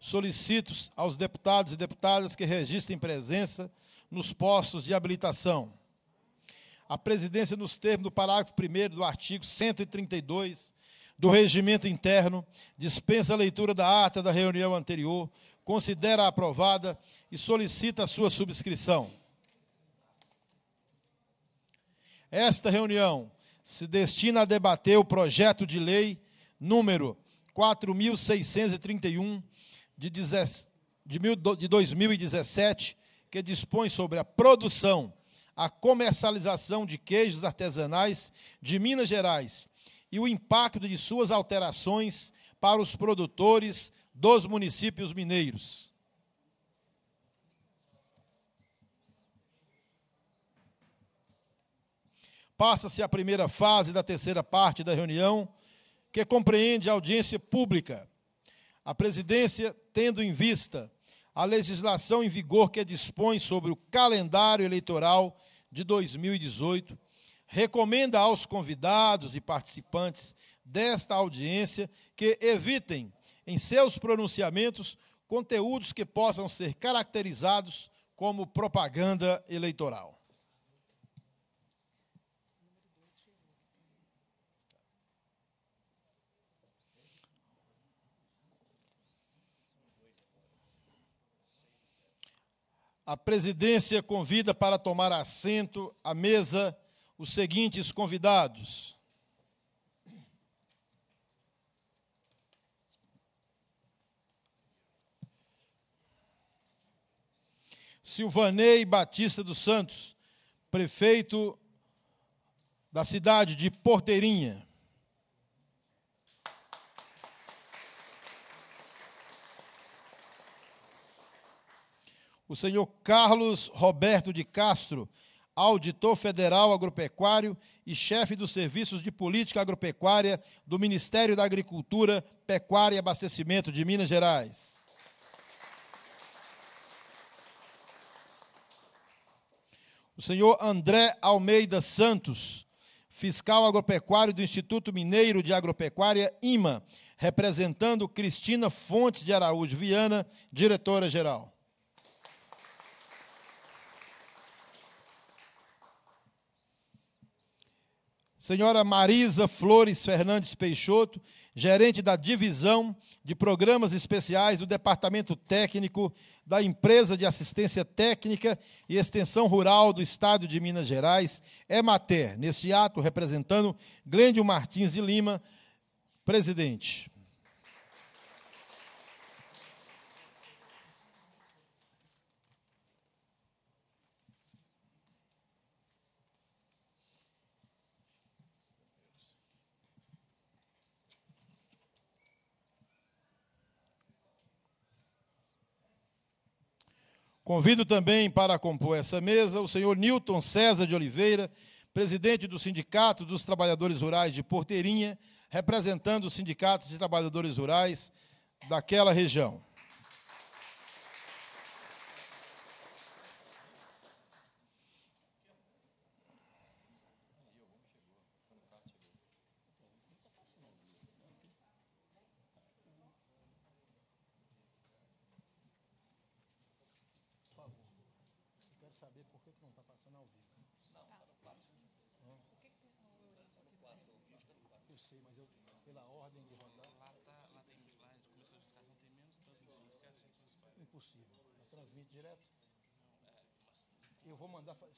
solicito aos deputados e deputadas que registrem presença nos postos de habilitação. A presidência, nos termos do parágrafo 1 do artigo 132 do Regimento Interno, dispensa a leitura da ata da reunião anterior, considera aprovada e solicita a sua subscrição. Esta reunião se destina a debater o projeto de lei número 4631 de, 2017 que dispõe sobre a produção, a comercialização de queijos artesanais de Minas Gerais e o impacto de suas alterações para os produtores dos municípios mineiros. Passa-se a primeira fase da terceira parte da reunião, que compreende a audiência pública a presidência, tendo em vista a legislação em vigor que dispõe sobre o calendário eleitoral de 2018, recomenda aos convidados e participantes desta audiência que evitem em seus pronunciamentos conteúdos que possam ser caracterizados como propaganda eleitoral. A presidência convida para tomar assento à mesa os seguintes convidados. Silvanei Batista dos Santos, prefeito da cidade de Porteirinha. o senhor Carlos Roberto de Castro, auditor federal agropecuário e chefe dos serviços de política agropecuária do Ministério da Agricultura, Pecuária e Abastecimento de Minas Gerais. O senhor André Almeida Santos, fiscal agropecuário do Instituto Mineiro de Agropecuária, IMA, representando Cristina Fontes de Araújo Viana, diretora-geral. senhora Marisa Flores Fernandes Peixoto, gerente da divisão de programas especiais do Departamento Técnico da Empresa de Assistência Técnica e Extensão Rural do Estado de Minas Gerais, EMATER, neste ato representando Glêndio Martins de Lima, presidente. Convido também para compor essa mesa o senhor Newton César de Oliveira, presidente do Sindicato dos Trabalhadores Rurais de Porteirinha, representando o Sindicato de Trabalhadores Rurais daquela região.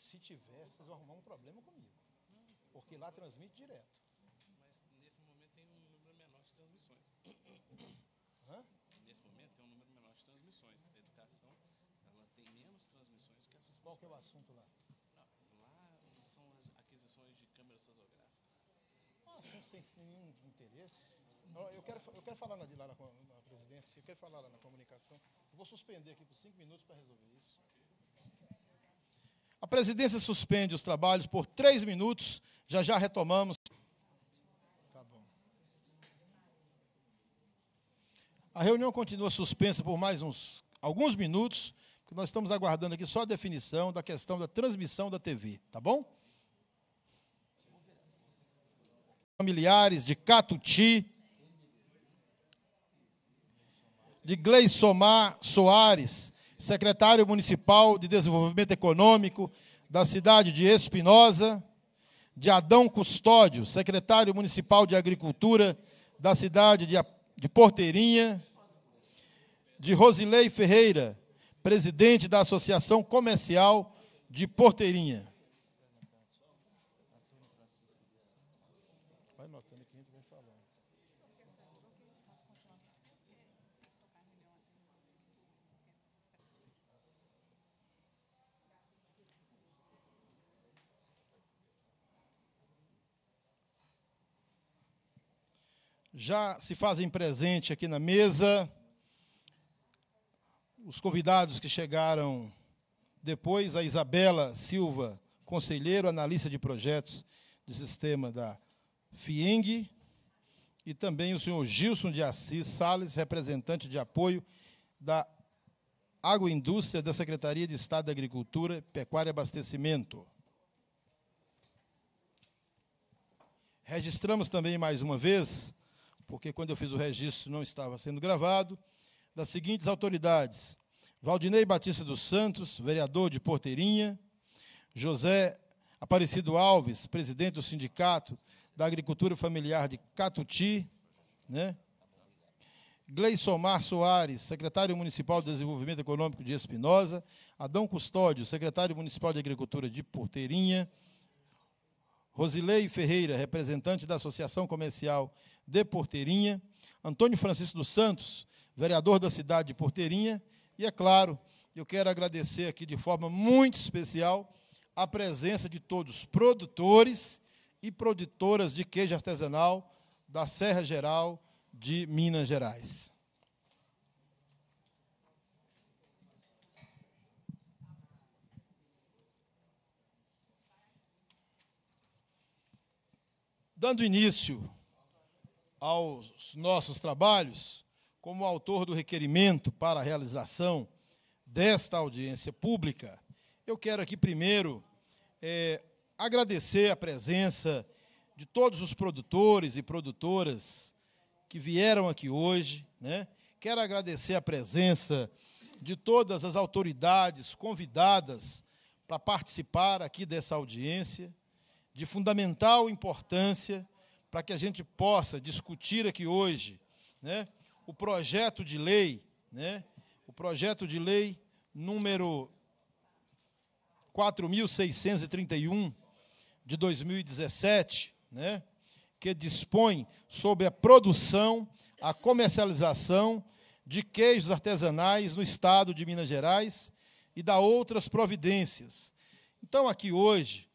Se tiver, vocês vão arrumar um problema comigo. Porque lá transmite direto. Mas nesse momento tem um número menor de transmissões. Hã? Nesse momento tem um número menor de transmissões. A educação ela tem menos transmissões que a suspensão. Qual que é o assunto lá? Não, lá são as aquisições de câmeras fotográficas. Ah, assunto sem nenhum interesse. Eu quero, eu quero falar na, lá na, na presidência, eu quero falar lá na comunicação. Eu vou suspender aqui por cinco minutos para resolver isso presidência suspende os trabalhos por três minutos. Já já retomamos. Tá bom. A reunião continua suspensa por mais uns alguns minutos, porque nós estamos aguardando aqui só a definição da questão da transmissão da TV, tá bom? Familiares de Catuti, de Gleisomar Soares, secretário municipal de Desenvolvimento Econômico da cidade de Espinosa, de Adão Custódio, secretário municipal de Agricultura da cidade de Porteirinha, de Rosilei Ferreira, presidente da Associação Comercial de Porteirinha. já se fazem presente aqui na mesa. Os convidados que chegaram depois, a Isabela Silva, conselheiro, analista de projetos de sistema da FIENG, e também o senhor Gilson de Assis Sales, representante de apoio da Indústria da Secretaria de Estado da Agricultura, Pecuária e Abastecimento. Registramos também mais uma vez porque quando eu fiz o registro não estava sendo gravado, das seguintes autoridades: Valdinei Batista dos Santos, vereador de Porteirinha, José Aparecido Alves, presidente do Sindicato da Agricultura Familiar de Catuti, né? Gleisomar Soares, secretário municipal de Desenvolvimento Econômico de Espinosa, Adão Custódio, secretário municipal de Agricultura de Porteirinha, Rosilei Ferreira, representante da Associação Comercial de Porteirinha, Antônio Francisco dos Santos, vereador da cidade de Porteirinha, e é claro, eu quero agradecer aqui de forma muito especial a presença de todos produtores e produtoras de queijo artesanal da Serra Geral de Minas Gerais. Dando início aos nossos trabalhos, como autor do requerimento para a realização desta audiência pública, eu quero aqui primeiro é, agradecer a presença de todos os produtores e produtoras que vieram aqui hoje. Né? Quero agradecer a presença de todas as autoridades convidadas para participar aqui dessa audiência, de fundamental importância para que a gente possa discutir aqui hoje né, o projeto de lei, né, o projeto de lei número 4.631 de 2017, né, que dispõe sobre a produção, a comercialização de queijos artesanais no estado de Minas Gerais e da outras providências. Então, aqui hoje,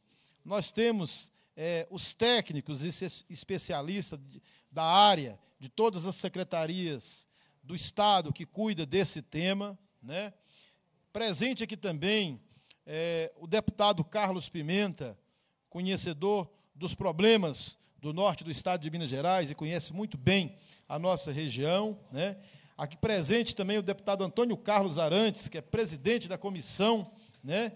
nós temos é, os técnicos e especialistas da área, de todas as secretarias do Estado que cuida desse tema. Né? Presente aqui também é, o deputado Carlos Pimenta, conhecedor dos problemas do norte do estado de Minas Gerais e conhece muito bem a nossa região. Né? Aqui presente também o deputado Antônio Carlos Arantes, que é presidente da Comissão né,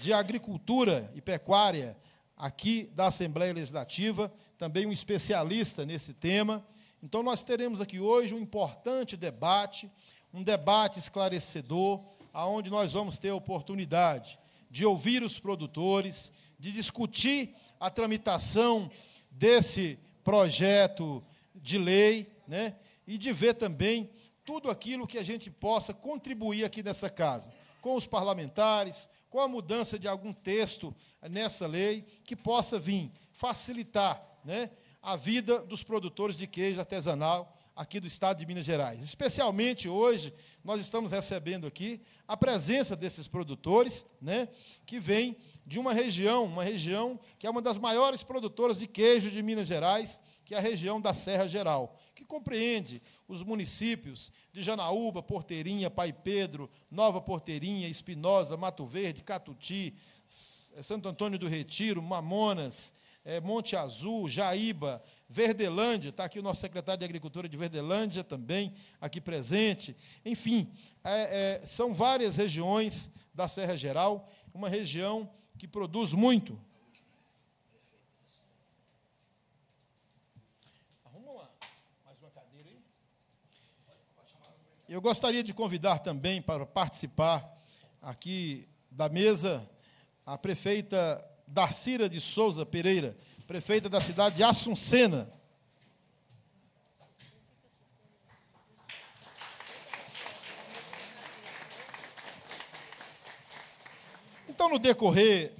de Agricultura e Pecuária aqui da Assembleia Legislativa, também um especialista nesse tema. Então, nós teremos aqui hoje um importante debate, um debate esclarecedor, aonde nós vamos ter a oportunidade de ouvir os produtores, de discutir a tramitação desse projeto de lei, né? E de ver também tudo aquilo que a gente possa contribuir aqui nessa casa, com os parlamentares, com a mudança de algum texto nessa lei que possa vir facilitar né, a vida dos produtores de queijo artesanal aqui do estado de Minas Gerais. Especialmente hoje, nós estamos recebendo aqui a presença desses produtores, né, que vêm de uma região, uma região que é uma das maiores produtoras de queijo de Minas Gerais, que é a região da Serra Geral, que compreende os municípios de Janaúba, Porteirinha, Pai Pedro, Nova Porteirinha, Espinosa, Mato Verde, Catuti, eh, Santo Antônio do Retiro, Mamonas, eh, Monte Azul, Jaíba, Verdelândia, está aqui o nosso secretário de Agricultura de Verdelândia também, aqui presente. Enfim, é, é, são várias regiões da Serra Geral, uma região que produz muito, Eu gostaria de convidar também para participar aqui da mesa a prefeita Darcira de Souza Pereira, prefeita da cidade de Assuncena. Então, no decorrer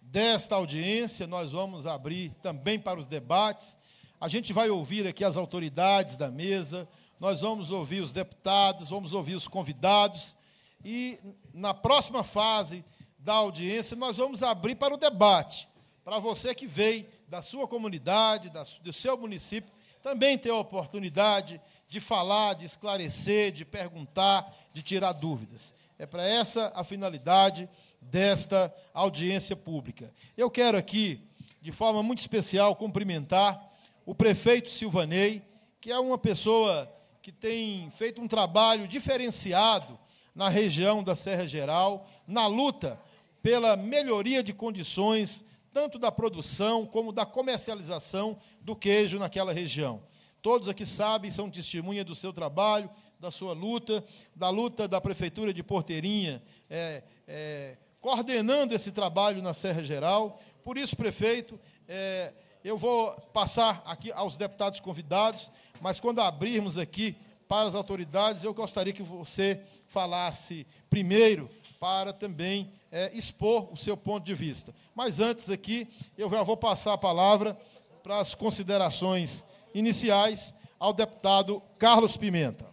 desta audiência, nós vamos abrir também para os debates. A gente vai ouvir aqui as autoridades da mesa, nós vamos ouvir os deputados, vamos ouvir os convidados e na próxima fase da audiência nós vamos abrir para o debate, para você que veio da sua comunidade, da, do seu município, também ter a oportunidade de falar, de esclarecer, de perguntar, de tirar dúvidas. É para essa a finalidade desta audiência pública. Eu quero aqui, de forma muito especial, cumprimentar o prefeito Silvanei, que é uma pessoa que tem feito um trabalho diferenciado na região da Serra Geral, na luta pela melhoria de condições, tanto da produção como da comercialização do queijo naquela região. Todos aqui sabem, são testemunha do seu trabalho, da sua luta, da luta da Prefeitura de Porteirinha, é, é, coordenando esse trabalho na Serra Geral. Por isso, prefeito, é, eu vou passar aqui aos deputados convidados, mas quando abrirmos aqui para as autoridades, eu gostaria que você falasse primeiro para também é, expor o seu ponto de vista. Mas antes aqui, eu já vou passar a palavra para as considerações iniciais ao deputado Carlos Pimenta.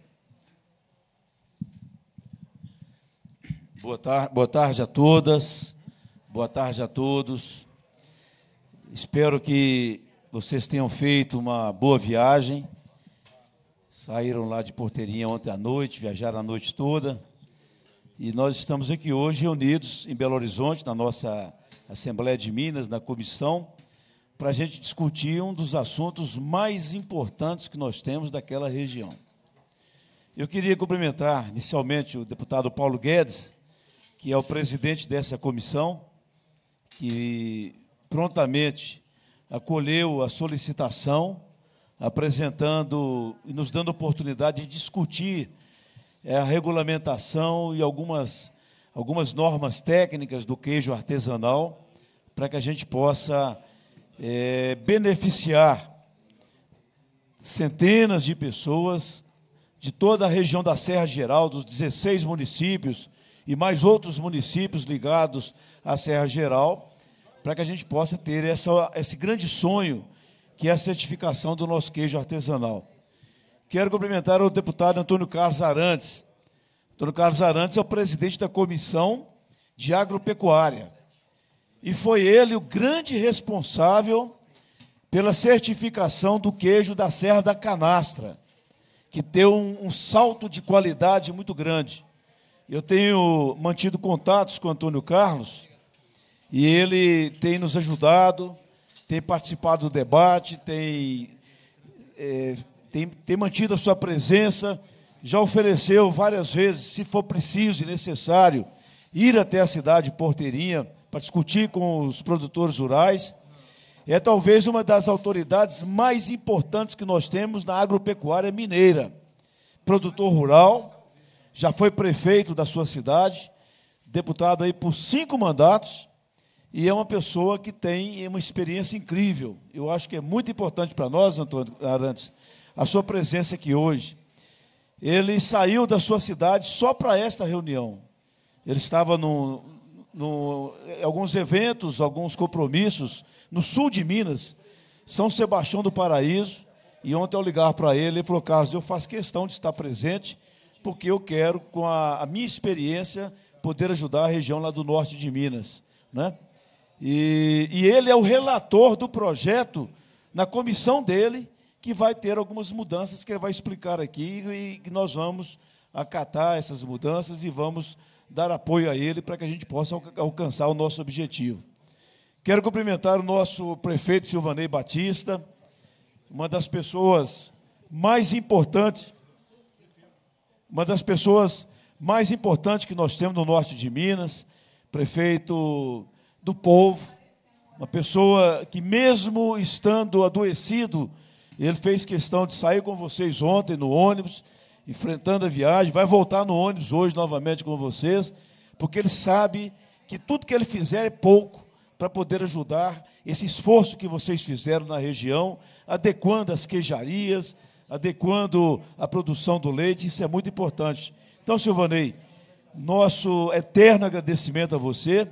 Boa, tar boa tarde a todas, boa tarde a todos. Espero que vocês tenham feito uma boa viagem. Saíram lá de Porteirinha ontem à noite, viajaram a noite toda. E nós estamos aqui hoje reunidos em Belo Horizonte, na nossa Assembleia de Minas, na comissão, para a gente discutir um dos assuntos mais importantes que nós temos daquela região. Eu queria cumprimentar inicialmente o deputado Paulo Guedes, que é o presidente dessa comissão, que prontamente acolheu a solicitação, apresentando e nos dando oportunidade de discutir eh, a regulamentação e algumas, algumas normas técnicas do queijo artesanal, para que a gente possa é, beneficiar centenas de pessoas de toda a região da Serra Geral, dos 16 municípios e mais outros municípios ligados à Serra Geral para que a gente possa ter essa, esse grande sonho, que é a certificação do nosso queijo artesanal. Quero cumprimentar o deputado Antônio Carlos Arantes. Antônio Carlos Arantes é o presidente da Comissão de Agropecuária. E foi ele o grande responsável pela certificação do queijo da Serra da Canastra, que deu um, um salto de qualidade muito grande. Eu tenho mantido contatos com Antônio Carlos e ele tem nos ajudado, tem participado do debate, tem, é, tem, tem mantido a sua presença, já ofereceu várias vezes, se for preciso e necessário, ir até a cidade Porteirinha para discutir com os produtores rurais. É talvez uma das autoridades mais importantes que nós temos na agropecuária mineira. Produtor rural, já foi prefeito da sua cidade, deputado aí por cinco mandatos, e é uma pessoa que tem uma experiência incrível. Eu acho que é muito importante para nós, Antônio Arantes, a sua presença aqui hoje. Ele saiu da sua cidade só para esta reunião. Ele estava no, no, alguns eventos, alguns compromissos no sul de Minas, São Sebastião do Paraíso. E ontem, ao ligar para ele, ele falou: Carlos, eu faço questão de estar presente, porque eu quero, com a, a minha experiência, poder ajudar a região lá do norte de Minas. Né? E, e ele é o relator do projeto na comissão dele, que vai ter algumas mudanças que ele vai explicar aqui e, e nós vamos acatar essas mudanças e vamos dar apoio a ele para que a gente possa alcançar o nosso objetivo. Quero cumprimentar o nosso prefeito Silvanei Batista, uma das pessoas mais importantes, uma das pessoas mais importantes que nós temos no norte de Minas, prefeito do povo, uma pessoa que, mesmo estando adoecido, ele fez questão de sair com vocês ontem no ônibus, enfrentando a viagem, vai voltar no ônibus hoje novamente com vocês, porque ele sabe que tudo que ele fizer é pouco para poder ajudar esse esforço que vocês fizeram na região, adequando as queijarias, adequando a produção do leite, isso é muito importante. Então, Silvanei, nosso eterno agradecimento a você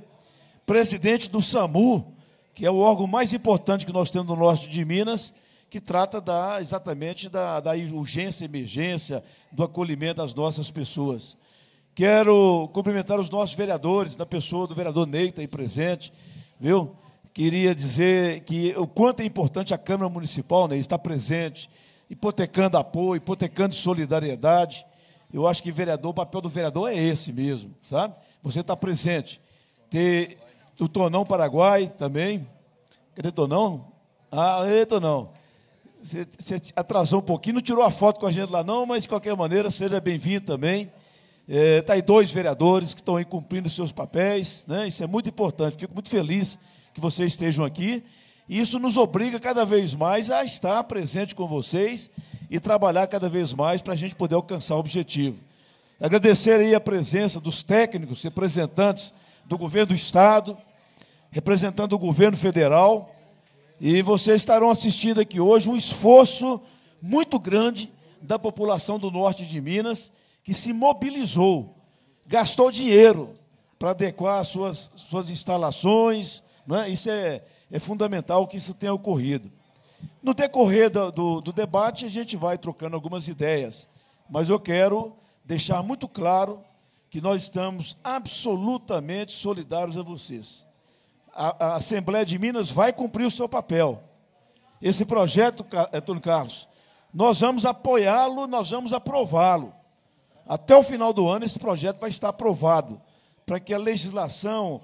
presidente do SAMU, que é o órgão mais importante que nós temos no norte de Minas, que trata da, exatamente da, da urgência, emergência, do acolhimento das nossas pessoas. Quero cumprimentar os nossos vereadores, na pessoa do vereador Neita aí presente, viu? Queria dizer que o quanto é importante a Câmara Municipal, né, estar presente, hipotecando apoio, hipotecando solidariedade. Eu acho que vereador, o papel do vereador é esse mesmo, sabe? Você está presente, ter do Tonão Paraguai também. Cadê Tonão? Ah, ei, Tonão. Você, atrasou um pouquinho, não tirou a foto com a gente lá não, mas de qualquer maneira, seja bem-vindo também. Está é, tá aí dois vereadores que estão aí cumprindo seus papéis, né? isso é muito importante. Fico muito feliz que vocês estejam aqui. E isso nos obriga cada vez mais a estar presente com vocês e trabalhar cada vez mais para a gente poder alcançar o objetivo. Agradecer aí a presença dos técnicos, representantes do governo do Estado, representando o governo federal. E vocês estarão assistindo aqui hoje um esforço muito grande da população do norte de Minas que se mobilizou, gastou dinheiro para adequar suas, suas instalações. Né? Isso é, é fundamental que isso tenha ocorrido. No decorrer do, do, do debate, a gente vai trocando algumas ideias, mas eu quero deixar muito claro que nós estamos absolutamente solidários a vocês a, a Assembleia de Minas vai cumprir o seu papel. Esse projeto, Antônio eh, Carlos, nós vamos apoiá-lo, nós vamos aprová-lo. Até o final do ano, esse projeto vai estar aprovado, para que a legislação,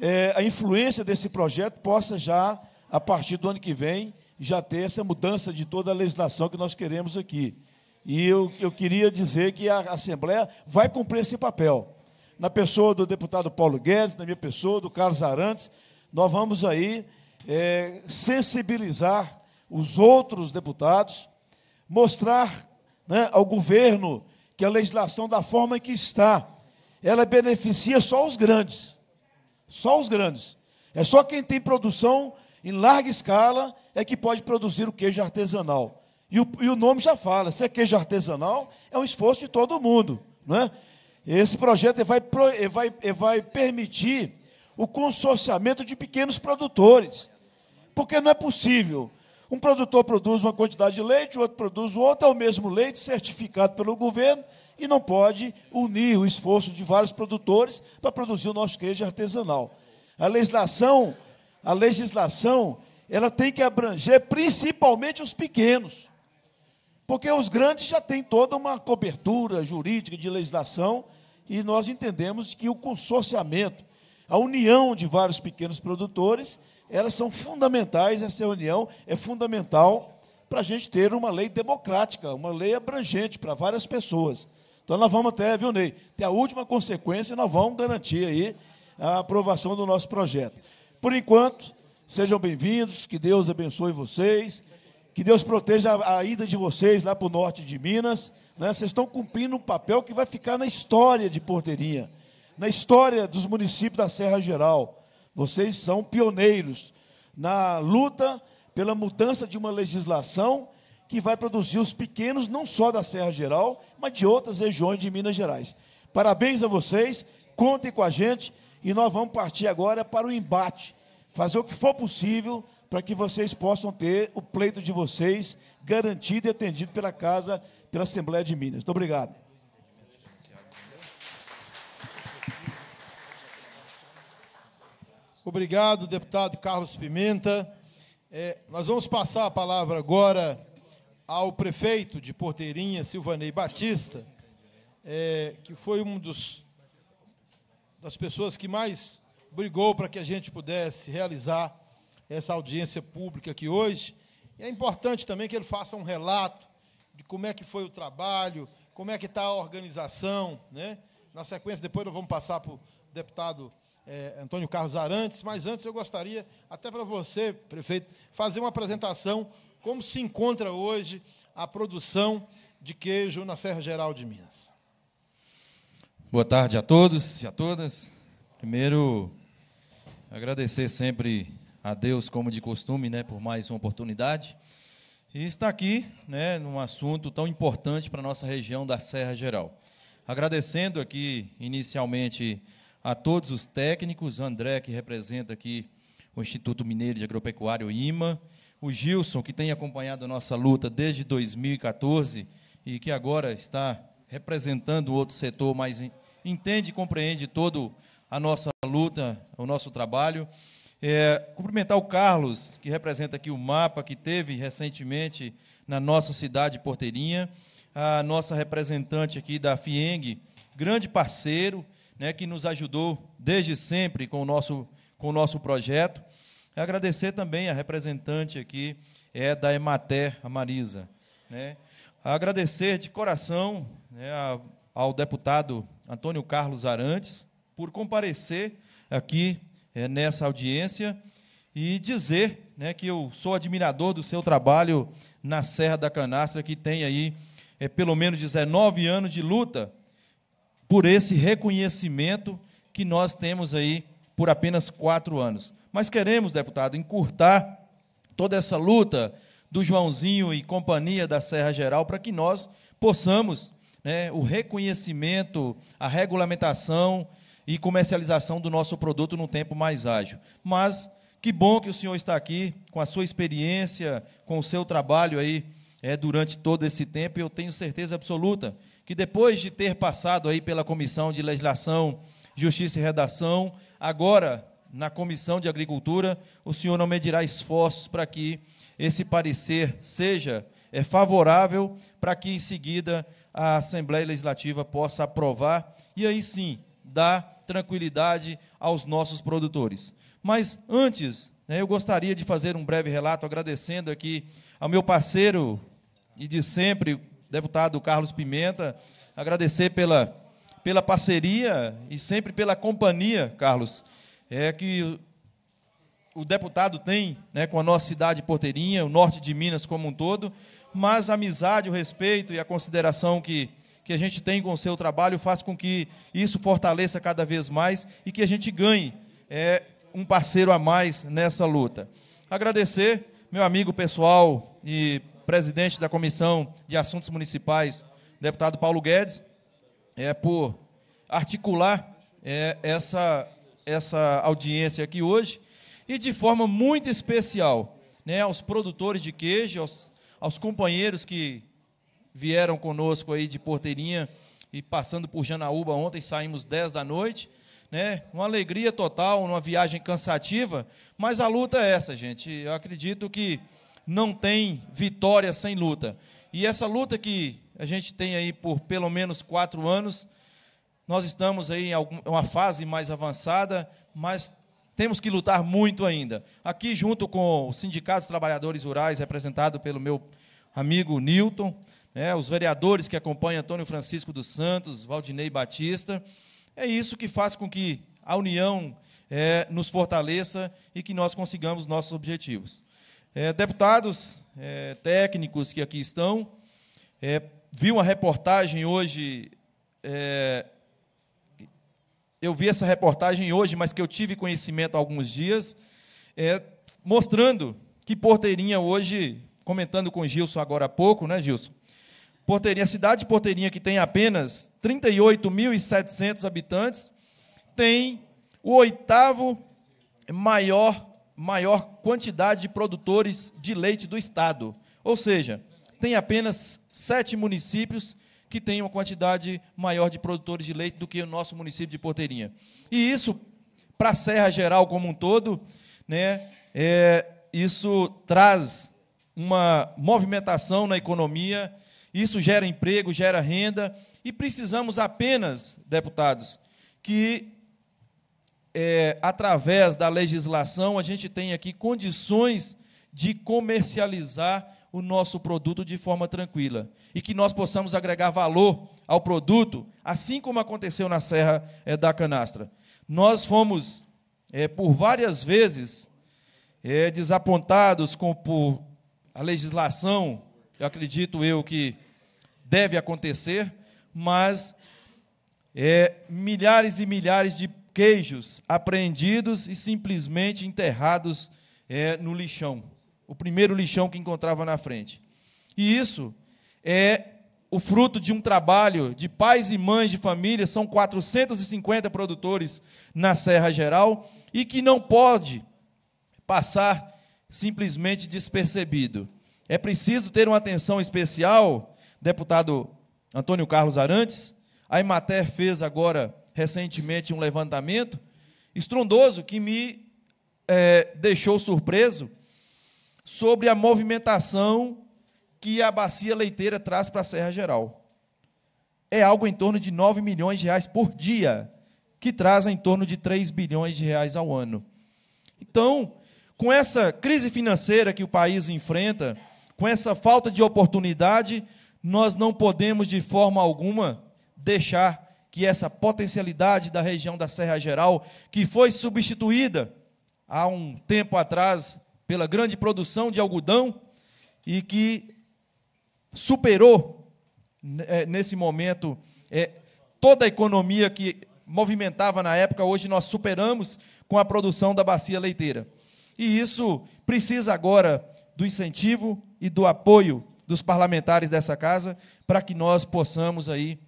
é, a influência desse projeto possa já, a partir do ano que vem, já ter essa mudança de toda a legislação que nós queremos aqui. E eu, eu queria dizer que a Assembleia vai cumprir esse papel na pessoa do deputado Paulo Guedes, na minha pessoa, do Carlos Arantes, nós vamos aí é, sensibilizar os outros deputados, mostrar né, ao governo que a legislação, da forma que está, ela beneficia só os grandes. Só os grandes. É só quem tem produção em larga escala é que pode produzir o queijo artesanal. E o, e o nome já fala, se é queijo artesanal, é um esforço de todo mundo. Não é? Esse projeto vai, eh, vai, eh, vai permitir o consorciamento de pequenos produtores. Porque não é possível. Um produtor produz uma quantidade de leite, o outro produz o outro, é o mesmo leite certificado pelo governo, e não pode unir o esforço de vários produtores para produzir o nosso queijo artesanal. A legislação, a legislação, ela tem que abranger principalmente os pequenos. Porque os grandes já têm toda uma cobertura jurídica de legislação e nós entendemos que o consorciamento, a união de vários pequenos produtores, elas são fundamentais, essa união é fundamental para a gente ter uma lei democrática, uma lei abrangente para várias pessoas. Então nós vamos até, viu, Ney, ter a última consequência e nós vamos garantir aí a aprovação do nosso projeto. Por enquanto, sejam bem-vindos, que Deus abençoe vocês. Que Deus proteja a ida de vocês lá para o norte de Minas. Né? Vocês estão cumprindo um papel que vai ficar na história de Porteirinha, na história dos municípios da Serra Geral. Vocês são pioneiros na luta pela mudança de uma legislação que vai produzir os pequenos, não só da Serra Geral, mas de outras regiões de Minas Gerais. Parabéns a vocês, contem com a gente e nós vamos partir agora para o embate fazer o que for possível para que vocês possam ter o pleito de vocês garantido e atendido pela Casa, pela Assembleia de Minas. Muito obrigado. Obrigado, deputado Carlos Pimenta. É, nós vamos passar a palavra agora ao prefeito de Porteirinha, Silvanei Batista, é, que foi um dos das pessoas que mais brigou para que a gente pudesse realizar essa audiência pública aqui hoje. E é importante também que ele faça um relato de como é que foi o trabalho, como é que está a organização. Né? Na sequência, depois nós vamos passar para o deputado é, Antônio Carlos Arantes, mas antes eu gostaria, até para você, prefeito, fazer uma apresentação como se encontra hoje a produção de queijo na Serra Geral de Minas. Boa tarde a todos e a todas. Primeiro, agradecer sempre a Deus, como de costume, né, por mais uma oportunidade. E está aqui, né, num assunto tão importante para a nossa região da Serra Geral. Agradecendo aqui, inicialmente, a todos os técnicos, André, que representa aqui o Instituto Mineiro de Agropecuário IMA, o Gilson, que tem acompanhado a nossa luta desde 2014 e que agora está representando outro setor, mas entende e compreende todo a nossa luta, o nosso trabalho. É, cumprimentar o Carlos, que representa aqui o mapa que teve recentemente na nossa cidade Porteirinha, a nossa representante aqui da FIENG, grande parceiro, né, que nos ajudou desde sempre com o nosso, com o nosso projeto. Agradecer também a representante aqui é da Emater, a Marisa. Né? Agradecer de coração né, ao deputado Antônio Carlos Arantes por comparecer aqui é, nessa audiência e dizer né, que eu sou admirador do seu trabalho na Serra da Canastra, que tem aí é, pelo menos 19 anos de luta por esse reconhecimento que nós temos aí por apenas quatro anos. Mas queremos, deputado, encurtar toda essa luta do Joãozinho e companhia da Serra Geral para que nós possamos né, o reconhecimento, a regulamentação e comercialização do nosso produto num tempo mais ágil. Mas que bom que o senhor está aqui, com a sua experiência, com o seu trabalho aí é, durante todo esse tempo, e eu tenho certeza absoluta que depois de ter passado aí pela Comissão de Legislação, Justiça e Redação, agora na Comissão de Agricultura, o senhor não medirá esforços para que esse parecer seja é, favorável, para que em seguida a Assembleia Legislativa possa aprovar e aí sim dar tranquilidade aos nossos produtores. Mas antes, né, eu gostaria de fazer um breve relato agradecendo aqui ao meu parceiro e de sempre, deputado Carlos Pimenta, agradecer pela, pela parceria e sempre pela companhia, Carlos, é que o deputado tem né, com a nossa cidade porteirinha, o norte de Minas como um todo, mas a amizade, o respeito e a consideração que que a gente tem com o seu trabalho faz com que isso fortaleça cada vez mais e que a gente ganhe é, um parceiro a mais nessa luta. Agradecer meu amigo pessoal e presidente da Comissão de Assuntos Municipais, deputado Paulo Guedes, é, por articular é, essa, essa audiência aqui hoje e de forma muito especial né, aos produtores de queijo, aos, aos companheiros que vieram conosco aí de Porteirinha e passando por Janaúba ontem, saímos 10 da noite, né? Uma alegria total, uma viagem cansativa, mas a luta é essa, gente. Eu acredito que não tem vitória sem luta. E essa luta que a gente tem aí por pelo menos quatro anos, nós estamos aí em uma fase mais avançada, mas temos que lutar muito ainda. Aqui, junto com o Sindicato dos Trabalhadores Rurais, representado pelo meu amigo Newton, né, os vereadores que acompanham Antônio Francisco dos Santos, Valdinei Batista. É isso que faz com que a união é, nos fortaleça e que nós consigamos nossos objetivos. É, deputados, é, técnicos que aqui estão, é, vi uma reportagem hoje é, eu vi essa reportagem hoje, mas que eu tive conhecimento há alguns dias, é, mostrando que Porteirinha hoje, comentando com Gilson agora há pouco, né, Gilson? Porteirinha, a cidade de Porteirinha, que tem apenas 38.700 habitantes, tem o oitavo maior, maior quantidade de produtores de leite do estado. Ou seja, tem apenas sete municípios que têm uma quantidade maior de produtores de leite do que o nosso município de Porteirinha. E isso, para a Serra Geral como um todo, né, é, isso traz uma movimentação na economia isso gera emprego, gera renda, e precisamos apenas, deputados, que é, através da legislação a gente tenha aqui condições de comercializar o nosso produto de forma tranquila e que nós possamos agregar valor ao produto, assim como aconteceu na Serra é, da Canastra. Nós fomos, é, por várias vezes, é, desapontados com por a legislação eu acredito eu que deve acontecer, mas é, milhares e milhares de queijos apreendidos e simplesmente enterrados é, no lixão, o primeiro lixão que encontrava na frente. E isso é o fruto de um trabalho de pais e mães de família, são 450 produtores na Serra Geral, e que não pode passar simplesmente despercebido. É preciso ter uma atenção especial, deputado Antônio Carlos Arantes. A Imater fez agora, recentemente, um levantamento estrondoso que me é, deixou surpreso sobre a movimentação que a bacia leiteira traz para a Serra Geral. É algo em torno de 9 milhões de reais por dia, que traz em torno de 3 bilhões de reais ao ano. Então, com essa crise financeira que o país enfrenta, com essa falta de oportunidade, nós não podemos de forma alguma deixar que essa potencialidade da região da Serra Geral, que foi substituída há um tempo atrás pela grande produção de algodão e que superou né, é, nesse momento é, toda a economia que movimentava na época, hoje nós superamos com a produção da bacia leiteira. E isso precisa agora do incentivo e do apoio dos parlamentares dessa casa para que nós possamos aí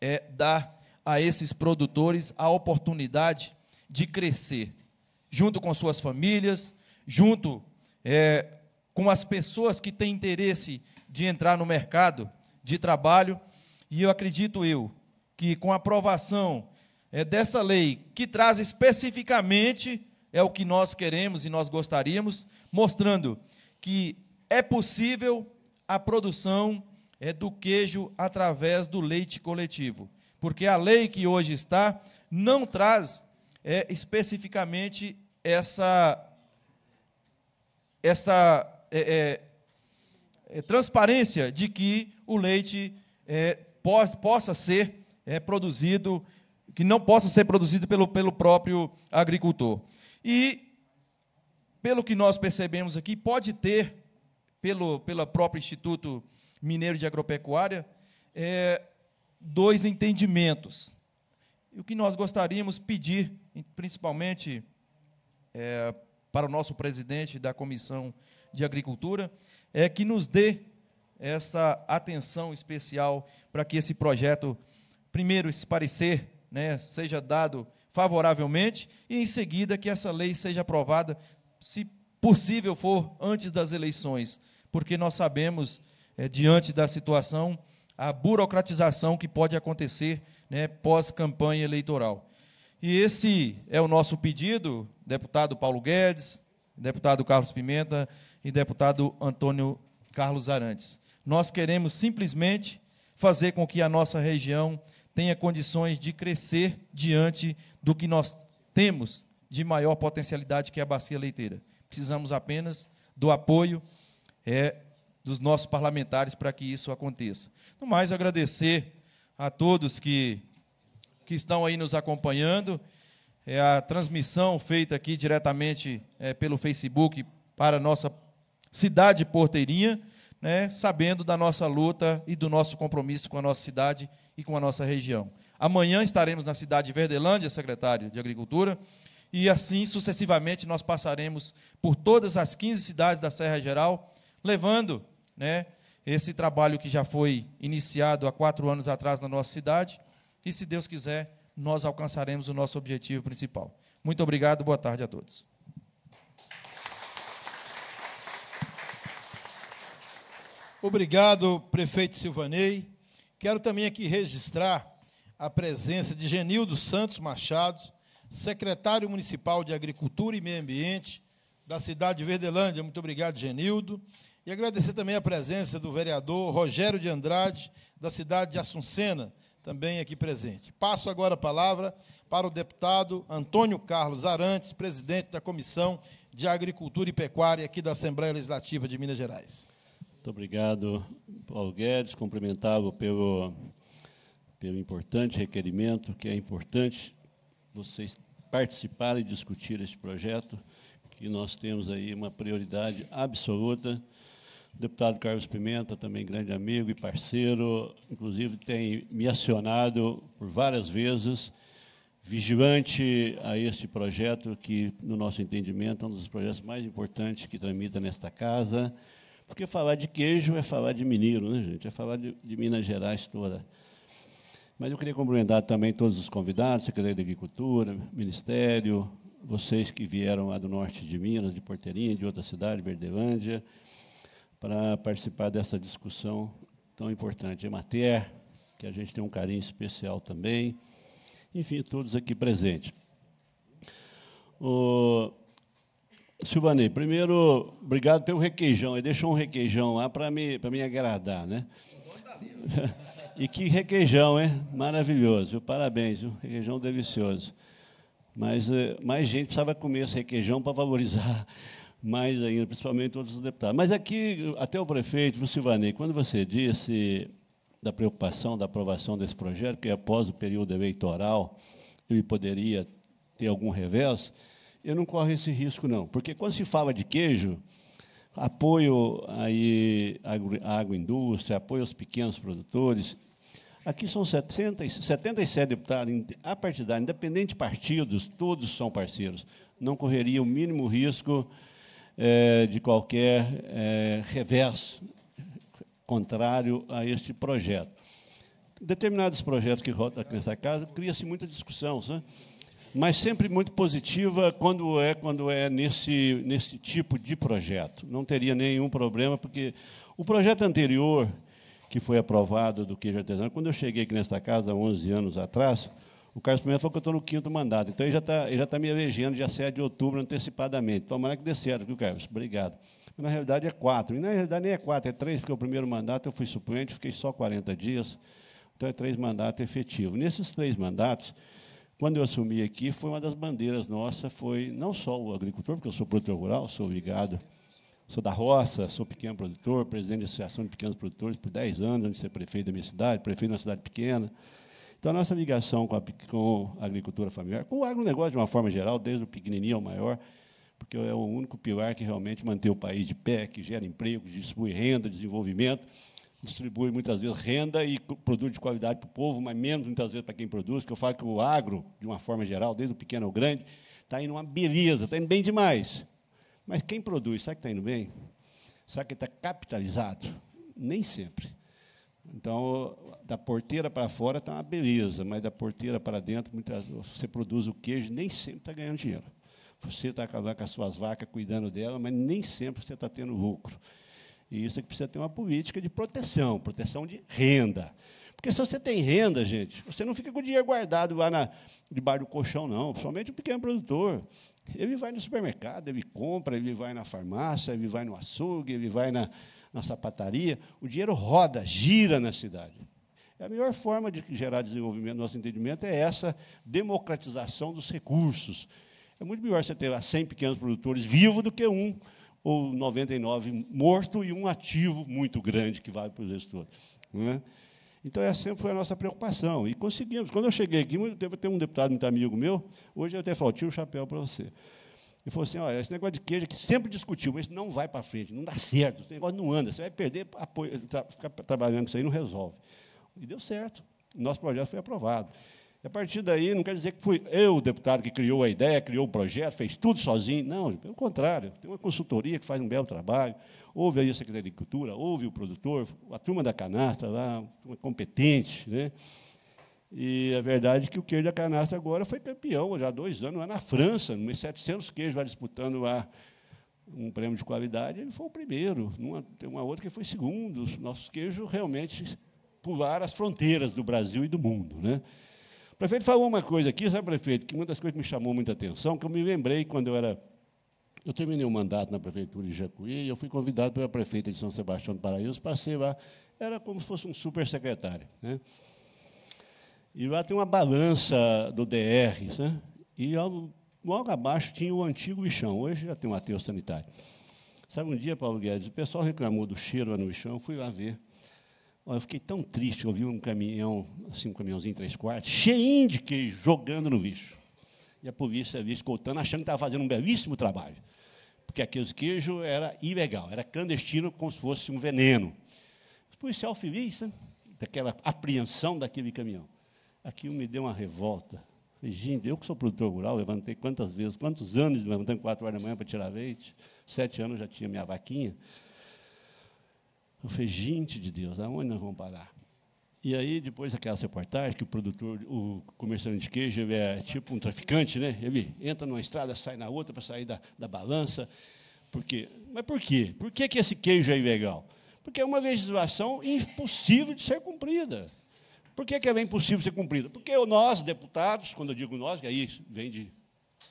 é, dar a esses produtores a oportunidade de crescer, junto com suas famílias, junto é, com as pessoas que têm interesse de entrar no mercado de trabalho. E eu acredito eu que com a aprovação é, dessa lei, que traz especificamente é o que nós queremos e nós gostaríamos, mostrando que é possível a produção é, do queijo através do leite coletivo, porque a lei que hoje está não traz é, especificamente essa essa é, é, é transparência de que o leite é, po possa ser é, produzido, que não possa ser produzido pelo, pelo próprio agricultor. E pelo que nós percebemos aqui, pode ter, pelo, pelo próprio Instituto Mineiro de Agropecuária, é, dois entendimentos. E o que nós gostaríamos pedir, principalmente é, para o nosso presidente da Comissão de Agricultura, é que nos dê essa atenção especial para que esse projeto, primeiro, esse parecer, né, seja dado favoravelmente e, em seguida, que essa lei seja aprovada se possível for, antes das eleições, porque nós sabemos, é, diante da situação, a burocratização que pode acontecer né, pós-campanha eleitoral. E esse é o nosso pedido, deputado Paulo Guedes, deputado Carlos Pimenta e deputado Antônio Carlos Arantes. Nós queremos simplesmente fazer com que a nossa região tenha condições de crescer diante do que nós temos de maior potencialidade, que é a bacia leiteira. Precisamos apenas do apoio é, dos nossos parlamentares para que isso aconteça. No mais, agradecer a todos que, que estão aí nos acompanhando. É a transmissão feita aqui diretamente é, pelo Facebook para a nossa cidade porteirinha, né, sabendo da nossa luta e do nosso compromisso com a nossa cidade e com a nossa região. Amanhã estaremos na cidade de Verdelândia, secretário de Agricultura, e assim sucessivamente nós passaremos por todas as 15 cidades da Serra Geral, levando né, esse trabalho que já foi iniciado há quatro anos atrás na nossa cidade, e se Deus quiser, nós alcançaremos o nosso objetivo principal. Muito obrigado, boa tarde a todos. Obrigado, prefeito Silvanei. Quero também aqui registrar a presença de Genildo Santos Machado, secretário municipal de Agricultura e Meio Ambiente da cidade de Verdelândia. Muito obrigado, Genildo. E agradecer também a presença do vereador Rogério de Andrade, da cidade de Assuncena, também aqui presente. Passo agora a palavra para o deputado Antônio Carlos Arantes, presidente da Comissão de Agricultura e Pecuária aqui da Assembleia Legislativa de Minas Gerais. Muito obrigado, Paulo Guedes, cumprimentá-lo pelo, pelo importante requerimento, que é importante vocês participar e discutir este projeto, que nós temos aí uma prioridade absoluta. O deputado Carlos Pimenta, também grande amigo e parceiro, inclusive tem me acionado por várias vezes, vigilante a este projeto, que, no nosso entendimento, é um dos projetos mais importantes que tramita nesta casa, porque falar de queijo é falar de mineiro, né, gente? É falar de, de Minas Gerais toda. Mas eu queria cumprimentar também todos os convidados, Secretaria de Agricultura, Ministério, vocês que vieram lá do norte de Minas, de Porteirinha, de outra cidade, Verdelândia, para participar dessa discussão tão importante. Emater, que a gente tem um carinho especial também. Enfim, todos aqui presentes. O... Silvanei, primeiro, obrigado pelo requeijão. Ele deixou um requeijão lá para me, pra me agradar, né? E que requeijão, hein? Maravilhoso. Parabéns, viu? requeijão delicioso. Mas eh, mais gente precisava comer esse requeijão para valorizar mais ainda, principalmente todos os deputados. Mas aqui, até o prefeito, Silvanei, quando você disse da preocupação da aprovação desse projeto, que após o período eleitoral ele poderia ter algum revés, eu não corro esse risco, não. Porque quando se fala de queijo, apoio aí à agroindústria, apoio aos pequenos produtores. Aqui são 70, 77 deputados a partidário, independente de partidos, todos são parceiros. Não correria o mínimo risco é, de qualquer é, contrário a este projeto. Determinados projetos que rodam aqui nessa casa, cria-se muita discussão. Sabe? Né? mas sempre muito positiva quando é quando é nesse nesse tipo de projeto. Não teria nenhum problema porque o projeto anterior que foi aprovado do queijo artesanal, quando eu cheguei aqui nesta casa 11 anos atrás, o Carlos Pimenta falou que eu estou no quinto mandato. Então ele já está ele já tá me elegendo dia 7 de outubro antecipadamente. Tomara que dê certo, viu, Carlos? Obrigado. na realidade é quatro. E na realidade nem é quatro, é três, porque o primeiro mandato eu fui suplente, fiquei só 40 dias. Então é três mandatos efetivos. Nesses três mandatos, quando eu assumi aqui, foi uma das bandeiras nossas, foi não só o agricultor, porque eu sou produtor rural, sou ligado, sou da roça, sou pequeno produtor, presidente da Associação de Pequenos Produtores por 10 anos, antes de ser prefeito da minha cidade, prefeito de uma cidade pequena. Então, a nossa ligação com a, com a agricultura familiar, com o agronegócio de uma forma geral, desde o pequenininho ao maior, porque é o único pilar que realmente mantém o país de pé, que gera emprego, distribui renda, desenvolvimento, distribui muitas vezes renda e produto de qualidade para o povo, mas menos muitas vezes para quem produz, que eu falo que o agro, de uma forma geral, desde o pequeno ao grande, está indo uma beleza, está indo bem demais. Mas quem produz, sabe que está indo bem? Sabe que está capitalizado? Nem sempre. Então, da porteira para fora está uma beleza, mas da porteira para dentro, muitas vezes, você produz o queijo, nem sempre está ganhando dinheiro. Você está com as suas vacas cuidando dela, mas nem sempre você está tendo lucro. E isso é que precisa ter uma política de proteção, proteção de renda. Porque se você tem renda, gente, você não fica com o dinheiro guardado lá na, debaixo do colchão, não. Principalmente o pequeno produtor. Ele vai no supermercado, ele compra, ele vai na farmácia, ele vai no açougue, ele vai na, na sapataria. O dinheiro roda, gira na cidade. A melhor forma de gerar desenvolvimento, nosso entendimento, é essa democratização dos recursos. É muito melhor você ter 100 pequenos produtores vivos do que um ou 99 morto e um ativo muito grande que vai para os gestor. Né? Então, essa sempre foi a nossa preocupação. E conseguimos. Quando eu cheguei aqui, teve até um deputado muito amigo meu, hoje eu até falei, tira o chapéu para você. Ele falou assim, olha, esse negócio de queijo que sempre discutiu, mas não vai para frente, não dá certo, esse negócio não anda, você vai perder apoio, ficar trabalhando com isso aí não resolve. E deu certo. Nosso projeto foi aprovado. A partir daí, não quer dizer que fui eu o deputado que criou a ideia, criou o projeto, fez tudo sozinho. Não, pelo contrário. Tem uma consultoria que faz um belo trabalho. Houve aí a Secretaria de Agricultura, houve o produtor, a turma da canastra lá, uma competente. Né? E a verdade é que o queijo da canastra agora foi campeão, já há dois anos, lá na França, nos 700 queijos, vai disputando lá um prêmio de qualidade, ele foi o primeiro. Numa, tem uma outra que foi segundo. Os nossos queijos realmente pularam as fronteiras do Brasil e do mundo. Né? O prefeito falou uma coisa aqui, sabe, prefeito, que uma das coisas que me chamou muita atenção, que eu me lembrei quando eu era. Eu terminei o um mandato na prefeitura de Jacuí e eu fui convidado pela prefeita de São Sebastião do Paraíso para ser lá. Era como se fosse um supersecretário. Né? E lá tem uma balança do DR, né? e logo, logo abaixo tinha o antigo lixão, hoje já tem um ateu sanitário. Sabe, um dia, Paulo Guedes, o pessoal reclamou do cheiro lá no lixão, eu fui lá ver. Olha, eu fiquei tão triste, eu vi um caminhão, assim, um caminhãozinho três quartos, cheio de queijo, jogando no lixo. E a polícia ali escoltando, achando que estava fazendo um belíssimo trabalho. Porque aqueles queijos era ilegal, era clandestino, como se fosse um veneno. O policial feliz, né? daquela apreensão daquele caminhão. Aquilo me deu uma revolta. Gente, eu que sou produtor rural, levantei quantas vezes, quantos anos levantando quatro horas da manhã para tirar leite, sete anos já tinha minha vaquinha. Eu falei, gente de Deus, aonde nós vamos parar? E aí, depois daquela reportagem, que o produtor, o comerciante de queijo é tipo um traficante, né? Ele entra numa estrada, sai na outra para sair da, da balança. Porque, mas por quê? Por que, que esse queijo é ilegal? Porque é uma legislação impossível de ser cumprida. Por que, que é impossível ser cumprida? Porque nós, deputados, quando eu digo nós, que aí vem de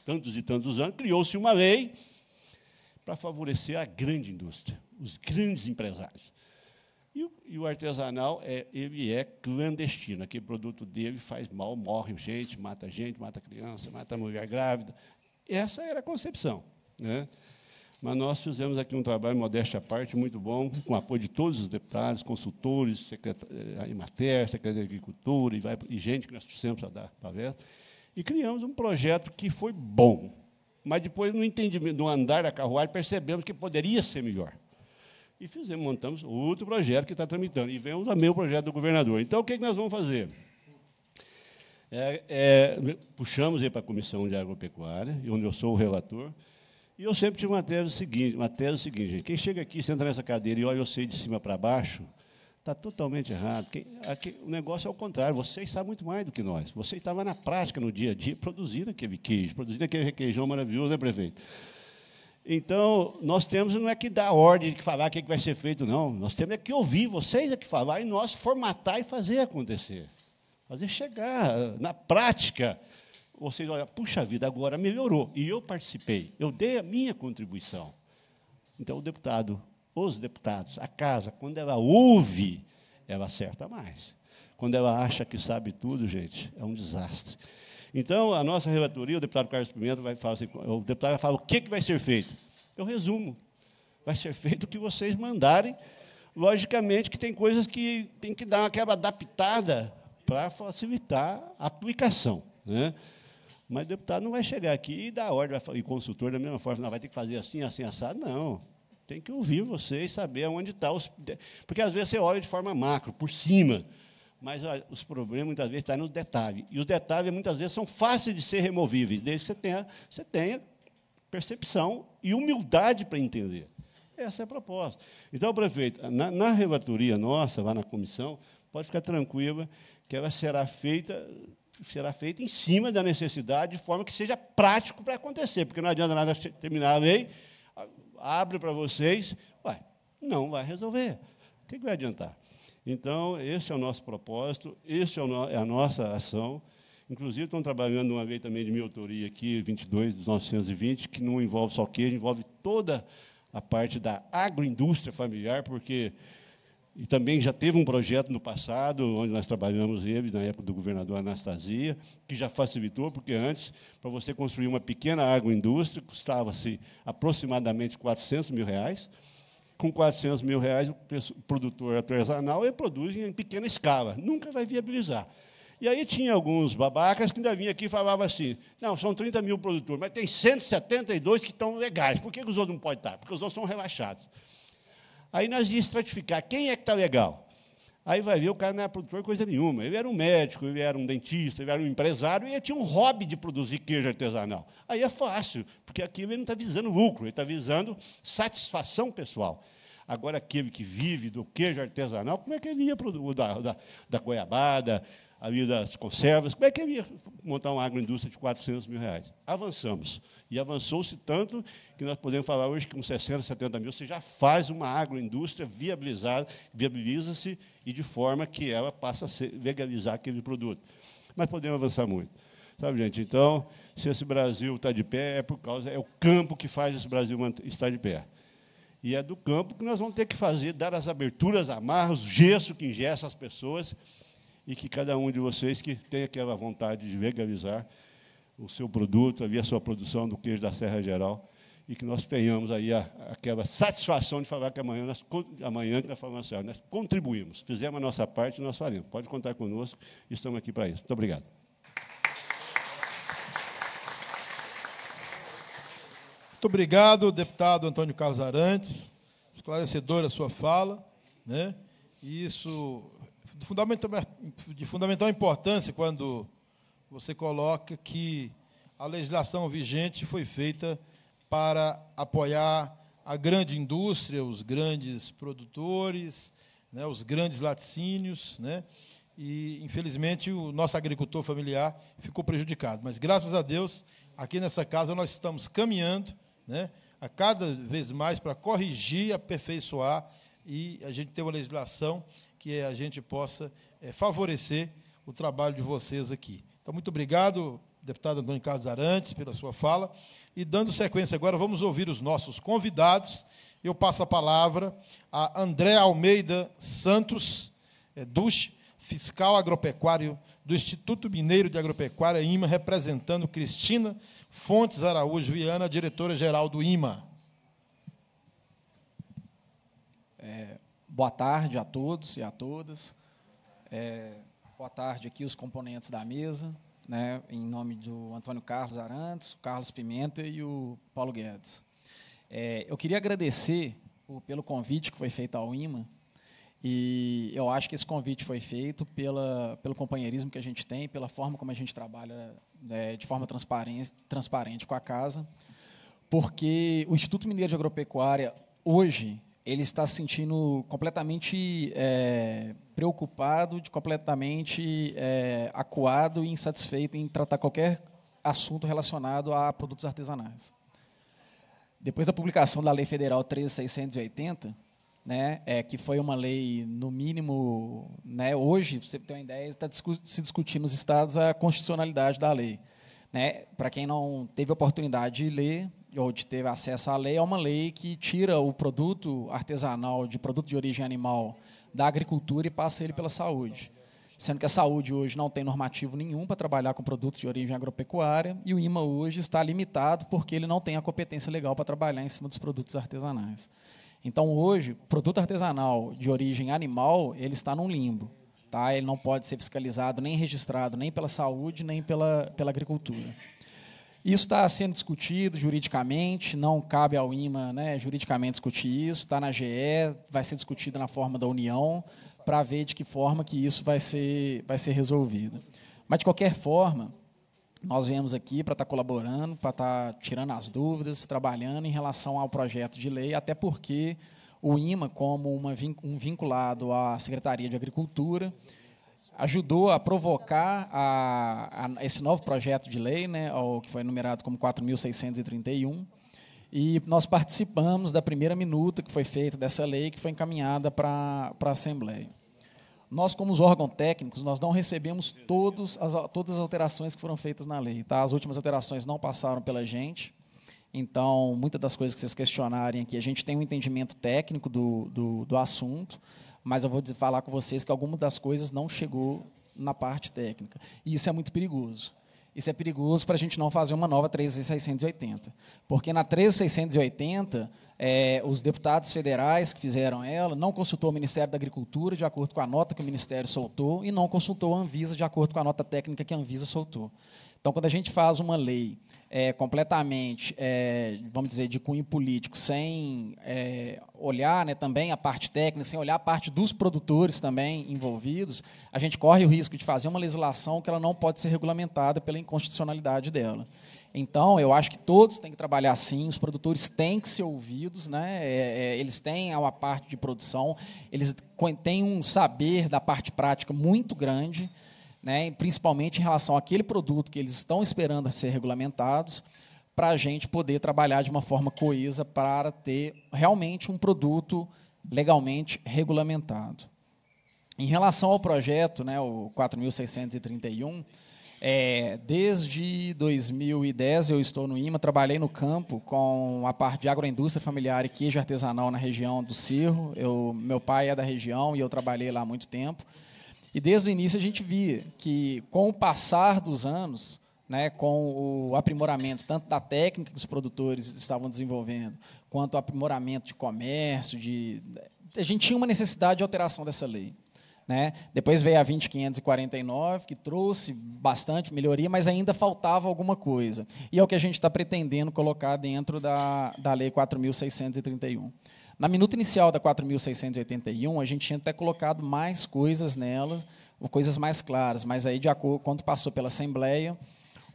tantos e tantos anos, criou-se uma lei para favorecer a grande indústria, os grandes empresários. E, e o artesanal, é, ele é clandestino. Aquele produto dele faz mal, morre gente, mata gente, mata criança, mata mulher grávida. Essa era a concepção. Né? Mas nós fizemos aqui um trabalho, modéstia à parte, muito bom, com o apoio de todos os deputados, consultores, secretário, eh, Imater, Secretaria de Agricultura, e, vai, e gente que nós trouxemos para dar para E criamos um projeto que foi bom. Mas depois, no entendimento, no andar da carruagem, percebemos que poderia ser melhor. E fizemos, montamos outro projeto que está tramitando. E vem também o projeto do governador. Então, o que, é que nós vamos fazer? É, é, puxamos ele para a Comissão de Agropecuária, onde eu sou o relator, e eu sempre tive uma tese seguinte, uma tese seguinte, gente, quem chega aqui, senta nessa cadeira e olha eu sei de cima para baixo, está totalmente errado. Quem, aqui, o negócio é o contrário, você está muito mais do que nós. Você estava na prática, no dia a dia, produzindo aquele queijo, produzindo aquele requeijão maravilhoso, né, prefeito? Então, nós temos não é que dar ordem de falar o que, é que vai ser feito, não. Nós temos é que ouvir vocês é que falar e nós formatar e fazer acontecer. Fazer chegar eh, na prática. Vocês olham, puxa vida, agora melhorou. E eu participei, eu dei a minha contribuição. Então, o deputado, os deputados, a casa, quando ela ouve, ela acerta mais. Quando ela acha que sabe tudo, gente, é um desastre. Então, a nossa relatoria, o deputado Carlos Pimenta vai falar assim, o deputado vai falar o que, que vai ser feito. Eu resumo. Vai ser feito o que vocês mandarem. Logicamente que tem coisas que tem que dar aquela adaptada para facilitar a aplicação. Né? Mas o deputado não vai chegar aqui e dar ordem, e consultor da mesma forma, não, vai ter que fazer assim, assim, assado. Não. Tem que ouvir vocês, saber onde está os. Porque às vezes você olha de forma macro, por cima. Mas olha, os problemas muitas vezes estão tá nos detalhes. E os detalhes muitas vezes são fáceis de ser removíveis, desde que você tenha, você tenha percepção e humildade para entender. Essa é a proposta. Então, prefeito, na, na relatoria nossa, lá na comissão, pode ficar tranquila que ela será feita será feita em cima da necessidade, de forma que seja prático para acontecer, porque não adianta nada terminar a lei, abre para vocês, ué, não vai resolver. O que, que vai adiantar? Então, esse é o nosso propósito, essa é, é a nossa ação. Inclusive, estão trabalhando uma lei também de minha autoria aqui, 22 dos 920, que não envolve só queijo, envolve toda a parte da agroindústria familiar, porque e também já teve um projeto no passado, onde nós trabalhamos ele, na época do governador Anastasia, que já facilitou, porque antes, para você construir uma pequena agroindústria, custava-se aproximadamente 400 mil reais, com 400 mil reais, o produtor artesanal ele produz em pequena escala, nunca vai viabilizar. E aí tinha alguns babacas que ainda vinha aqui e falava assim, não, são 30 mil produtores, mas tem 172 que estão legais, por que, que os outros não podem estar? Porque os outros são relaxados. Aí nós ia estratificar, quem é que está legal? Aí vai ver, o cara não era é produtor coisa nenhuma. Ele era um médico, ele era um dentista, ele era um empresário, e ele tinha um hobby de produzir queijo artesanal. Aí é fácil, porque aqui ele não está visando lucro, ele está visando satisfação pessoal. Agora, aquele que vive do queijo artesanal, como é que ele ia pro, da, da, da goiabada, ali das conservas, como é que ele ia montar uma agroindústria de 400 mil reais? Avançamos. E avançou-se tanto que nós podemos falar hoje que com 60, 70 mil você já faz uma agroindústria viabilizada, viabiliza-se e de forma que ela passa a legalizar aquele produto. Mas podemos avançar muito. Sabe, gente? Então, se esse Brasil está de pé, é por causa, é o campo que faz esse Brasil estar de pé. E é do campo que nós vamos ter que fazer, dar as aberturas, amarros, gesso que ingessa as pessoas, e que cada um de vocês que tem aquela vontade de legalizar o seu produto, a sua produção do queijo da Serra Geral, e que nós tenhamos aí a, aquela satisfação de falar que amanhã, nós, amanhã que nós falamos assim, nós contribuímos, fizemos a nossa parte, e nós faremos. Pode contar conosco, estamos aqui para isso. Muito obrigado. Muito obrigado, deputado Antônio Carlos Arantes. Esclarecedora a sua fala. Né? E isso de fundamental importância quando você coloca que a legislação vigente foi feita para apoiar a grande indústria, os grandes produtores, né, os grandes laticínios, né, e infelizmente o nosso agricultor familiar ficou prejudicado. Mas graças a Deus, aqui nessa casa nós estamos caminhando né, a cada vez mais para corrigir, aperfeiçoar e a gente ter uma legislação que a gente possa é, favorecer o trabalho de vocês aqui. Então, muito obrigado, deputado Antônio Carlos Arantes, pela sua fala. E dando sequência agora, vamos ouvir os nossos convidados. Eu passo a palavra a André Almeida Santos é, eh, Duche, fiscal agropecuário do Instituto Mineiro de Agropecuária, IMA, representando Cristina Fontes Araújo Viana, diretora-geral do IMA. É, boa tarde a todos e a todas. É, boa tarde aqui os componentes da mesa, né, em nome do Antônio Carlos Arantes, Carlos Pimenta e o Paulo Guedes. É, eu queria agradecer pelo convite que foi feito ao IMA e eu acho que esse convite foi feito pela, pelo companheirismo que a gente tem, pela forma como a gente trabalha né, de forma transparente, transparente com a casa, porque o Instituto Mineiro de Agropecuária, hoje, ele está se sentindo completamente é, preocupado, de completamente é, acuado e insatisfeito em tratar qualquer assunto relacionado a produtos artesanais. Depois da publicação da Lei Federal 13680, né, é, que foi uma lei, no mínimo, né, hoje, para você ter uma ideia, está discu se discutindo nos estados a constitucionalidade da lei. Né? Para quem não teve oportunidade de ler ou de ter acesso à lei, é uma lei que tira o produto artesanal, de produto de origem animal, da agricultura e passa ele pela saúde. Sendo que a saúde hoje não tem normativo nenhum para trabalhar com produtos de origem agropecuária e o IMA hoje está limitado porque ele não tem a competência legal para trabalhar em cima dos produtos artesanais. Então hoje, produto artesanal de origem animal, ele está num limbo. Tá? Ele não pode ser fiscalizado nem registrado nem pela saúde, nem pela, pela agricultura. Isso está sendo discutido juridicamente, não cabe ao IMA né, juridicamente discutir isso, está na GE, vai ser discutido na forma da União, para ver de que forma que isso vai ser, vai ser resolvido. Mas, de qualquer forma, nós viemos aqui para estar tá colaborando, para estar tá tirando as dúvidas, trabalhando em relação ao projeto de lei, até porque o IMA, como uma, um vinculado à Secretaria de Agricultura, ajudou a provocar a, a esse novo projeto de lei, né, ao, que foi enumerado como 4.631, e nós participamos da primeira minuta que foi feita dessa lei, que foi encaminhada para a Assembleia. Nós, como os órgãos técnicos, nós não recebemos todos as, todas as alterações que foram feitas na lei. Tá? As últimas alterações não passaram pela gente. Então, muitas das coisas que vocês questionarem aqui, a gente tem um entendimento técnico do, do, do assunto, mas eu vou falar com vocês que algumas das coisas não chegou na parte técnica. E isso é muito perigoso. Isso é perigoso para a gente não fazer uma nova 13.680. Porque na 13.680, é, os deputados federais que fizeram ela não consultou o Ministério da Agricultura, de acordo com a nota que o Ministério soltou, e não consultou a Anvisa, de acordo com a nota técnica que a Anvisa soltou. Então, quando a gente faz uma lei é, completamente, é, vamos dizer, de cunho político, sem é, olhar né, também a parte técnica, sem olhar a parte dos produtores também envolvidos, a gente corre o risco de fazer uma legislação que ela não pode ser regulamentada pela inconstitucionalidade dela. Então, eu acho que todos têm que trabalhar assim, os produtores têm que ser ouvidos, né? É, é, eles têm uma parte de produção, eles têm um saber da parte prática muito grande né, principalmente em relação àquele produto que eles estão esperando ser regulamentados, para a gente poder trabalhar de uma forma coesa para ter realmente um produto legalmente regulamentado. Em relação ao projeto, né, o 4.631, é, desde 2010 eu estou no IMA, trabalhei no campo com a parte de agroindústria familiar e queijo artesanal na região do Cirro. Eu, meu pai é da região e eu trabalhei lá há muito tempo. E desde o início a gente via que, com o passar dos anos, né, com o aprimoramento tanto da técnica que os produtores estavam desenvolvendo, quanto o aprimoramento de comércio, de... Né, a gente tinha uma necessidade de alteração dessa lei. Né? Depois veio a 20.549, que trouxe bastante melhoria, mas ainda faltava alguma coisa. E é o que a gente está pretendendo colocar dentro da, da Lei 4.631. Na minuta inicial da 4.681, a gente tinha até colocado mais coisas nela, coisas mais claras, mas aí, de acordo, quando passou pela Assembleia,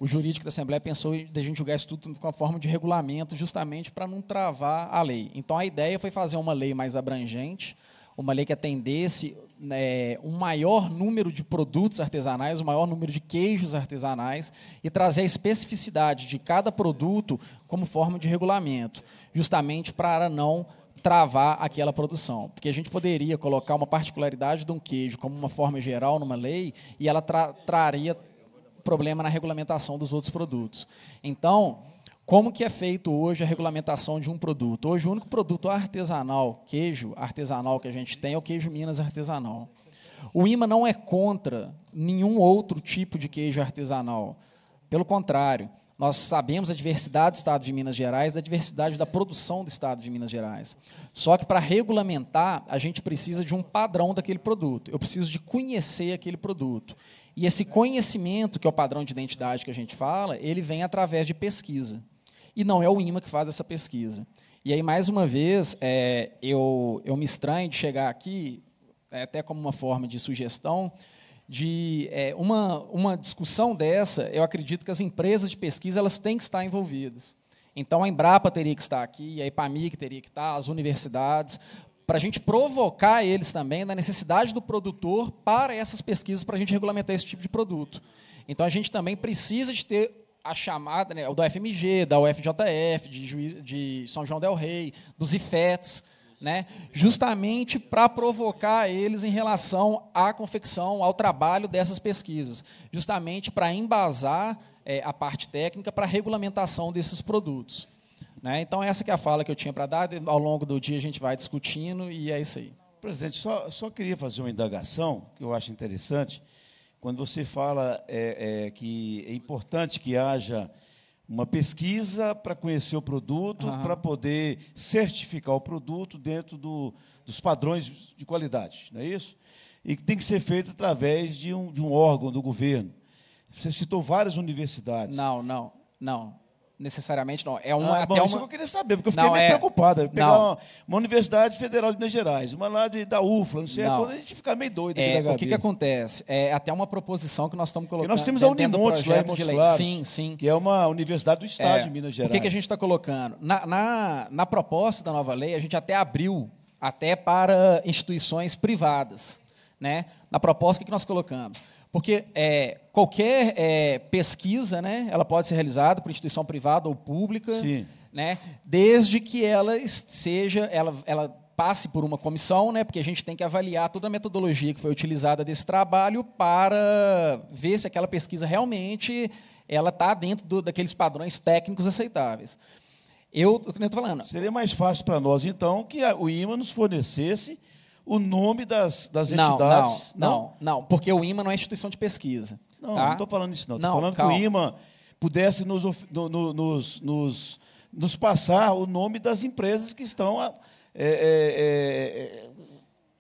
o jurídico da Assembleia pensou em a gente julgar isso tudo com a forma de regulamento, justamente para não travar a lei. Então, a ideia foi fazer uma lei mais abrangente, uma lei que atendesse né, um maior número de produtos artesanais, um maior número de queijos artesanais e trazer a especificidade de cada produto como forma de regulamento, justamente para não travar aquela produção. Porque a gente poderia colocar uma particularidade de um queijo como uma forma geral numa lei e ela tra traria problema na regulamentação dos outros produtos. Então, como que é feito hoje a regulamentação de um produto? Hoje o único produto artesanal, queijo artesanal que a gente tem é o queijo Minas artesanal. O IMA não é contra nenhum outro tipo de queijo artesanal. Pelo contrário, nós sabemos a diversidade do Estado de Minas Gerais, a diversidade da produção do Estado de Minas Gerais. Só que para regulamentar, a gente precisa de um padrão daquele produto. Eu preciso de conhecer aquele produto. E esse conhecimento, que é o padrão de identidade que a gente fala, ele vem através de pesquisa. E não é o IMA que faz essa pesquisa. E aí, mais uma vez, é, eu, eu me estranho de chegar aqui, é, até como uma forma de sugestão, de é, uma, uma discussão dessa, eu acredito que as empresas de pesquisa elas têm que estar envolvidas. Então, a Embrapa teria que estar aqui, a EPAMIC teria que estar, as universidades, para a gente provocar eles também da necessidade do produtor para essas pesquisas, para a gente regulamentar esse tipo de produto. Então, a gente também precisa de ter a chamada né, da FMG da UFJF, de, de São João del Rei, dos IFETs, né? justamente para provocar eles em relação à confecção, ao trabalho dessas pesquisas, justamente para embasar é, a parte técnica para a regulamentação desses produtos. Né? Então, essa que é a fala que eu tinha para dar, ao longo do dia a gente vai discutindo e é isso aí. Presidente, só, só queria fazer uma indagação que eu acho interessante. Quando você fala é, é, que é importante que haja uma pesquisa para conhecer o produto, para poder certificar o produto dentro do, dos padrões de qualidade, não é isso? E que tem que ser feito através de um, de um órgão do governo. Você citou várias universidades. Não, não, não necessariamente não. É ah, uma, ah, até bom, uma... isso que eu queria saber, porque eu fiquei não, meio é... preocupada. Pegar uma, uma, Universidade Federal de Minas Gerais, uma lá de, da UFLA, não sei, é não. a gente fica meio doido. É, o que, que acontece? É até uma proposição que nós estamos colocando. E nós temos a Unimontes lá em Montes Claros, sim, sim. que é uma universidade do é. Estado é. de Minas Gerais. O que, que a gente está colocando? Na, na, na proposta da nova lei, a gente até abriu até para instituições privadas. Né? Na proposta, o que, que nós colocamos? Porque é, qualquer é, pesquisa, né, ela pode ser realizada por instituição privada ou pública, Sim. né, desde que ela seja, ela, ela passe por uma comissão, né, porque a gente tem que avaliar toda a metodologia que foi utilizada desse trabalho para ver se aquela pesquisa realmente ela está dentro do, daqueles padrões técnicos aceitáveis. Eu, eu estou falando. Seria mais fácil para nós, então, que a, o IMA nos fornecesse o nome das, das não, entidades. Não, não, não, não, porque o IMA não é instituição de pesquisa. Não, tá? não estou falando isso, não. Estou falando calma. que o IMA pudesse nos, no, nos, nos, nos, passar o nome das empresas que estão é, é, é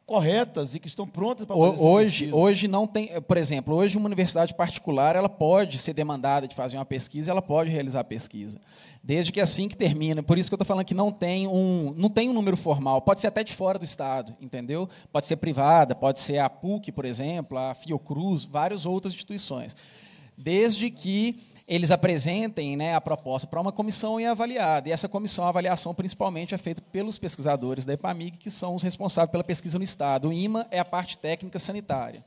corretas e que estão prontas para fazer hoje pesquisa. hoje não tem por exemplo hoje uma universidade particular ela pode ser demandada de fazer uma pesquisa ela pode realizar a pesquisa desde que assim que termina por isso que eu estou falando que não tem um não tem um número formal pode ser até de fora do estado entendeu pode ser privada pode ser a PUC por exemplo a Fiocruz várias outras instituições desde que eles apresentem né, a proposta para uma comissão e é avaliada. E essa comissão, a avaliação principalmente é feita pelos pesquisadores da EPAMIG, que são os responsáveis pela pesquisa no Estado. O IMA é a parte técnica sanitária.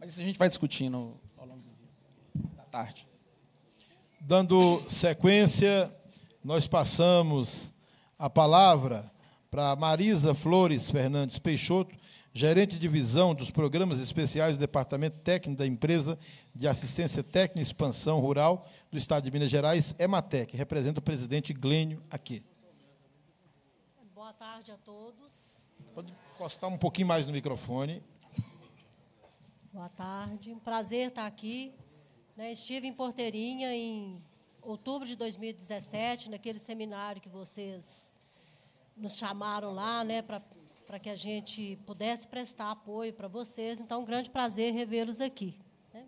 Mas isso a gente vai discutindo ao longo da tarde. Dando sequência, nós passamos a palavra para Marisa Flores Fernandes Peixoto, gerente de Visão dos programas especiais do Departamento Técnico da Empresa de Assistência Técnica e Expansão Rural do Estado de Minas Gerais, EMATEC, representa o presidente Glênio aqui. Boa tarde a todos. Pode encostar um pouquinho mais no microfone. Boa tarde, um prazer estar aqui. Né? Estive em Porteirinha em outubro de 2017, naquele seminário que vocês nos chamaram lá né, para para que a gente pudesse prestar apoio para vocês. Então, um grande prazer revê-los aqui. Né?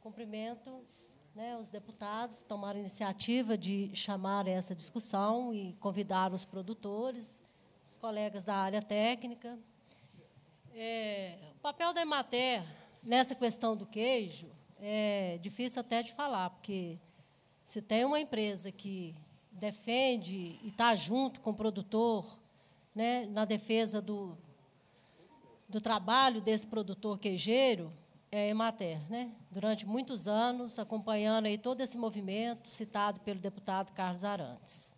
Cumprimento né, os deputados que tomaram a iniciativa de chamar essa discussão e convidar os produtores, os colegas da área técnica. É, o papel da Emater nessa questão do queijo é difícil até de falar, porque se tem uma empresa que defende e está junto com o produtor né, na defesa do, do trabalho desse produtor queijeiro é Emater, né? Durante muitos anos acompanhando aí todo esse movimento citado pelo deputado Carlos Arantes.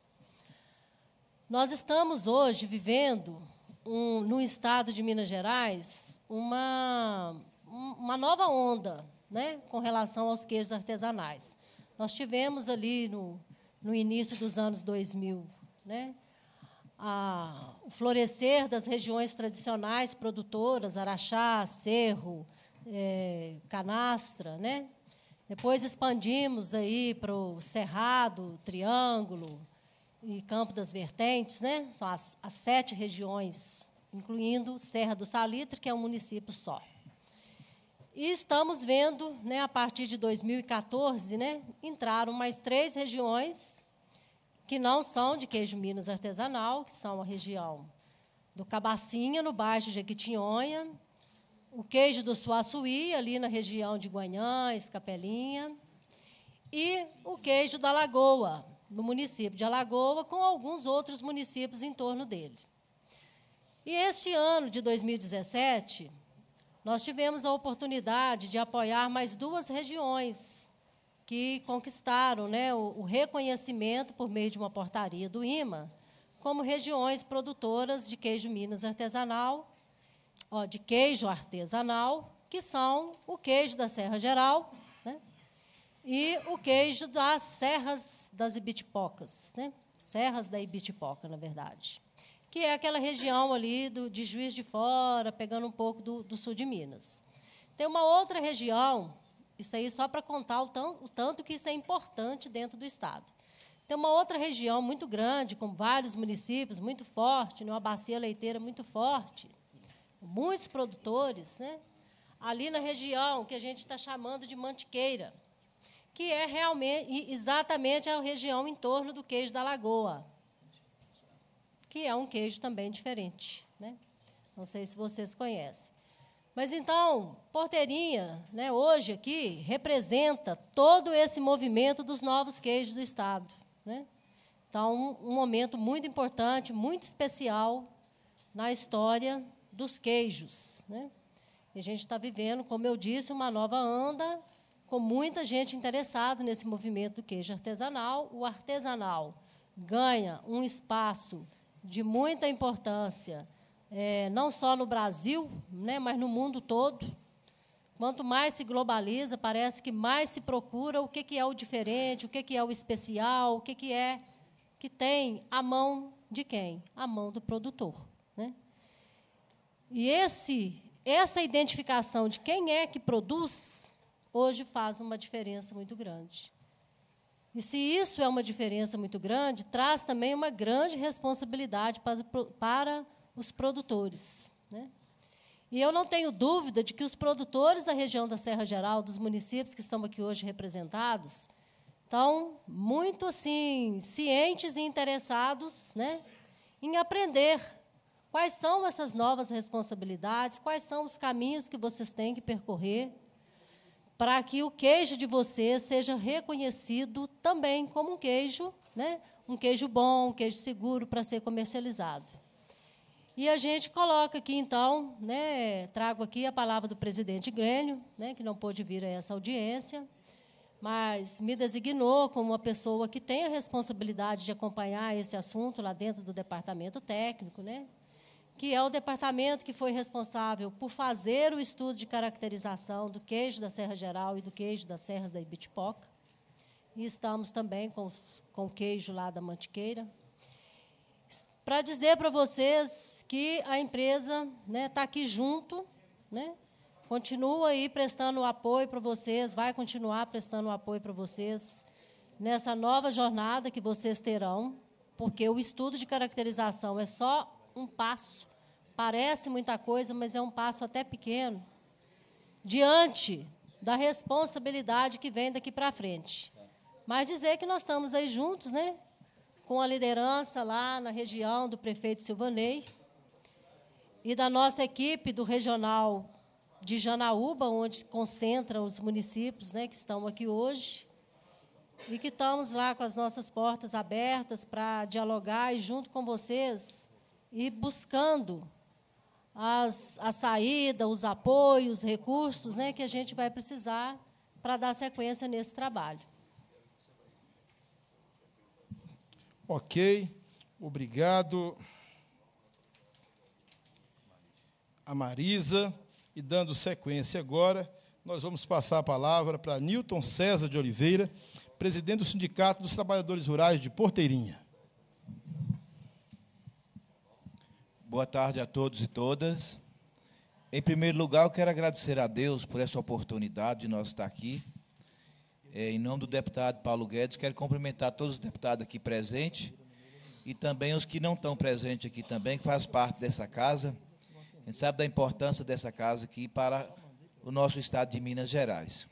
Nós estamos hoje vivendo um, no estado de Minas Gerais uma uma nova onda, né, com relação aos queijos artesanais. Nós tivemos ali no, no início dos anos 2000, né, a, o florescer das regiões tradicionais produtoras, Araxá, Cerro, é, Canastra, né? Depois expandimos aí para o Cerrado, Triângulo e Campo das Vertentes, né? São as, as sete regiões, incluindo Serra do Salitre, que é um município só. E estamos vendo, né, a partir de 2014, né, entraram mais três regiões que não são de queijo Minas artesanal, que são a região do Cabacinha, no bairro de Jequitinhonha, o queijo do Suaçuí, ali na região de Guanhães, Capelinha, e o queijo da Lagoa, no município de Alagoa, com alguns outros municípios em torno dele. E este ano de 2017, nós tivemos a oportunidade de apoiar mais duas regiões que conquistaram né, o, o reconhecimento por meio de uma portaria do IMA como regiões produtoras de queijo Minas artesanal, ó, de queijo artesanal, que são o queijo da Serra Geral né, e o queijo das serras das Ibitipocas, né, serras da Ibitipoca, na verdade, que é aquela região ali do, de Juiz de Fora, pegando um pouco do, do sul de Minas. Tem uma outra região isso aí só para contar o, tão, o tanto que isso é importante dentro do Estado. Tem uma outra região muito grande, com vários municípios, muito forte, uma bacia leiteira muito forte, muitos produtores, né? ali na região que a gente está chamando de Mantiqueira, que é realmente exatamente a região em torno do queijo da Lagoa, que é um queijo também diferente. Né? Não sei se vocês conhecem. Mas então, Porteirinha, né, hoje aqui, representa todo esse movimento dos novos queijos do Estado. Né? Então, um, um momento muito importante, muito especial na história dos queijos. Né? E a gente está vivendo, como eu disse, uma nova anda, com muita gente interessada nesse movimento do queijo artesanal. O artesanal ganha um espaço de muita importância é, não só no Brasil, né, mas no mundo todo. Quanto mais se globaliza, parece que mais se procura o que, que é o diferente, o que, que é o especial, o que, que é que tem a mão de quem? A mão do produtor. Né? E esse, essa identificação de quem é que produz, hoje faz uma diferença muito grande. E se isso é uma diferença muito grande, traz também uma grande responsabilidade para, para os produtores. Né? E eu não tenho dúvida de que os produtores da região da Serra Geral, dos municípios que estão aqui hoje representados, estão muito assim cientes e interessados né, em aprender quais são essas novas responsabilidades, quais são os caminhos que vocês têm que percorrer para que o queijo de vocês seja reconhecido também como um queijo, né, um queijo bom, um queijo seguro para ser comercializado. E a gente coloca aqui, então, né, trago aqui a palavra do presidente Grêmio, né, que não pôde vir a essa audiência, mas me designou como uma pessoa que tem a responsabilidade de acompanhar esse assunto lá dentro do departamento técnico, né, que é o departamento que foi responsável por fazer o estudo de caracterização do queijo da Serra Geral e do queijo das Serras da Ibitipoca. E estamos também com, com o queijo lá da Mantiqueira, para dizer para vocês que a empresa está né, tá aqui junto, né, continua aí prestando apoio para vocês, vai continuar prestando apoio para vocês nessa nova jornada que vocês terão, porque o estudo de caracterização é só um passo. Parece muita coisa, mas é um passo até pequeno diante da responsabilidade que vem daqui para frente. Mas dizer que nós estamos aí juntos, né? com a liderança lá na região do prefeito Silvanei e da nossa equipe do regional de Janaúba, onde concentra os municípios né, que estão aqui hoje, e que estamos lá com as nossas portas abertas para dialogar e junto com vocês e buscando as, a saída, os apoios, recursos né, que a gente vai precisar para dar sequência nesse trabalho. Ok, obrigado a Marisa. E dando sequência agora, nós vamos passar a palavra para Newton César de Oliveira, presidente do Sindicato dos Trabalhadores Rurais de Porteirinha. Boa tarde a todos e todas. Em primeiro lugar, eu quero agradecer a Deus por essa oportunidade de nós estar aqui é, em nome do deputado Paulo Guedes, quero cumprimentar todos os deputados aqui presentes e também os que não estão presentes aqui também, que fazem parte dessa casa. A gente sabe da importância dessa casa aqui para o nosso estado de Minas Gerais.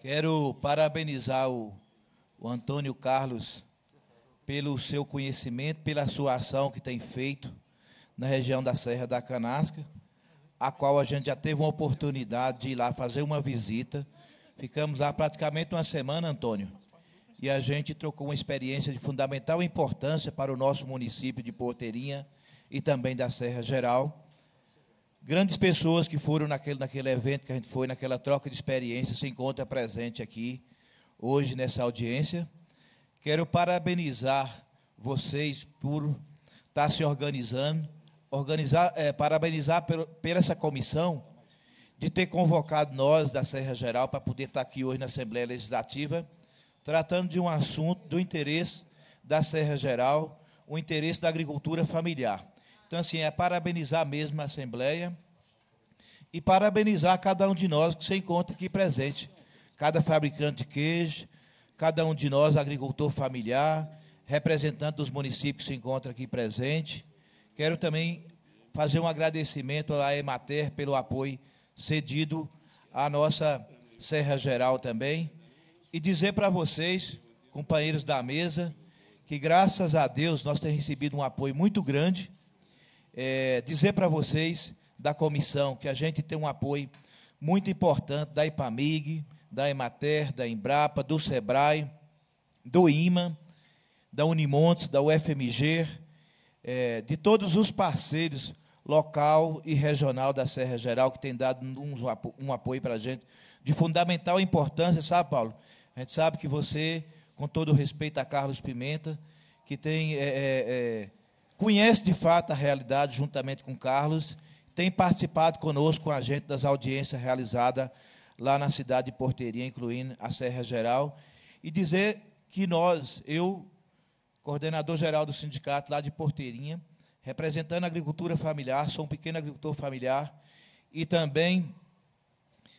Quero parabenizar o, o Antônio Carlos pelo seu conhecimento, pela sua ação que tem feito na região da Serra da Canasca, a qual a gente já teve uma oportunidade de ir lá fazer uma visita Ficamos lá praticamente uma semana, Antônio. E a gente trocou uma experiência de fundamental importância para o nosso município de Porteirinha e também da Serra Geral. Grandes pessoas que foram naquele, naquele evento que a gente foi, naquela troca de experiência, se encontra presente aqui hoje nessa audiência. Quero parabenizar vocês por estar tá se organizando, organizar, é, parabenizar por, por essa comissão de ter convocado nós da Serra Geral para poder estar aqui hoje na Assembleia Legislativa, tratando de um assunto do interesse da Serra Geral, o interesse da agricultura familiar. Então, assim, é parabenizar mesmo a Assembleia e parabenizar cada um de nós que se encontra aqui presente, cada fabricante de queijo, cada um de nós, agricultor familiar, representante dos municípios que se encontra aqui presente. Quero também fazer um agradecimento à Emater pelo apoio cedido à nossa Serra Geral também. E dizer para vocês, companheiros da mesa, que graças a Deus nós temos recebido um apoio muito grande. É, dizer para vocês da comissão que a gente tem um apoio muito importante da IPAMIG, da Emater, da Embrapa, do SEBRAE, do IMA, da Unimontes, da UFMG, é, de todos os parceiros local e regional da Serra Geral, que tem dado um, um apoio para a gente de fundamental importância, sabe, Paulo? A gente sabe que você, com todo respeito a Carlos Pimenta, que tem, é, é, é, conhece de fato a realidade juntamente com Carlos, tem participado conosco, com a gente, das audiências realizadas lá na cidade de Porteirinha, incluindo a Serra Geral, e dizer que nós, eu, coordenador geral do sindicato lá de Porteirinha, representando a agricultura familiar, sou um pequeno agricultor familiar e também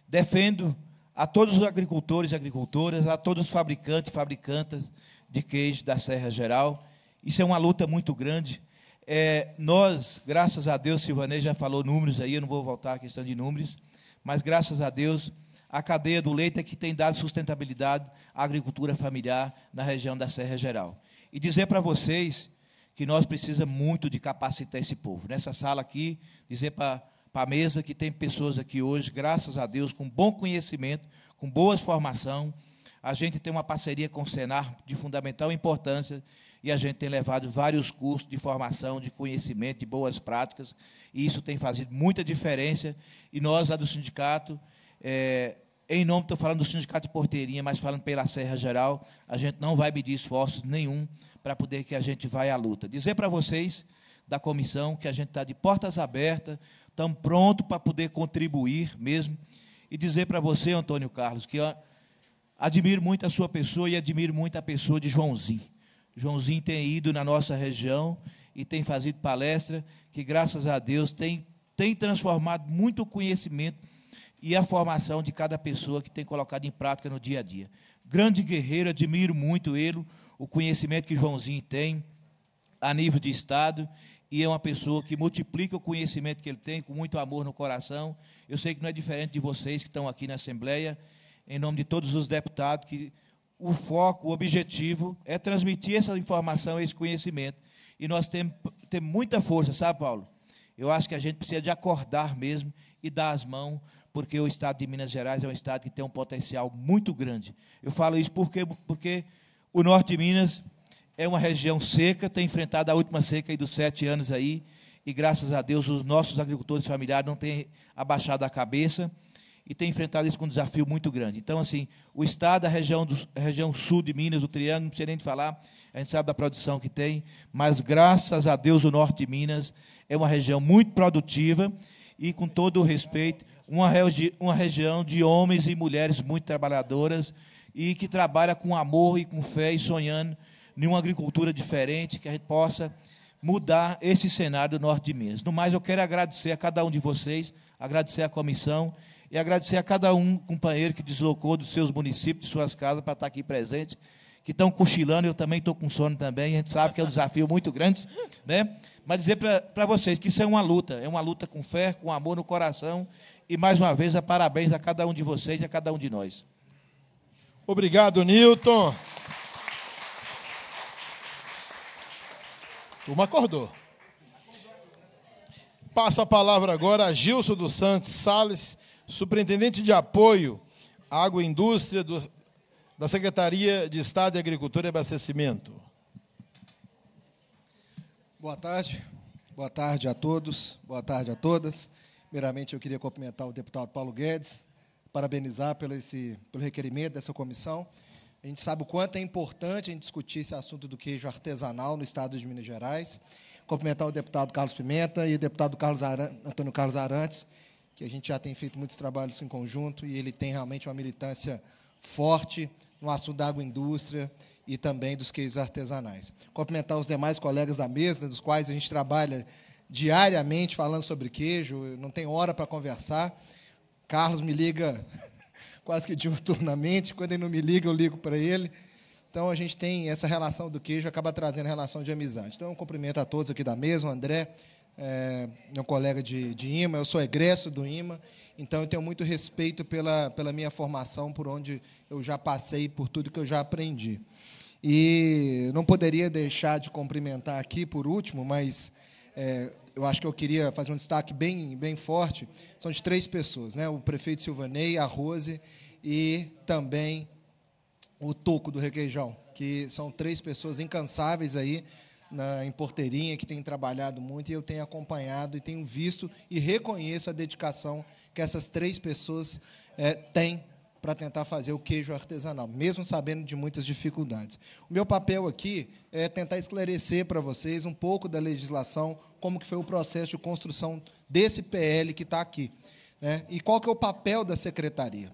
defendo a todos os agricultores e agricultoras, a todos os fabricantes e fabricantas de queijo da Serra Geral. Isso é uma luta muito grande. É, nós, graças a Deus, Silvanei já falou números aí, eu não vou voltar à questão de números, mas graças a Deus, a cadeia do leite é que tem dado sustentabilidade à agricultura familiar na região da Serra Geral. E dizer para vocês que nós precisamos muito de capacitar esse povo. Nessa sala aqui, dizer para a mesa que tem pessoas aqui hoje, graças a Deus, com bom conhecimento, com boas formação. A gente tem uma parceria com o Senar de fundamental importância e a gente tem levado vários cursos de formação, de conhecimento, de boas práticas, e isso tem feito muita diferença. E nós, lá do sindicato, é, em nome, estou falando do Sindicato de Porteirinha, mas falando pela Serra Geral, a gente não vai medir esforços nenhum para poder que a gente vá à luta. Dizer para vocês da comissão que a gente está de portas abertas, estamos pronto para poder contribuir mesmo. E dizer para você, Antônio Carlos, que eu admiro muito a sua pessoa e admiro muito a pessoa de Joãozinho. Joãozinho tem ido na nossa região e tem fazido palestra que, graças a Deus, tem, tem transformado muito o conhecimento e a formação de cada pessoa que tem colocado em prática no dia a dia. Grande guerreiro, admiro muito ele, o conhecimento que Joãozinho tem a nível de Estado e é uma pessoa que multiplica o conhecimento que ele tem com muito amor no coração. Eu sei que não é diferente de vocês que estão aqui na Assembleia, em nome de todos os deputados, que o foco, o objetivo é transmitir essa informação, esse conhecimento. E nós temos, temos muita força, sabe, Paulo? Eu acho que a gente precisa de acordar mesmo e dar as mãos, porque o Estado de Minas Gerais é um Estado que tem um potencial muito grande. Eu falo isso porque, porque o norte de Minas é uma região seca, tem enfrentado a última seca aí dos sete anos aí, e graças a Deus os nossos agricultores familiares não têm abaixado a cabeça e têm enfrentado isso com um desafio muito grande. Então, assim, o estado, a região, do, a região sul de Minas, o Triângulo, não precisa nem falar, a gente sabe da produção que tem, mas graças a Deus o norte de Minas é uma região muito produtiva e, com todo o respeito, uma, regi uma região de homens e mulheres muito trabalhadoras e que trabalha com amor e com fé e sonhando em uma agricultura diferente, que a gente possa mudar esse cenário do norte de Minas. No mais, eu quero agradecer a cada um de vocês, agradecer à comissão e agradecer a cada um companheiro que deslocou dos seus municípios, de suas casas, para estar aqui presente, que estão cochilando, eu também estou com sono também, a gente sabe que é um desafio muito grande, né? mas dizer para vocês que isso é uma luta, é uma luta com fé, com amor no coração, e mais uma vez, a parabéns a cada um de vocês e a cada um de nós. Obrigado, Newton. Turma acordou. Passa a palavra agora a Gilson dos Santos Sales, superintendente de apoio à agroindústria do, da Secretaria de Estado de Agricultura e Abastecimento. Boa tarde. Boa tarde a todos. Boa tarde a todas. Primeiramente, eu queria cumprimentar o deputado Paulo Guedes, parabenizar pelo, esse, pelo requerimento dessa comissão. A gente sabe o quanto é importante a gente discutir esse assunto do queijo artesanal no estado de Minas Gerais. Cumprimentar o deputado Carlos Pimenta e o deputado Carlos Aran, Antônio Carlos Arantes, que a gente já tem feito muitos trabalhos em conjunto e ele tem realmente uma militância forte no assunto da agroindústria e também dos queijos artesanais. Cumprimentar os demais colegas da mesa, dos quais a gente trabalha diariamente falando sobre queijo, não tem hora para conversar. Carlos me liga quase que diuturnamente, quando ele não me liga, eu ligo para ele. Então a gente tem essa relação do queijo, acaba trazendo relação de amizade. Então eu cumprimento a todos aqui da mesa, o André, é, meu colega de, de IMA, eu sou egresso do IMA, então eu tenho muito respeito pela, pela minha formação, por onde eu já passei, por tudo que eu já aprendi. E não poderia deixar de cumprimentar aqui, por último, mas é, eu acho que eu queria fazer um destaque bem, bem forte, são de três pessoas, né? o prefeito Silvanei, a Rose e também o Toco do Requeijão, que são três pessoas incansáveis aí na, em Porteirinha, que têm trabalhado muito, e eu tenho acompanhado e tenho visto e reconheço a dedicação que essas três pessoas é, têm para tentar fazer o queijo artesanal, mesmo sabendo de muitas dificuldades. O meu papel aqui é tentar esclarecer para vocês um pouco da legislação, como que foi o processo de construção desse PL que está aqui. Né? E qual que é o papel da secretaria?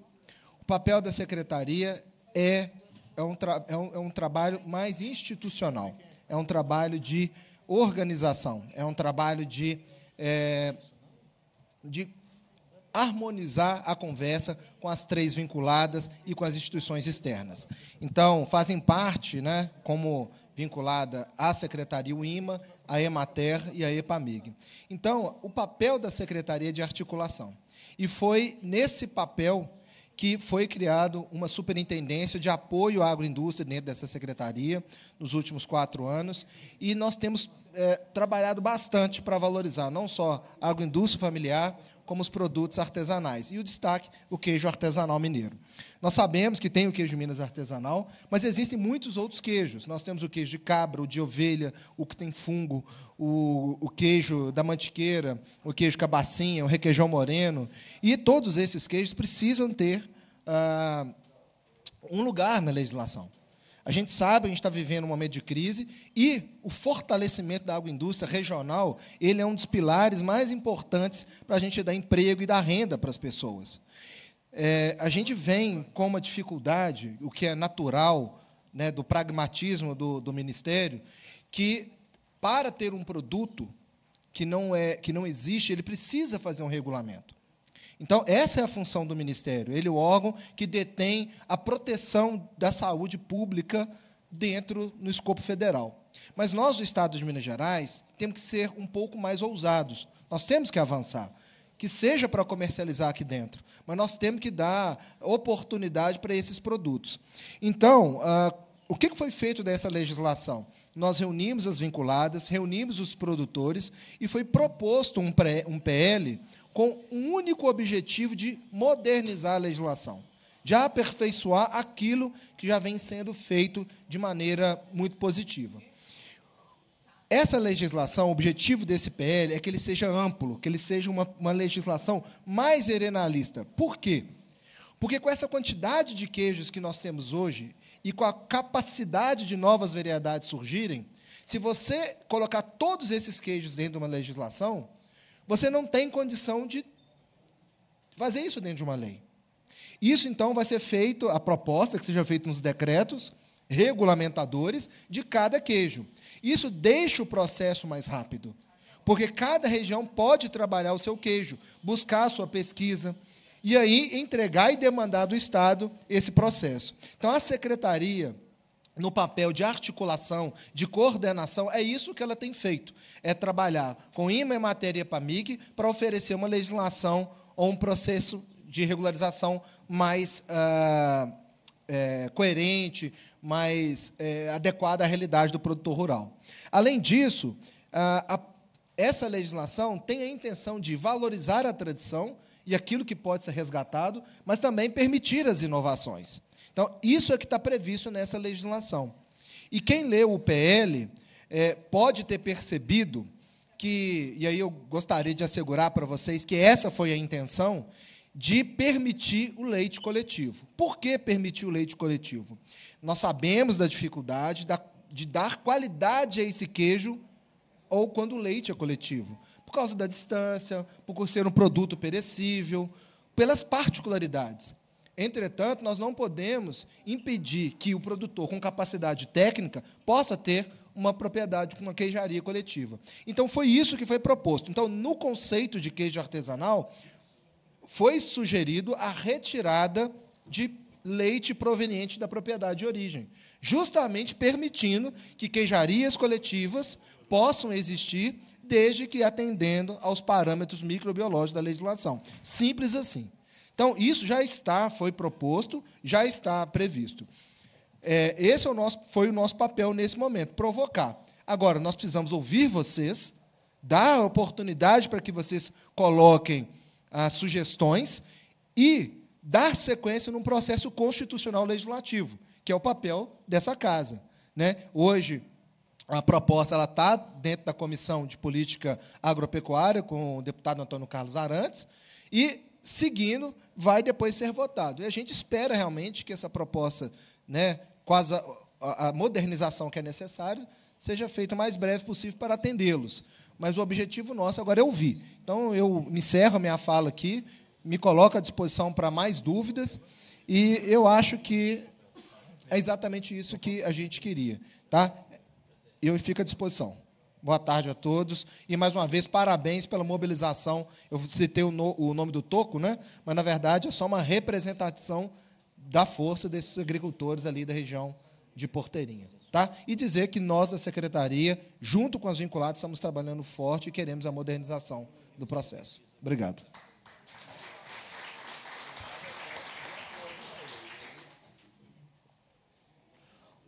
O papel da secretaria é, é, um, é, um, é um trabalho mais institucional, é um trabalho de organização, é um trabalho de, é, de harmonizar a conversa com as três vinculadas e com as instituições externas. Então, fazem parte, né, como vinculada à Secretaria UIMA, à EMATER e à EPAMIG. Então, o papel da Secretaria é de Articulação. E foi nesse papel que foi criado uma superintendência de apoio à agroindústria dentro dessa secretaria nos últimos quatro anos e nós temos é, trabalhado bastante para valorizar não só a agroindústria familiar, como os produtos artesanais. E o destaque, o queijo artesanal mineiro. Nós sabemos que tem o queijo Minas artesanal, mas existem muitos outros queijos. Nós temos o queijo de cabra, o de ovelha, o que tem fungo, o, o queijo da mantiqueira, o queijo cabacinha, o requeijão moreno. E todos esses queijos precisam ter ah, um lugar na legislação. A gente sabe, a gente está vivendo um momento de crise e o fortalecimento da agroindústria regional, ele é um dos pilares mais importantes para a gente dar emprego e dar renda para as pessoas. É, a gente vem com uma dificuldade, o que é natural né, do pragmatismo do, do Ministério, que para ter um produto que não, é, que não existe, ele precisa fazer um regulamento. Então, essa é a função do ministério. Ele é o órgão que detém a proteção da saúde pública dentro no escopo federal. Mas nós, do Estado de Minas Gerais, temos que ser um pouco mais ousados. Nós temos que avançar que seja para comercializar aqui dentro, mas nós temos que dar oportunidade para esses produtos. Então, uh, o que foi feito dessa legislação? Nós reunimos as vinculadas, reunimos os produtores e foi proposto um, pré, um PL com um único objetivo de modernizar a legislação, de aperfeiçoar aquilo que já vem sendo feito de maneira muito positiva. Essa legislação, o objetivo desse PL é que ele seja amplo, que ele seja uma, uma legislação mais herenalista. Por quê? Porque com essa quantidade de queijos que nós temos hoje e com a capacidade de novas variedades surgirem, se você colocar todos esses queijos dentro de uma legislação, você não tem condição de fazer isso dentro de uma lei. Isso, então, vai ser feito, a proposta é que seja feita nos decretos regulamentadores de cada queijo. Isso deixa o processo mais rápido, porque cada região pode trabalhar o seu queijo, buscar a sua pesquisa, e aí entregar e demandar do Estado esse processo. Então, a secretaria no papel de articulação, de coordenação, é isso que ela tem feito. É trabalhar com IMA e matéria PAMIG para oferecer uma legislação ou um processo de regularização mais ah, é, coerente, mais é, adequado à realidade do produtor rural. Além disso, ah, a, essa legislação tem a intenção de valorizar a tradição e aquilo que pode ser resgatado, mas também permitir as inovações. Então, isso é que está previsto nessa legislação. E quem leu o PL é, pode ter percebido que, e aí eu gostaria de assegurar para vocês que essa foi a intenção, de permitir o leite coletivo. Por que permitir o leite coletivo? Nós sabemos da dificuldade de dar qualidade a esse queijo ou quando o leite é coletivo, por causa da distância, por ser um produto perecível, pelas particularidades. Entretanto, nós não podemos impedir que o produtor com capacidade técnica possa ter uma propriedade com uma queijaria coletiva. Então, foi isso que foi proposto. Então, no conceito de queijo artesanal, foi sugerido a retirada de leite proveniente da propriedade de origem, justamente permitindo que queijarias coletivas possam existir desde que atendendo aos parâmetros microbiológicos da legislação. Simples assim. Então, isso já está, foi proposto, já está previsto. É, esse é o nosso, foi o nosso papel nesse momento, provocar. Agora, nós precisamos ouvir vocês, dar a oportunidade para que vocês coloquem as ah, sugestões e dar sequência num processo constitucional legislativo, que é o papel dessa casa. Né? Hoje, a proposta está dentro da Comissão de Política Agropecuária, com o deputado Antônio Carlos Arantes, e seguindo, vai depois ser votado. E a gente espera realmente que essa proposta, né, quase a, a modernização que é necessária, seja feita o mais breve possível para atendê-los. Mas o objetivo nosso agora é ouvir. Então, eu me encerro a minha fala aqui, me coloco à disposição para mais dúvidas, e eu acho que é exatamente isso que a gente queria. Tá? Eu fico à disposição. Boa tarde a todos. E mais uma vez, parabéns pela mobilização. Eu citei o, no, o, nome do Toco, né? mas na verdade é só uma representação da força desses agricultores ali da região de Porteirinha. Tá? E dizer que nós da Secretaria, junto com as vinculadas, estamos trabalhando forte e queremos a modernização do processo. Obrigado.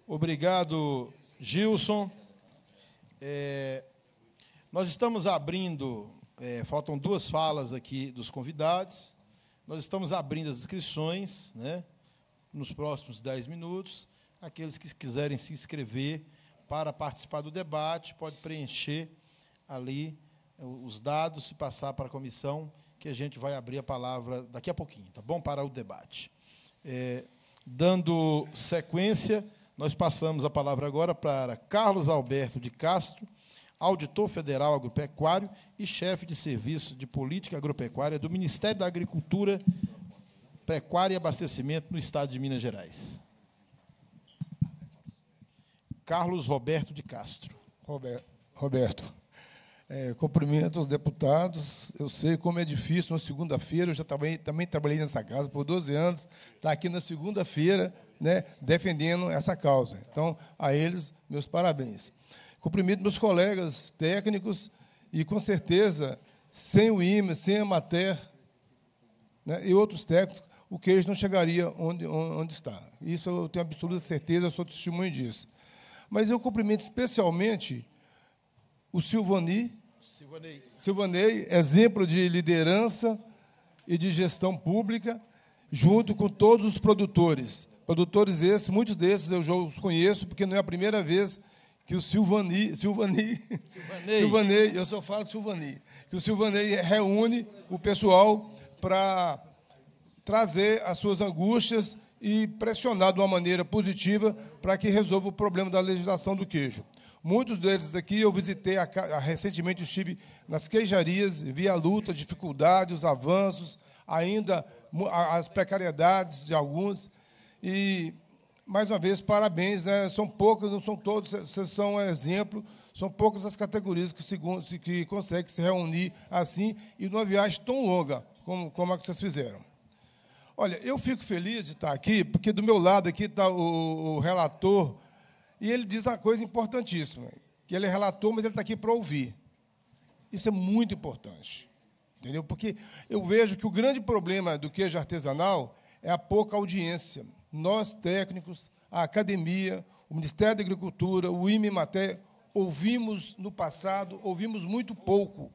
Obrigado, Gilson. É, nós estamos abrindo, é, faltam duas falas aqui dos convidados. Nós estamos abrindo as inscrições, né? Nos próximos dez minutos, aqueles que quiserem se inscrever para participar do debate, pode preencher ali é, os dados e passar para a comissão, que a gente vai abrir a palavra daqui a pouquinho, tá bom? Para o debate. É, dando sequência nós passamos a palavra agora para Carlos Alberto de Castro, auditor federal agropecuário e chefe de serviço de política agropecuária do Ministério da Agricultura, Pecuária e Abastecimento no Estado de Minas Gerais. Carlos Roberto de Castro. Roberto, é, cumprimento os deputados. Eu sei como é difícil, na segunda-feira, eu já também, também trabalhei nessa casa por 12 anos, está aqui na segunda-feira, né, defendendo essa causa. Então, a eles, meus parabéns. Cumprimento meus colegas técnicos e, com certeza, sem o IME, sem a Mater né, e outros técnicos, o queijo não chegaria onde, onde está. Isso eu tenho absoluta certeza, sou testemunho disso. Mas eu cumprimento especialmente o Silvani, Silvanei. Silvanei, exemplo de liderança e de gestão pública, junto com todos os produtores. Produtores esses, muitos desses eu já os conheço, porque não é a primeira vez que o Silvani, Silvani, Silvanei, Silvanei eu só falo Silvani, que o Silvanei reúne o pessoal para trazer as suas angústias e pressionar de uma maneira positiva para que resolva o problema da legislação do queijo. Muitos deles aqui eu visitei, recentemente estive nas queijarias, vi a luta, dificuldades, os avanços, ainda as precariedades de alguns, e, mais uma vez, parabéns, né? são poucas, não são todos, vocês são um exemplo, são poucas as categorias que, segundo, que conseguem se reunir assim e numa viagem tão longa como, como a que vocês fizeram. Olha, eu fico feliz de estar aqui, porque do meu lado aqui está o, o relator, e ele diz uma coisa importantíssima, que ele é relator, mas ele está aqui para ouvir. Isso é muito importante. Entendeu? Porque eu vejo que o grande problema do queijo artesanal é a pouca audiência nós técnicos, a academia, o Ministério da Agricultura, o IMEMATE, ouvimos no passado, ouvimos muito pouco.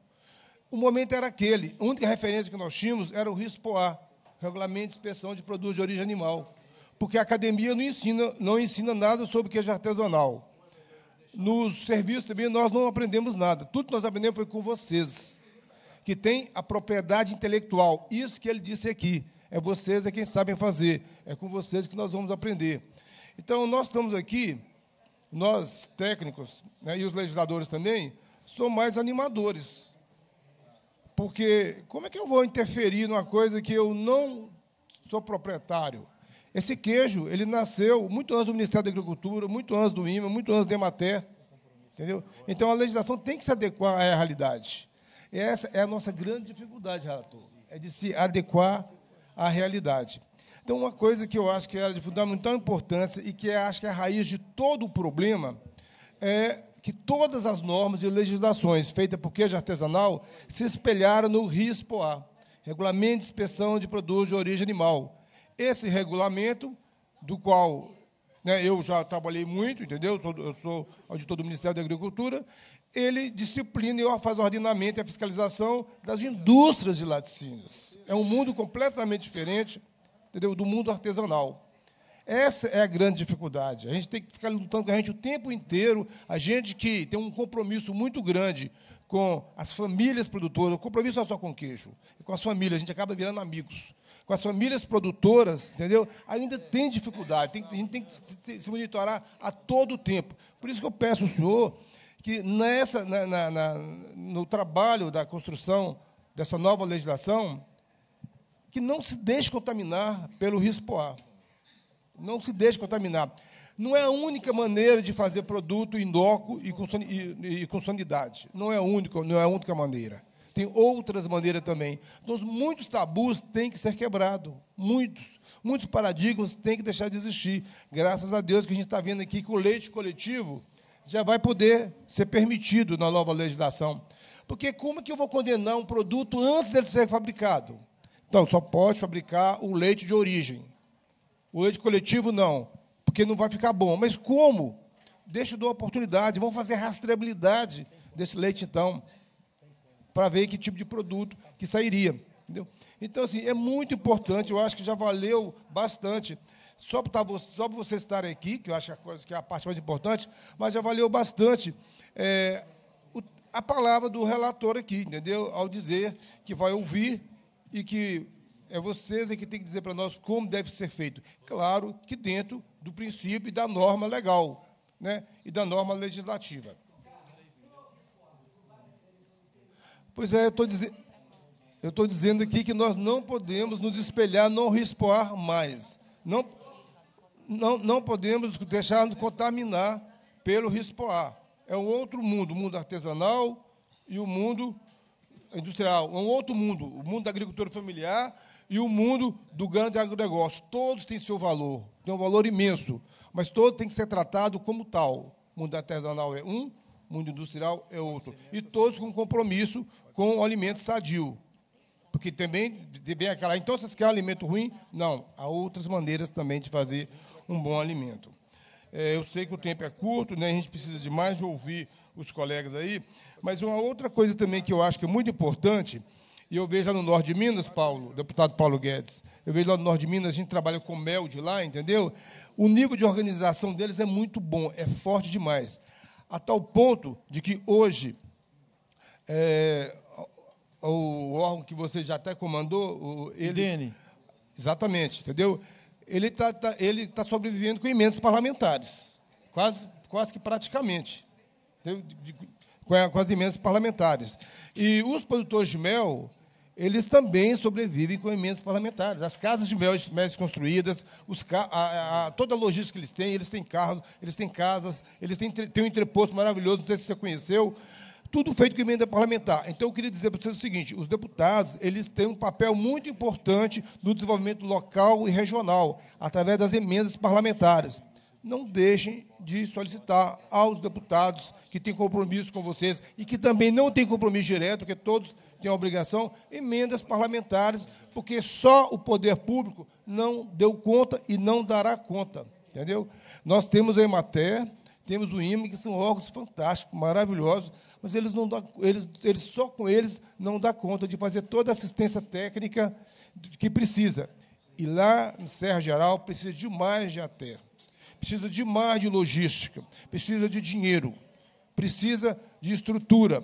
O momento era aquele. A única referência que nós tínhamos era o RISPOA, Regulamento de Inspeção de Produtos de Origem Animal, porque a academia não ensina, não ensina nada sobre queijo artesanal. Nos serviços também nós não aprendemos nada. Tudo que nós aprendemos foi com vocês, que tem a propriedade intelectual. Isso que ele disse aqui. É vocês é quem sabem fazer. É com vocês que nós vamos aprender. Então, nós estamos aqui, nós técnicos né, e os legisladores também, somos mais animadores. Porque como é que eu vou interferir numa coisa que eu não sou proprietário? Esse queijo, ele nasceu muito antes do Ministério da Agricultura, muito antes do IMA, muito antes do Emater. Entendeu? Então, a legislação tem que se adequar à realidade. E essa é a nossa grande dificuldade, relator, é de se adequar a realidade. Então, uma coisa que eu acho que era é de fundamental importância e que é, acho que é a raiz de todo o problema é que todas as normas e legislações feitas por queijo artesanal se espelharam no RISPOA, Regulamento de Inspeção de Produtos de Origem Animal. Esse regulamento, do qual né, eu já trabalhei muito, entendeu? Eu sou, eu sou auditor do Ministério da Agricultura, ele disciplina e faz o ordenamento e a fiscalização das indústrias de laticínios. É um mundo completamente diferente entendeu? do mundo artesanal. Essa é a grande dificuldade. A gente tem que ficar lutando com a gente o tempo inteiro. A gente que tem um compromisso muito grande com as famílias produtoras, o compromisso não é só com o queijo, é com as famílias, a gente acaba virando amigos. Com as famílias produtoras, entendeu? Ainda tem dificuldade, tem, a gente tem que se monitorar a todo tempo. Por isso que eu peço ao senhor que nessa, na, na, na, no trabalho da construção dessa nova legislação, que não se deixe contaminar pelo RISPOA. Não se deixe contaminar. Não é a única maneira de fazer produto inócuo e com, e, e com sanidade. Não é, a única, não é a única maneira. Tem outras maneiras também. Então, muitos tabus têm que ser quebrados. Muitos. Muitos paradigmas têm que deixar de existir. Graças a Deus que a gente está vendo aqui que o leite coletivo já vai poder ser permitido na nova legislação. Porque como é que eu vou condenar um produto antes dele ser fabricado? Então, só pode fabricar o leite de origem. O leite coletivo, não, porque não vai ficar bom. Mas como? Deixa eu dar oportunidade, vamos fazer rastreabilidade desse leite, então, para ver que tipo de produto que sairia. Entendeu? Então, assim, é muito importante, eu acho que já valeu bastante só para tá vocês estarem aqui, que eu acho é que é a parte mais importante, mas já valeu bastante é, a palavra do relator aqui, entendeu? Ao dizer que vai ouvir e que é vocês é que tem que dizer para nós como deve ser feito. Claro que dentro do princípio e da norma legal, né? E da norma legislativa. Pois é, eu estou dizendo. Eu estou dizendo aqui que nós não podemos nos espelhar, não rispoar mais. Não, não, não podemos deixar nos contaminar pelo rispoar. É um outro mundo, o mundo artesanal e o mundo industrial. É um outro mundo, o mundo da agricultura familiar e o mundo do grande agronegócio. Todos têm seu valor, tem um valor imenso, mas todos têm que ser tratados como tal. O mundo artesanal é um, o mundo industrial é outro. E todos com compromisso com o alimento sadio. Porque também, de bem aquela. Então, vocês querem alimento ruim? Não. Há outras maneiras também de fazer um bom alimento. É, eu sei que o tempo é curto, né? a gente precisa de mais de ouvir os colegas aí, mas uma outra coisa também que eu acho que é muito importante, e eu vejo lá no norte de Minas, Paulo, deputado Paulo Guedes, eu vejo lá no norte de Minas, a gente trabalha com mel de lá, entendeu? O nível de organização deles é muito bom, é forte demais. A tal ponto de que hoje é, o órgão que você já até comandou, o, ele. Exatamente, entendeu? ele está tá, ele tá sobrevivendo com emendas parlamentares, quase, quase que praticamente, de, de, com, a, com as emendas parlamentares. E os produtores de mel, eles também sobrevivem com emendas parlamentares. As casas de mel, mel construídas, os, a, a, toda a logística que eles têm, eles têm carros, eles têm casas, eles têm, têm um entreposto maravilhoso, não sei se você conheceu, tudo feito com emenda parlamentar. Então, eu queria dizer para vocês o seguinte: os deputados eles têm um papel muito importante no desenvolvimento local e regional, através das emendas parlamentares. Não deixem de solicitar aos deputados que têm compromisso com vocês e que também não têm compromisso direto, porque todos têm a obrigação, emendas parlamentares, porque só o poder público não deu conta e não dará conta. Entendeu? Nós temos a Emater, temos o IME, que são órgãos fantásticos, maravilhosos, mas eles, não eles, eles só com eles não dá conta de fazer toda a assistência técnica que precisa. E lá em Serra Geral precisa de mais de até, precisa de mais de logística, precisa de dinheiro, precisa de estrutura.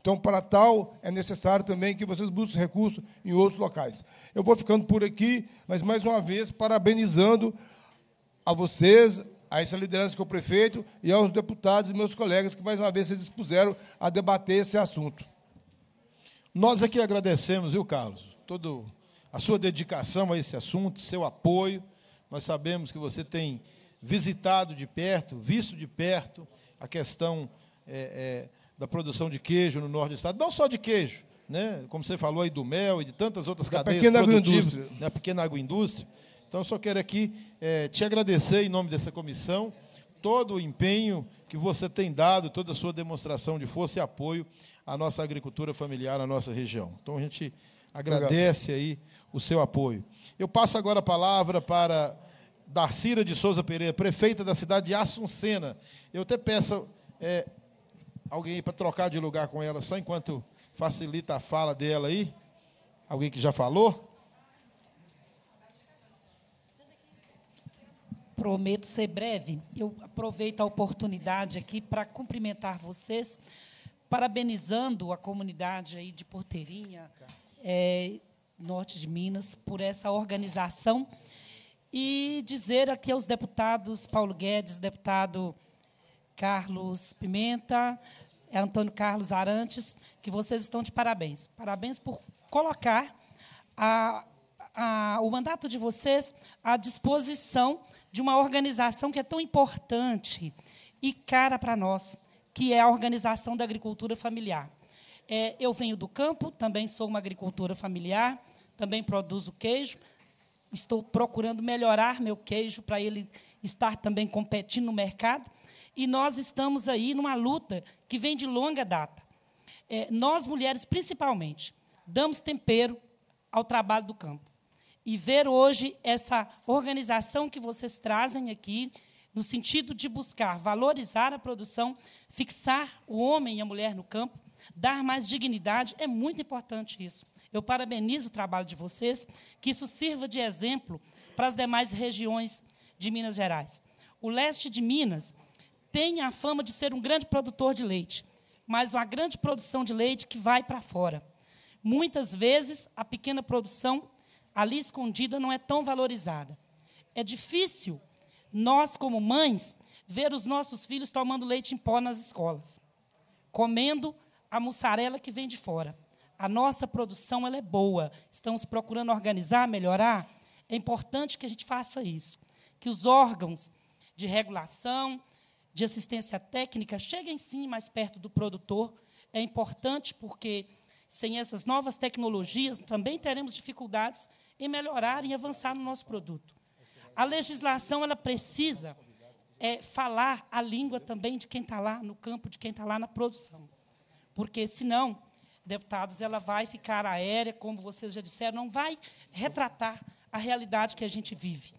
Então, para tal, é necessário também que vocês busquem recursos em outros locais. Eu vou ficando por aqui, mas mais uma vez, parabenizando a vocês, a essa liderança que é o prefeito e aos deputados e meus colegas que mais uma vez se dispuseram a debater esse assunto. Nós aqui agradecemos, viu, Carlos, toda a sua dedicação a esse assunto, seu apoio. Nós sabemos que você tem visitado de perto, visto de perto a questão é, é, da produção de queijo no norte do estado, não só de queijo, né? Como você falou aí do mel e de tantas outras da cadeias pequena produtivas, da né? pequena agroindústria. Então, eu só quero aqui é, te agradecer em nome dessa comissão todo o empenho que você tem dado, toda a sua demonstração de força e apoio à nossa agricultura familiar, à nossa região. Então a gente agradece aí o seu apoio. Eu passo agora a palavra para Darcira de Souza Pereira, prefeita da cidade de Assuncena. Eu até peço é, alguém para trocar de lugar com ela, só enquanto facilita a fala dela aí. Alguém que já falou? Prometo ser breve. Eu aproveito a oportunidade aqui para cumprimentar vocês, parabenizando a comunidade aí de Porteirinha, é, norte de Minas, por essa organização e dizer aqui aos deputados Paulo Guedes, deputado Carlos Pimenta, é, Antônio Carlos Arantes, que vocês estão de parabéns. Parabéns por colocar a a, o mandato de vocês à disposição de uma organização que é tão importante e cara para nós, que é a Organização da Agricultura Familiar. É, eu venho do campo, também sou uma agricultora familiar, também produzo queijo. Estou procurando melhorar meu queijo para ele estar também competindo no mercado. E nós estamos aí numa luta que vem de longa data. É, nós, mulheres, principalmente, damos tempero ao trabalho do campo e ver hoje essa organização que vocês trazem aqui, no sentido de buscar valorizar a produção, fixar o homem e a mulher no campo, dar mais dignidade, é muito importante isso. Eu parabenizo o trabalho de vocês, que isso sirva de exemplo para as demais regiões de Minas Gerais. O leste de Minas tem a fama de ser um grande produtor de leite, mas uma grande produção de leite que vai para fora. Muitas vezes, a pequena produção ali escondida não é tão valorizada. É difícil nós, como mães, ver os nossos filhos tomando leite em pó nas escolas, comendo a mussarela que vem de fora. A nossa produção ela é boa, estamos procurando organizar, melhorar. É importante que a gente faça isso, que os órgãos de regulação, de assistência técnica cheguem sim mais perto do produtor. É importante porque sem essas novas tecnologias também teremos dificuldades em melhorar, em avançar no nosso produto. A legislação ela precisa é, falar a língua também de quem está lá no campo, de quem está lá na produção. Porque, senão, deputados, ela vai ficar aérea, como vocês já disseram, não vai retratar a realidade que a gente vive.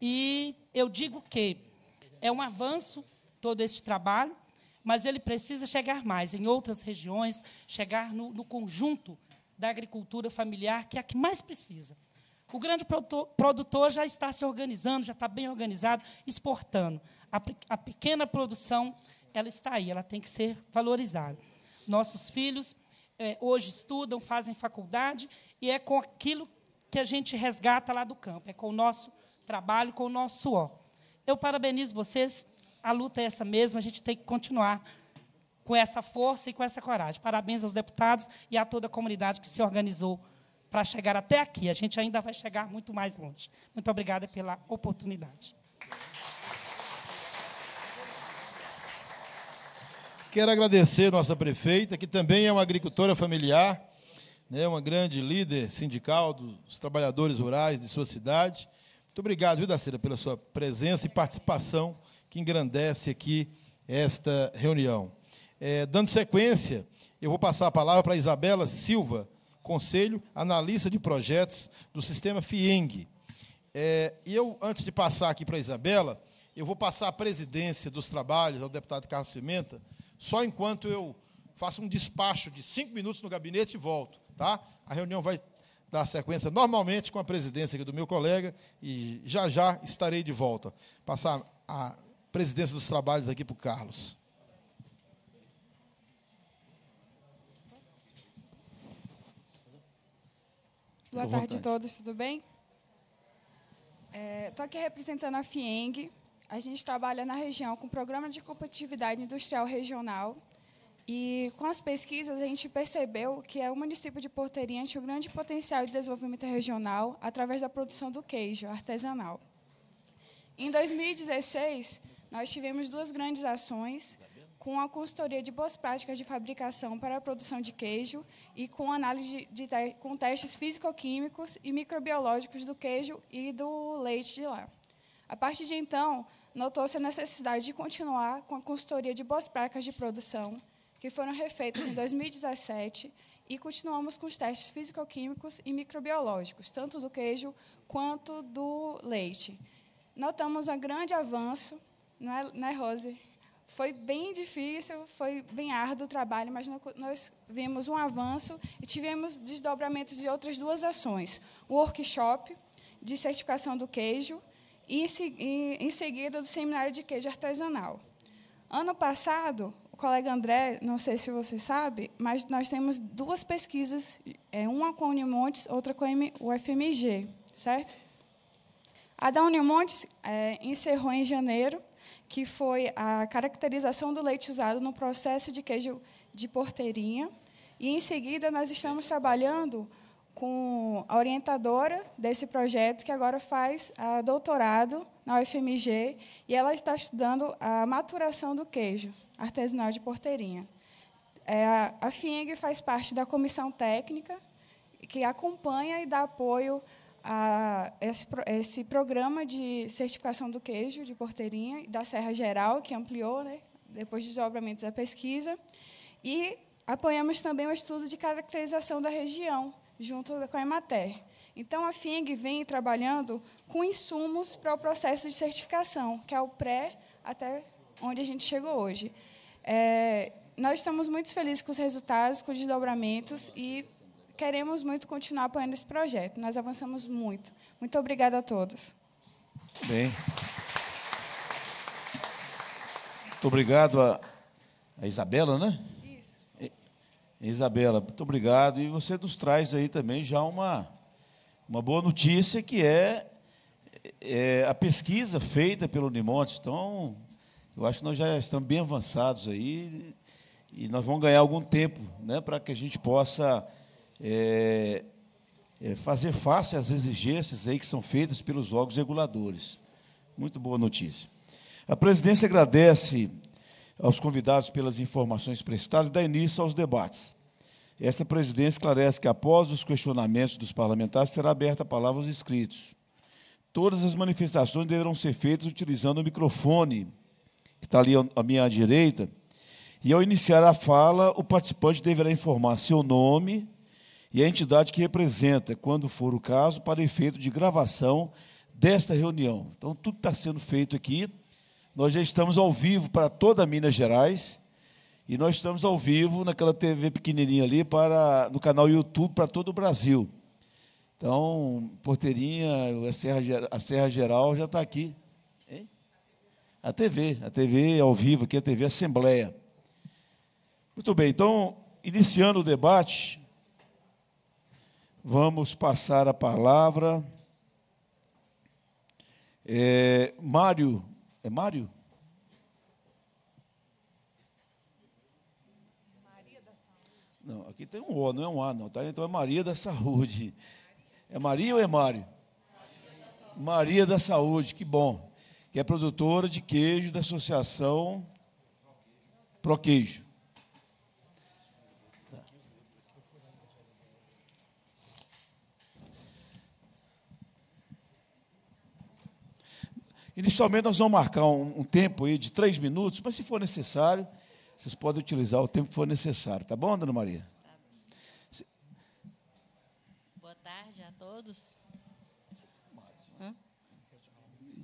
E eu digo que é um avanço todo este trabalho, mas ele precisa chegar mais em outras regiões, chegar no, no conjunto da agricultura familiar, que é a que mais precisa. O grande produtor já está se organizando, já está bem organizado, exportando. A, a pequena produção, ela está aí, ela tem que ser valorizada. Nossos filhos é, hoje estudam, fazem faculdade, e é com aquilo que a gente resgata lá do campo, é com o nosso trabalho, com o nosso suor. Eu parabenizo vocês, a luta é essa mesma, a gente tem que continuar com essa força e com essa coragem. Parabéns aos deputados e a toda a comunidade que se organizou para chegar até aqui. A gente ainda vai chegar muito mais longe. Muito obrigada pela oportunidade. Quero agradecer nossa prefeita, que também é uma agricultora familiar, né, uma grande líder sindical dos trabalhadores rurais de sua cidade. Muito obrigado, viu, Dacira, pela sua presença e participação que engrandece aqui esta reunião. É, dando sequência, eu vou passar a palavra para a Isabela Silva, Conselho Analista de Projetos do Sistema FIENG. É, e eu, antes de passar aqui para a Isabela, eu vou passar a presidência dos trabalhos ao deputado Carlos Pimenta, só enquanto eu faço um despacho de cinco minutos no gabinete e volto. Tá? A reunião vai dar sequência normalmente com a presidência aqui do meu colega e já já estarei de volta. Passar a presidência dos trabalhos aqui para o Carlos. Boa tarde vontade. a todos, tudo bem? Estou é, aqui representando a FIENG. A gente trabalha na região com o Programa de Competitividade Industrial Regional. E com as pesquisas, a gente percebeu que é o município de Porteirinha tinha um grande potencial de desenvolvimento regional através da produção do queijo artesanal. Em 2016, nós tivemos duas grandes ações com a consultoria de boas práticas de fabricação para a produção de queijo e com análise de, te com testes físico-químicos e microbiológicos do queijo e do leite de lá. A partir de então, notou-se a necessidade de continuar com a consultoria de boas práticas de produção, que foram refeitas em 2017, e continuamos com os testes físico-químicos e microbiológicos, tanto do queijo quanto do leite. Notamos um grande avanço, não é, não é Rose? Foi bem difícil, foi bem árduo o trabalho, mas nós vimos um avanço e tivemos desdobramentos de outras duas ações: o workshop de certificação do queijo e, em seguida, do seminário de queijo artesanal. Ano passado, o colega André, não sei se você sabe, mas nós temos duas pesquisas, é, uma com a Unimontes, outra com o FMG, certo? A da Unimontes é, encerrou em janeiro que foi a caracterização do leite usado no processo de queijo de porteirinha. E, em seguida, nós estamos trabalhando com a orientadora desse projeto, que agora faz a ah, doutorado na UFMG, e ela está estudando a maturação do queijo artesanal de porteirinha. É, a FING faz parte da comissão técnica, que acompanha e dá apoio a, esse, esse, programa de certificação do queijo de Porteirinha da Serra Geral, que ampliou né, depois do desdobramento da pesquisa. E apoiamos também o estudo de caracterização da região, junto com a Emater. Então, a FING vem trabalhando com insumos para o processo de certificação, que é o pré até onde a gente chegou hoje. É, nós estamos muito felizes com os resultados, com os desdobramentos, e queremos muito continuar apoiando esse projeto. Nós avançamos muito. Muito obrigada a todos. Bem. Muito obrigado a, a Isabela, né? Isso. Isabela, muito obrigado. E você nos traz aí também já uma, uma boa notícia, que é, é a pesquisa feita pelo Unimontes. Então, eu acho que nós já estamos bem avançados aí e nós vamos ganhar algum tempo né, para que a gente possa é, é fazer face às exigências aí que são feitas pelos órgãos reguladores. Muito boa notícia. A presidência agradece aos convidados pelas informações prestadas e dá início aos debates. Esta presidência esclarece que, após os questionamentos dos parlamentares, será aberta a palavra aos inscritos. Todas as manifestações deverão ser feitas utilizando o microfone, que está ali à minha direita, e ao iniciar a fala, o participante deverá informar seu nome, e a entidade que representa, quando for o caso, para efeito de gravação desta reunião. Então, tudo está sendo feito aqui. Nós já estamos ao vivo para toda Minas Gerais e nós estamos ao vivo naquela TV pequenininha ali para no canal YouTube para todo o Brasil. Então, Porteirinha, a Serra, a Serra Geral já está aqui. Hein? A TV, a TV ao vivo aqui, a TV Assembleia. Muito bem, então, iniciando o debate, Vamos passar a palavra. É, Mário, é Mário? Não, aqui tem um O, não é um A, não, tá? Então é Maria da Saúde. É Maria ou é Mário? Maria da, Maria da Saúde, que bom. Que é produtora de queijo da Associação Proqueijo. Inicialmente, nós vamos marcar um, um tempo aí de três minutos, mas se for necessário, vocês podem utilizar o tempo que for necessário. Tá bom, dona Maria? Tá Boa tarde a todos.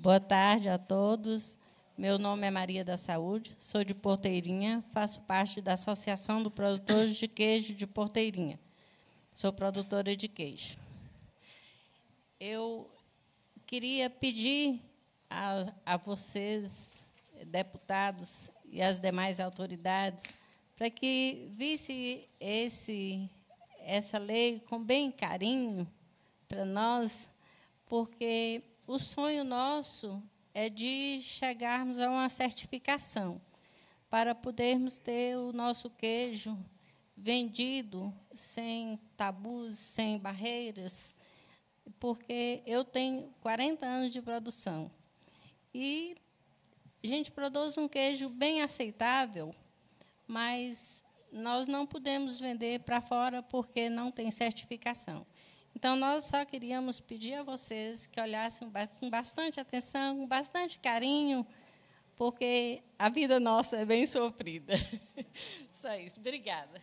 Boa tarde a todos. Meu nome é Maria da Saúde, sou de Porteirinha, faço parte da Associação dos Produtores de Queijo de Porteirinha. Sou produtora de queijo. Eu queria pedir a, a vocês, deputados e as demais autoridades, para que visse esse, essa lei com bem carinho para nós, porque o sonho nosso é de chegarmos a uma certificação para podermos ter o nosso queijo vendido sem tabus, sem barreiras, porque eu tenho 40 anos de produção. E a gente produz um queijo bem aceitável, mas nós não podemos vender para fora porque não tem certificação. Então, nós só queríamos pedir a vocês que olhassem com bastante atenção, com bastante carinho, porque a vida nossa é bem sofrida. Só isso. Obrigada.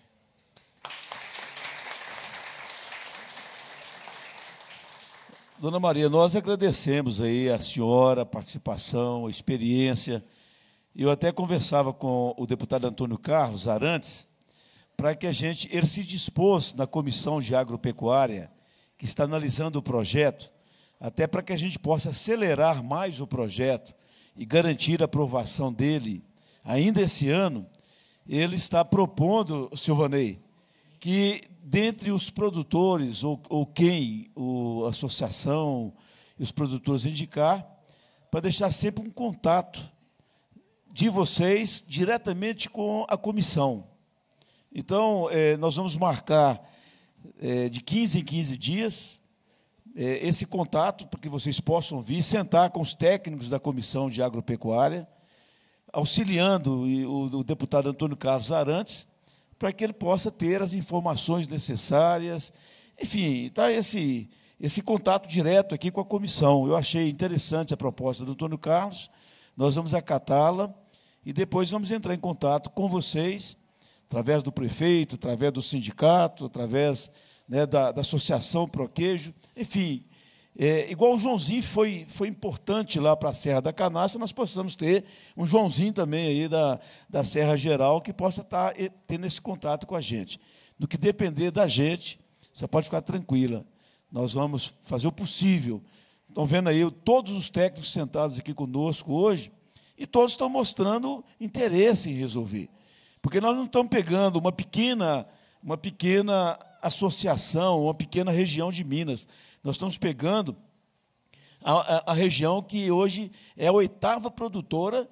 Dona Maria, nós agradecemos aí a senhora, a participação, a experiência. Eu até conversava com o deputado Antônio Carlos Arantes para que a gente, ele se dispôs na comissão de agropecuária, que está analisando o projeto, até para que a gente possa acelerar mais o projeto e garantir a aprovação dele ainda esse ano, ele está propondo, Silvanei, que dentre os produtores, ou, ou quem a associação e os produtores indicar, para deixar sempre um contato de vocês diretamente com a comissão. Então, é, nós vamos marcar é, de 15 em 15 dias é, esse contato, para que vocês possam vir sentar com os técnicos da comissão de agropecuária, auxiliando o, o deputado Antônio Carlos Arantes para que ele possa ter as informações necessárias. Enfim, está esse, esse contato direto aqui com a comissão. Eu achei interessante a proposta do Antônio Carlos, nós vamos acatá-la e depois vamos entrar em contato com vocês, através do prefeito, através do sindicato, através né, da, da Associação Proquejo, enfim, é, igual o Joãozinho foi, foi importante lá para a Serra da Canastra, nós possamos ter um Joãozinho também aí da, da Serra Geral que possa tá, estar tendo esse contato com a gente. No que depender da gente, você pode ficar tranquila. Nós vamos fazer o possível. Estão vendo aí todos os técnicos sentados aqui conosco hoje e todos estão mostrando interesse em resolver. Porque nós não estamos pegando uma pequena, uma pequena associação, uma pequena região de Minas. Nós estamos pegando a, a, a região que hoje é a oitava produtora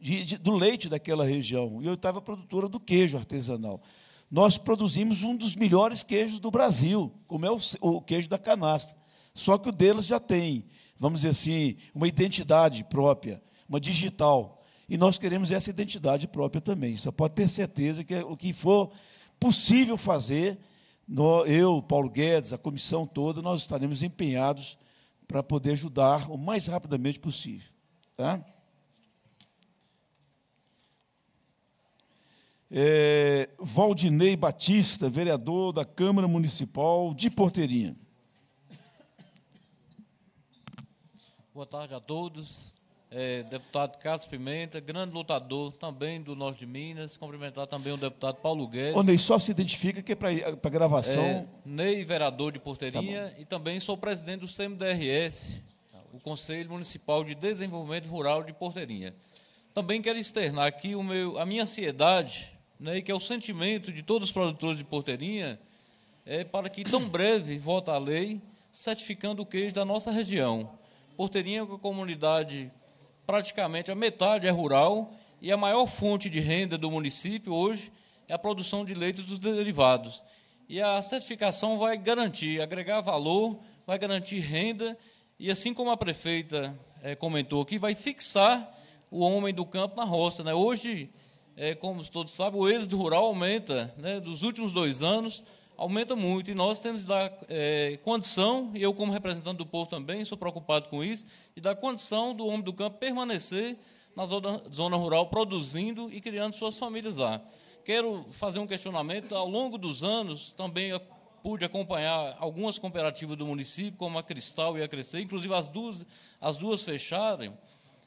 de, de, do leite daquela região e a oitava produtora do queijo artesanal. Nós produzimos um dos melhores queijos do Brasil, como é o, o queijo da canastra. Só que o deles já tem, vamos dizer assim, uma identidade própria, uma digital. E nós queremos essa identidade própria também. Só pode ter certeza que é o que for possível fazer, eu, Paulo Guedes, a comissão toda, nós estaremos empenhados para poder ajudar o mais rapidamente possível. Tá? É, Valdinei Batista, vereador da Câmara Municipal de Porteirinha. Boa tarde a todos é, deputado Carlos Pimenta, grande lutador também do norte de Minas. Cumprimentar também o deputado Paulo Guedes. O Ney só se identifica que é para gravação. É, Ney, vereador de Porteirinha, tá e também sou presidente do CMDRS, o Conselho Municipal de Desenvolvimento Rural de Porteirinha. Também quero externar aqui o meu, a minha ansiedade, né, que é o sentimento de todos os produtores de Porteirinha, é, para que tão breve vote a lei certificando o queijo da nossa região. Porteirinha é uma comunidade praticamente a metade é rural e a maior fonte de renda do município hoje é a produção de leite dos derivados. E a certificação vai garantir, agregar valor, vai garantir renda e, assim como a prefeita é, comentou aqui, vai fixar o homem do campo na roça. Né? Hoje, é, como todos sabem, o êxodo rural aumenta. Né? Dos últimos dois anos, aumenta muito e nós temos de dar é, condição, e eu, como representante do povo também, sou preocupado com isso, e dar condição do homem do campo permanecer na zona, zona rural produzindo e criando suas famílias lá. Quero fazer um questionamento. Ao longo dos anos, também pude acompanhar algumas cooperativas do município, como a Cristal e a Crescer, inclusive as duas, as duas fecharam.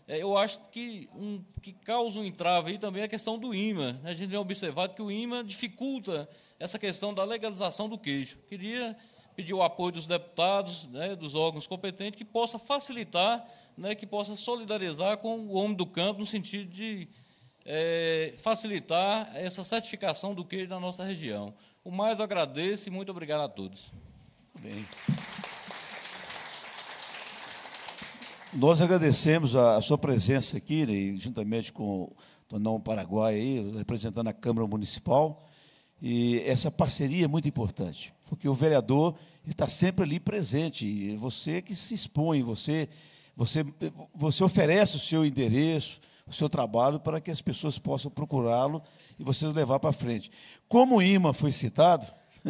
É, eu acho que um que causa um entrave aí também é a questão do IMA. Né? A gente tem observado que o IMA dificulta essa questão da legalização do queijo. Queria pedir o apoio dos deputados, né, dos órgãos competentes, que possa facilitar, né, que possa solidarizar com o homem do campo, no sentido de é, facilitar essa certificação do queijo na nossa região. O mais eu agradeço e muito obrigado a todos. Bem. Nós agradecemos a, sua presença aqui, né, juntamente com o Tonão Paraguai, aí, representando a Câmara Municipal. E essa parceria é muito importante, porque o vereador está sempre ali presente. Você que se expõe, você, você, você oferece o seu endereço, o seu trabalho para que as pessoas possam procurá-lo e vocês levar para frente. Como o IMA foi citado,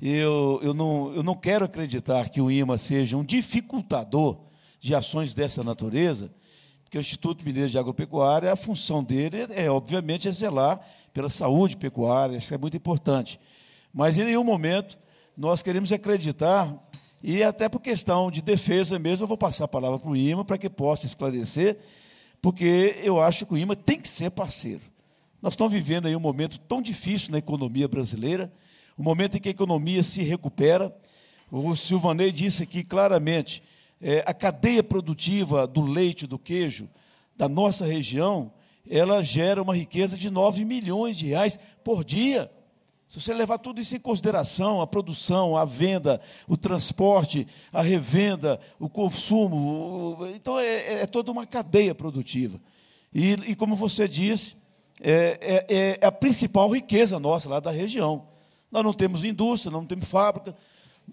eu, eu, não, eu não quero acreditar que o IMA seja um dificultador de ações dessa natureza, porque o Instituto Mineiro de Agropecuária, a função dele é, obviamente, é zelar pela saúde pecuária, isso é muito importante. Mas em nenhum momento nós queremos acreditar, e até por questão de defesa mesmo, eu vou passar a palavra para o IMA para que possa esclarecer, porque eu acho que o IMA tem que ser parceiro. Nós estamos vivendo aí um momento tão difícil na economia brasileira, um momento em que a economia se recupera. O Silvanei disse aqui claramente, é, a cadeia produtiva do leite, do queijo, da nossa região, ela gera uma riqueza de 9 milhões de reais por dia. Se você levar tudo isso em consideração, a produção, a venda, o transporte, a revenda, o consumo, então é, é, é, toda uma cadeia produtiva. E, e como você disse, é, é, é a principal riqueza nossa lá da região. Nós não temos indústria, não temos fábrica.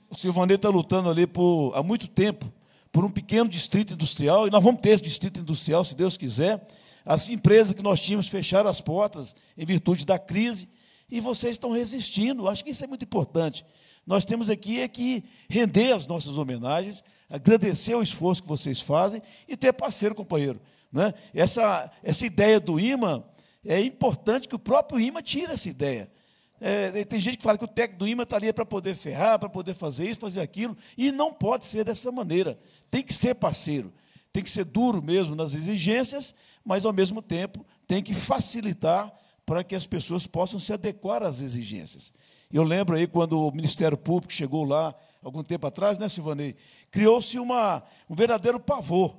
O Silvaneiro está lutando ali por, há muito tempo por um pequeno distrito industrial, e nós vamos ter esse distrito industrial, se Deus quiser. As empresas que nós tínhamos fecharam as portas em virtude da crise e vocês estão resistindo. Acho que isso é muito importante. Nós temos aqui é que render as nossas homenagens, agradecer o esforço que vocês fazem e ter parceiro, companheiro. Né? Essa, essa ideia do imã, é importante que o próprio imã tire essa ideia. É, tem gente que fala que o técnico do imã está ali para poder ferrar, para poder fazer isso, fazer aquilo, e não pode ser dessa maneira. Tem que ser parceiro, tem que ser duro mesmo nas exigências, mas ao mesmo tempo tem que facilitar para que as pessoas possam se adequar às exigências. Eu lembro aí quando o Ministério Público chegou lá algum tempo atrás, né, Silvanei? Criou-se uma, um verdadeiro pavor.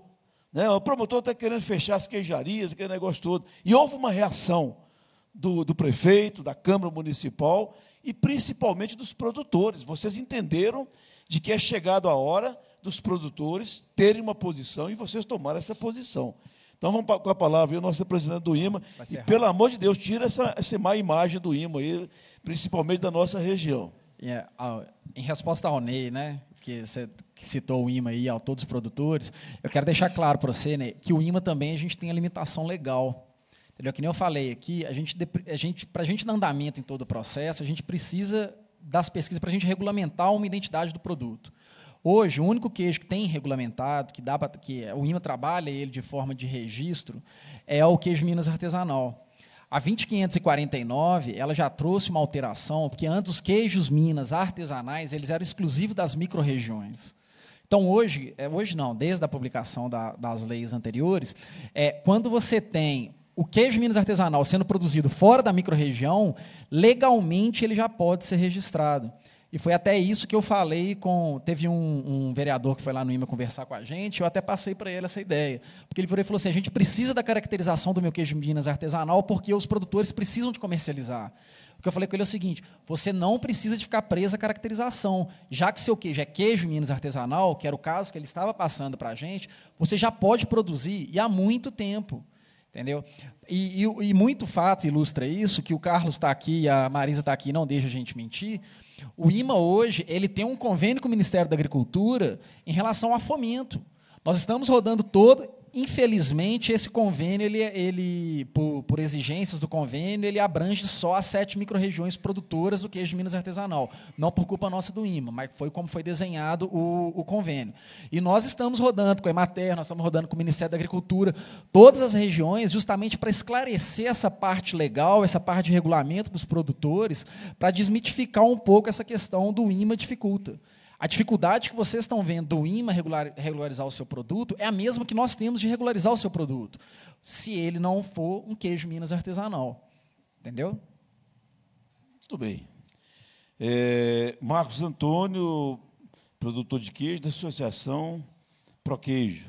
Né? O promotor está querendo fechar as queijarias, aquele negócio todo. E houve uma reação do, do prefeito, da Câmara Municipal e principalmente dos produtores. Vocês entenderam de que é chegado a hora dos produtores terem uma posição e vocês tomaram essa posição. Então vamos com a palavra, o nosso presidente do IMA. E pelo amor de Deus, tira essa, essa má imagem do IMA aí, principalmente da nossa região. Yeah. Em resposta ao Ney, né? Porque você citou o IMA aí, a todos os produtores, eu quero deixar claro para você, que o IMA também a gente tem a limitação legal. Entendeu? Que nem eu falei aqui, a gente, a gente, para a gente dar andamento em todo o processo, a gente precisa das pesquisas para a gente regulamentar uma identidade do produto. Hoje, o único queijo que tem regulamentado, que, dá pra, que o IMA trabalha ele de forma de registro, é o queijo Minas artesanal. A 2549 ela já trouxe uma alteração, porque antes os queijos Minas artesanais, eles eram exclusivos das microrregiões. Então, hoje, é, hoje não, desde a publicação da, das leis anteriores, é, quando você tem o queijo Minas artesanal sendo produzido fora da microrregião, legalmente ele já pode ser registrado. E foi até isso que eu falei com. Teve um, um vereador que foi lá no IMA conversar com a gente, eu até passei para ele essa ideia. Porque ele virou e falou assim: a gente precisa da caracterização do meu queijo Minas artesanal, porque os produtores precisam de comercializar. O que eu falei com ele é o seguinte: você não precisa de ficar preso à caracterização. Já que seu queijo é queijo Minas artesanal, que era o caso que ele estava passando para a gente, você já pode produzir e há muito tempo. Entendeu? E, e, e, muito fato ilustra isso, que o Carlos está aqui, a Marisa está aqui, não deixa a gente mentir. O IMA hoje ele tem um convênio com o Ministério da Agricultura em relação a fomento. Nós estamos rodando todo, Infelizmente, esse convênio, ele, ele por, por, exigências do convênio, ele abrange só as sete microrregiões produtoras do queijo de Minas artesanal. Não por culpa nossa do IMA, mas foi como foi desenhado o, o convênio. E nós estamos rodando com a Emater, nós estamos rodando com o Ministério da Agricultura, todas as regiões, justamente para esclarecer essa parte legal, essa parte de regulamento para os produtores, para desmitificar um pouco essa questão do IMA dificulta. A dificuldade que vocês estão vendo do IMA regularizar o seu produto é a mesma que nós temos de regularizar o seu produto, se ele não for um queijo Minas artesanal. Entendeu? Muito bem. É, Marcos Antônio, produtor de queijo da Associação Pro Queijo.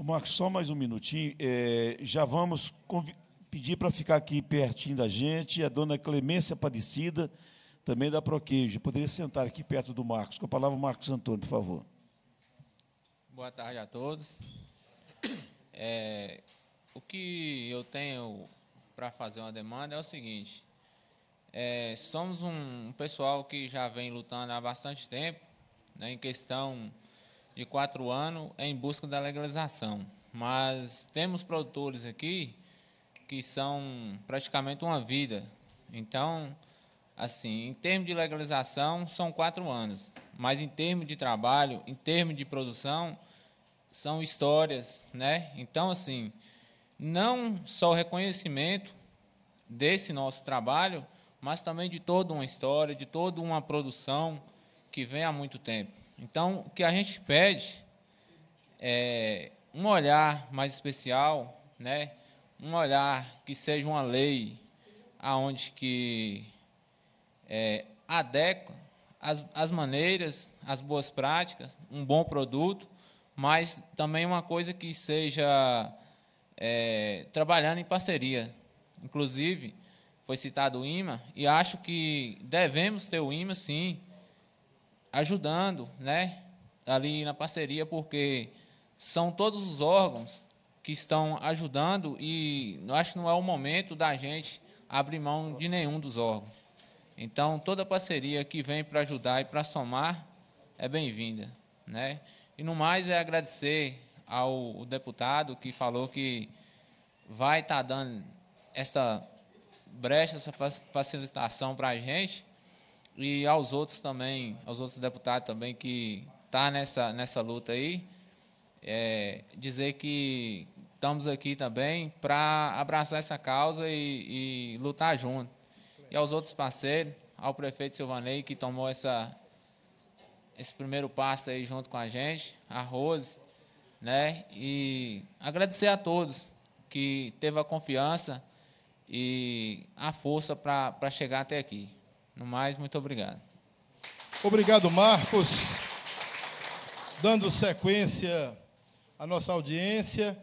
Ô Marcos, só mais um minutinho. É, já vamos pedir para ficar aqui pertinho da gente a dona Clemência Aparecida, também da Proquejo. Poderia sentar aqui perto do Marcos. Com a palavra, Marcos Antônio, por favor. Boa tarde a todos. É, o que eu tenho para fazer uma demanda é o seguinte: é, somos um pessoal que já vem lutando há bastante tempo né, em questão de quatro anos em busca da legalização. Mas temos produtores aqui que são praticamente uma vida. Então, assim, em termos de legalização, são quatro anos. Mas em termos de trabalho, em termos de produção, são histórias, né? Então, assim, não só o reconhecimento desse nosso trabalho, mas também de toda uma história, de toda uma produção que vem há muito tempo. Então, o que a gente pede é um olhar mais especial, né? um olhar que seja uma lei aonde que é, adequa as, as maneiras, as boas práticas, um bom produto, mas também uma coisa que seja é, trabalhando em parceria. Inclusive, foi citado o IMA, e acho que devemos ter o IMA, sim, ajudando, né, ali na parceria, porque são todos os órgãos que estão ajudando e eu acho que não é o momento da gente abrir mão de nenhum dos órgãos. Então, toda parceria que vem para ajudar e para somar é bem-vinda, né? E no mais é agradecer ao deputado que falou que vai estar tá dando essa brecha, essa facilitação para a gente e aos outros também, aos outros deputados também que tá nessa nessa luta aí, é, dizer que estamos aqui também para abraçar essa causa e, e, lutar junto. E aos outros parceiros, ao prefeito Silvanei que tomou essa esse primeiro passo aí junto com a gente, a Rose, né? E agradecer a todos que teve a confiança e a força para chegar até aqui. No mais, muito obrigado. Obrigado, Marcos. Dando sequência à nossa audiência,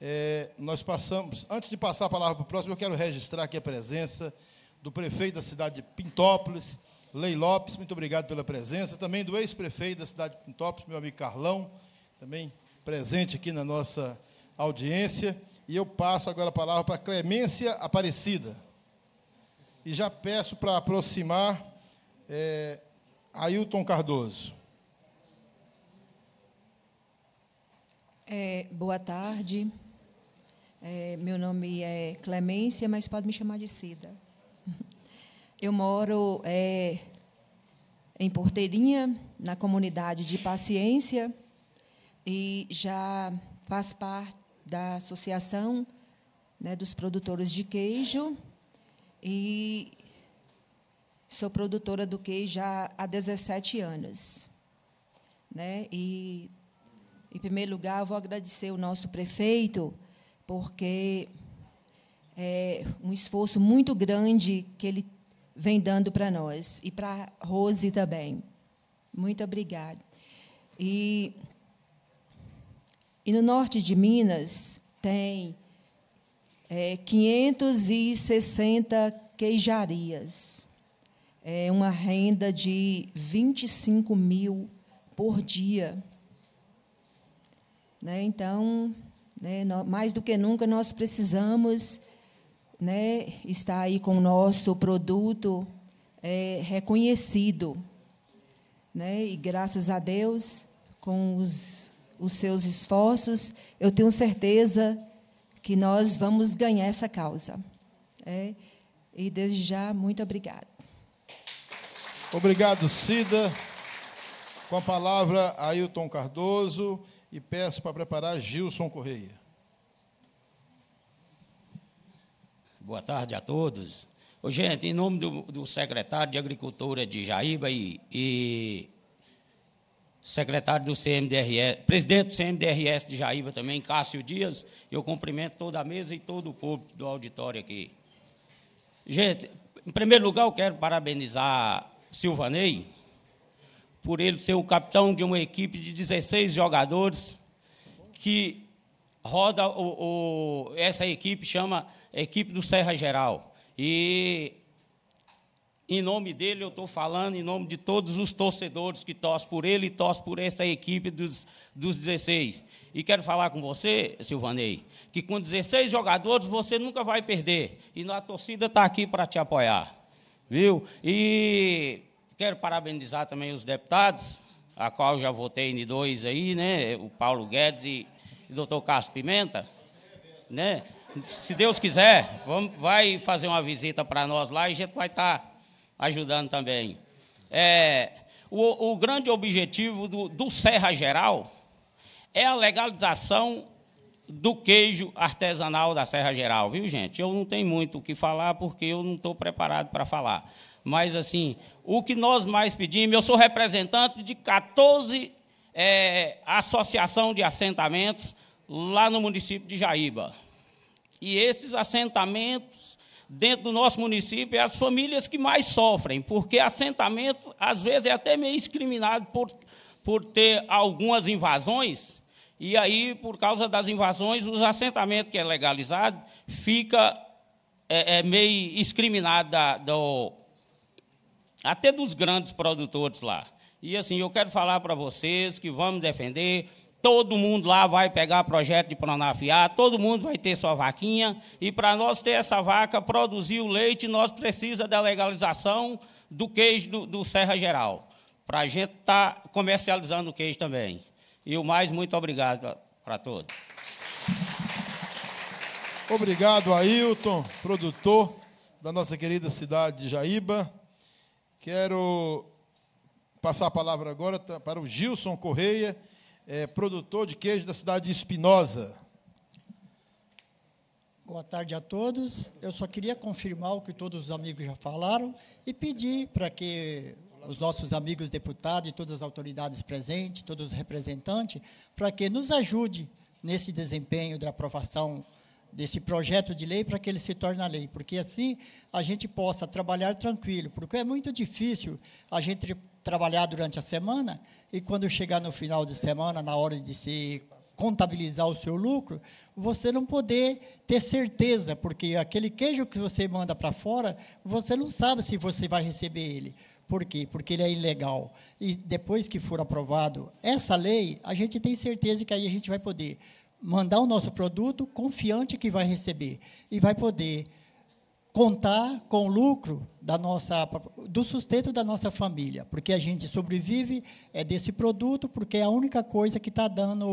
é, nós passamos. Antes de passar a palavra para o próximo, eu quero registrar aqui a presença do prefeito da cidade de Pintópolis, Lei Lopes. Muito obrigado pela presença. Também do ex-prefeito da cidade de Pintópolis, meu amigo Carlão, também presente aqui na nossa audiência. E eu passo agora a palavra para Clemência Aparecida. E já peço para aproximar é, Ailton Cardoso. É, boa tarde. É, meu nome é Clemência, mas pode me chamar de Cida. Eu moro é, em Porteirinha, na comunidade de Paciência, e já faço parte da Associação né, dos Produtores de Queijo e sou produtora do queijo já há 17 anos. Né? E, em primeiro lugar, vou agradecer o nosso prefeito, porque é um esforço muito grande que ele vem dando para nós e para Rose também. Muito obrigada. E, e no norte de Minas tem é, 560 queijarias, é uma renda de 25 mil por dia. Né? Então, né, mais do que nunca, nós precisamos né, estar aí com o nosso produto é, reconhecido. Né? E graças a Deus, com os, os seus esforços, eu tenho certeza que nós vamos ganhar essa causa. É? E desde já, muito obrigado. Obrigado, Cida. Com a palavra, Ailton Cardoso, e peço para preparar Gilson Correia. Boa tarde a todos. Ô, gente, em nome do, do secretário de Agricultura de Jaíba e, e secretário do CMDRS, presidente do CMDRS de Jaíba também, Cássio Dias. Eu cumprimento toda a mesa e todo o público do auditório aqui. Gente, em primeiro lugar, eu quero parabenizar Silvanei por ele ser o capitão de uma equipe de 16 jogadores que roda o, o, essa equipe chama equipe do Serra Geral e em nome dele eu estou falando, em nome de todos os torcedores que torcem por ele e torcem por essa equipe dos, dos 16. E quero falar com você, Silvanei, que com 16 jogadores você nunca vai perder. E a torcida está aqui para te apoiar. Viu? E quero parabenizar também os deputados, a qual já votei em dois aí, né? O Paulo Guedes e o doutor Carlos Pimenta. Né? Se Deus quiser, vamos, vai fazer uma visita para nós lá e a gente vai estar. Tá ajudando também. É, o, o, grande objetivo do, do Serra Geral é a legalização do queijo artesanal da Serra Geral, viu, gente? Eu não tenho muito o que falar porque eu não estou preparado para falar. Mas, assim, o que nós mais pedimos, eu sou representante de 14 é, associação de assentamentos lá no município de Jaíba. E esses assentamentos dentro do nosso município é as famílias que mais sofrem, porque assentamento, às vezes, é até meio discriminado por, por ter algumas invasões, e aí, por causa das invasões, os assentamentos que é legalizado fica é, é meio discriminado da, do, até dos grandes produtores lá. E assim, eu quero falar para vocês que vamos defender Todo mundo lá vai pegar projeto de pronafiar, todo mundo vai ter sua vaquinha, e para nós ter essa vaca, produzir o leite, nós precisa da legalização do queijo do, do Serra Geral, para a gente estar tá comercializando o queijo também. E o mais, muito obrigado para todos. Obrigado, Ailton, produtor da nossa querida cidade de Jaíba. Quero passar a palavra agora para o Gilson Correia, é, produtor de queijo da cidade de Espinosa. Boa tarde a todos. Eu só queria confirmar o que todos os amigos já falaram e pedir para que os nossos amigos deputados e todas as autoridades presentes, todos os representantes, para que nos ajude nesse desempenho da aprovação desse projeto de lei para que ele se torne lei, porque assim a gente possa trabalhar tranquilo, porque é muito difícil a gente trabalhar durante a semana e quando chegar no final de semana, na hora de se contabilizar o seu lucro, você não poder ter certeza, porque aquele queijo que você manda para fora, você não sabe se você vai receber ele. Por quê? Porque ele é ilegal. E depois que for aprovado essa lei, a gente tem certeza que aí a gente vai poder mandar o nosso produto confiante que vai receber e vai poder contar com o lucro da nossa, do sustento da nossa família, porque a gente sobrevive é desse produto, porque é a única coisa que está dando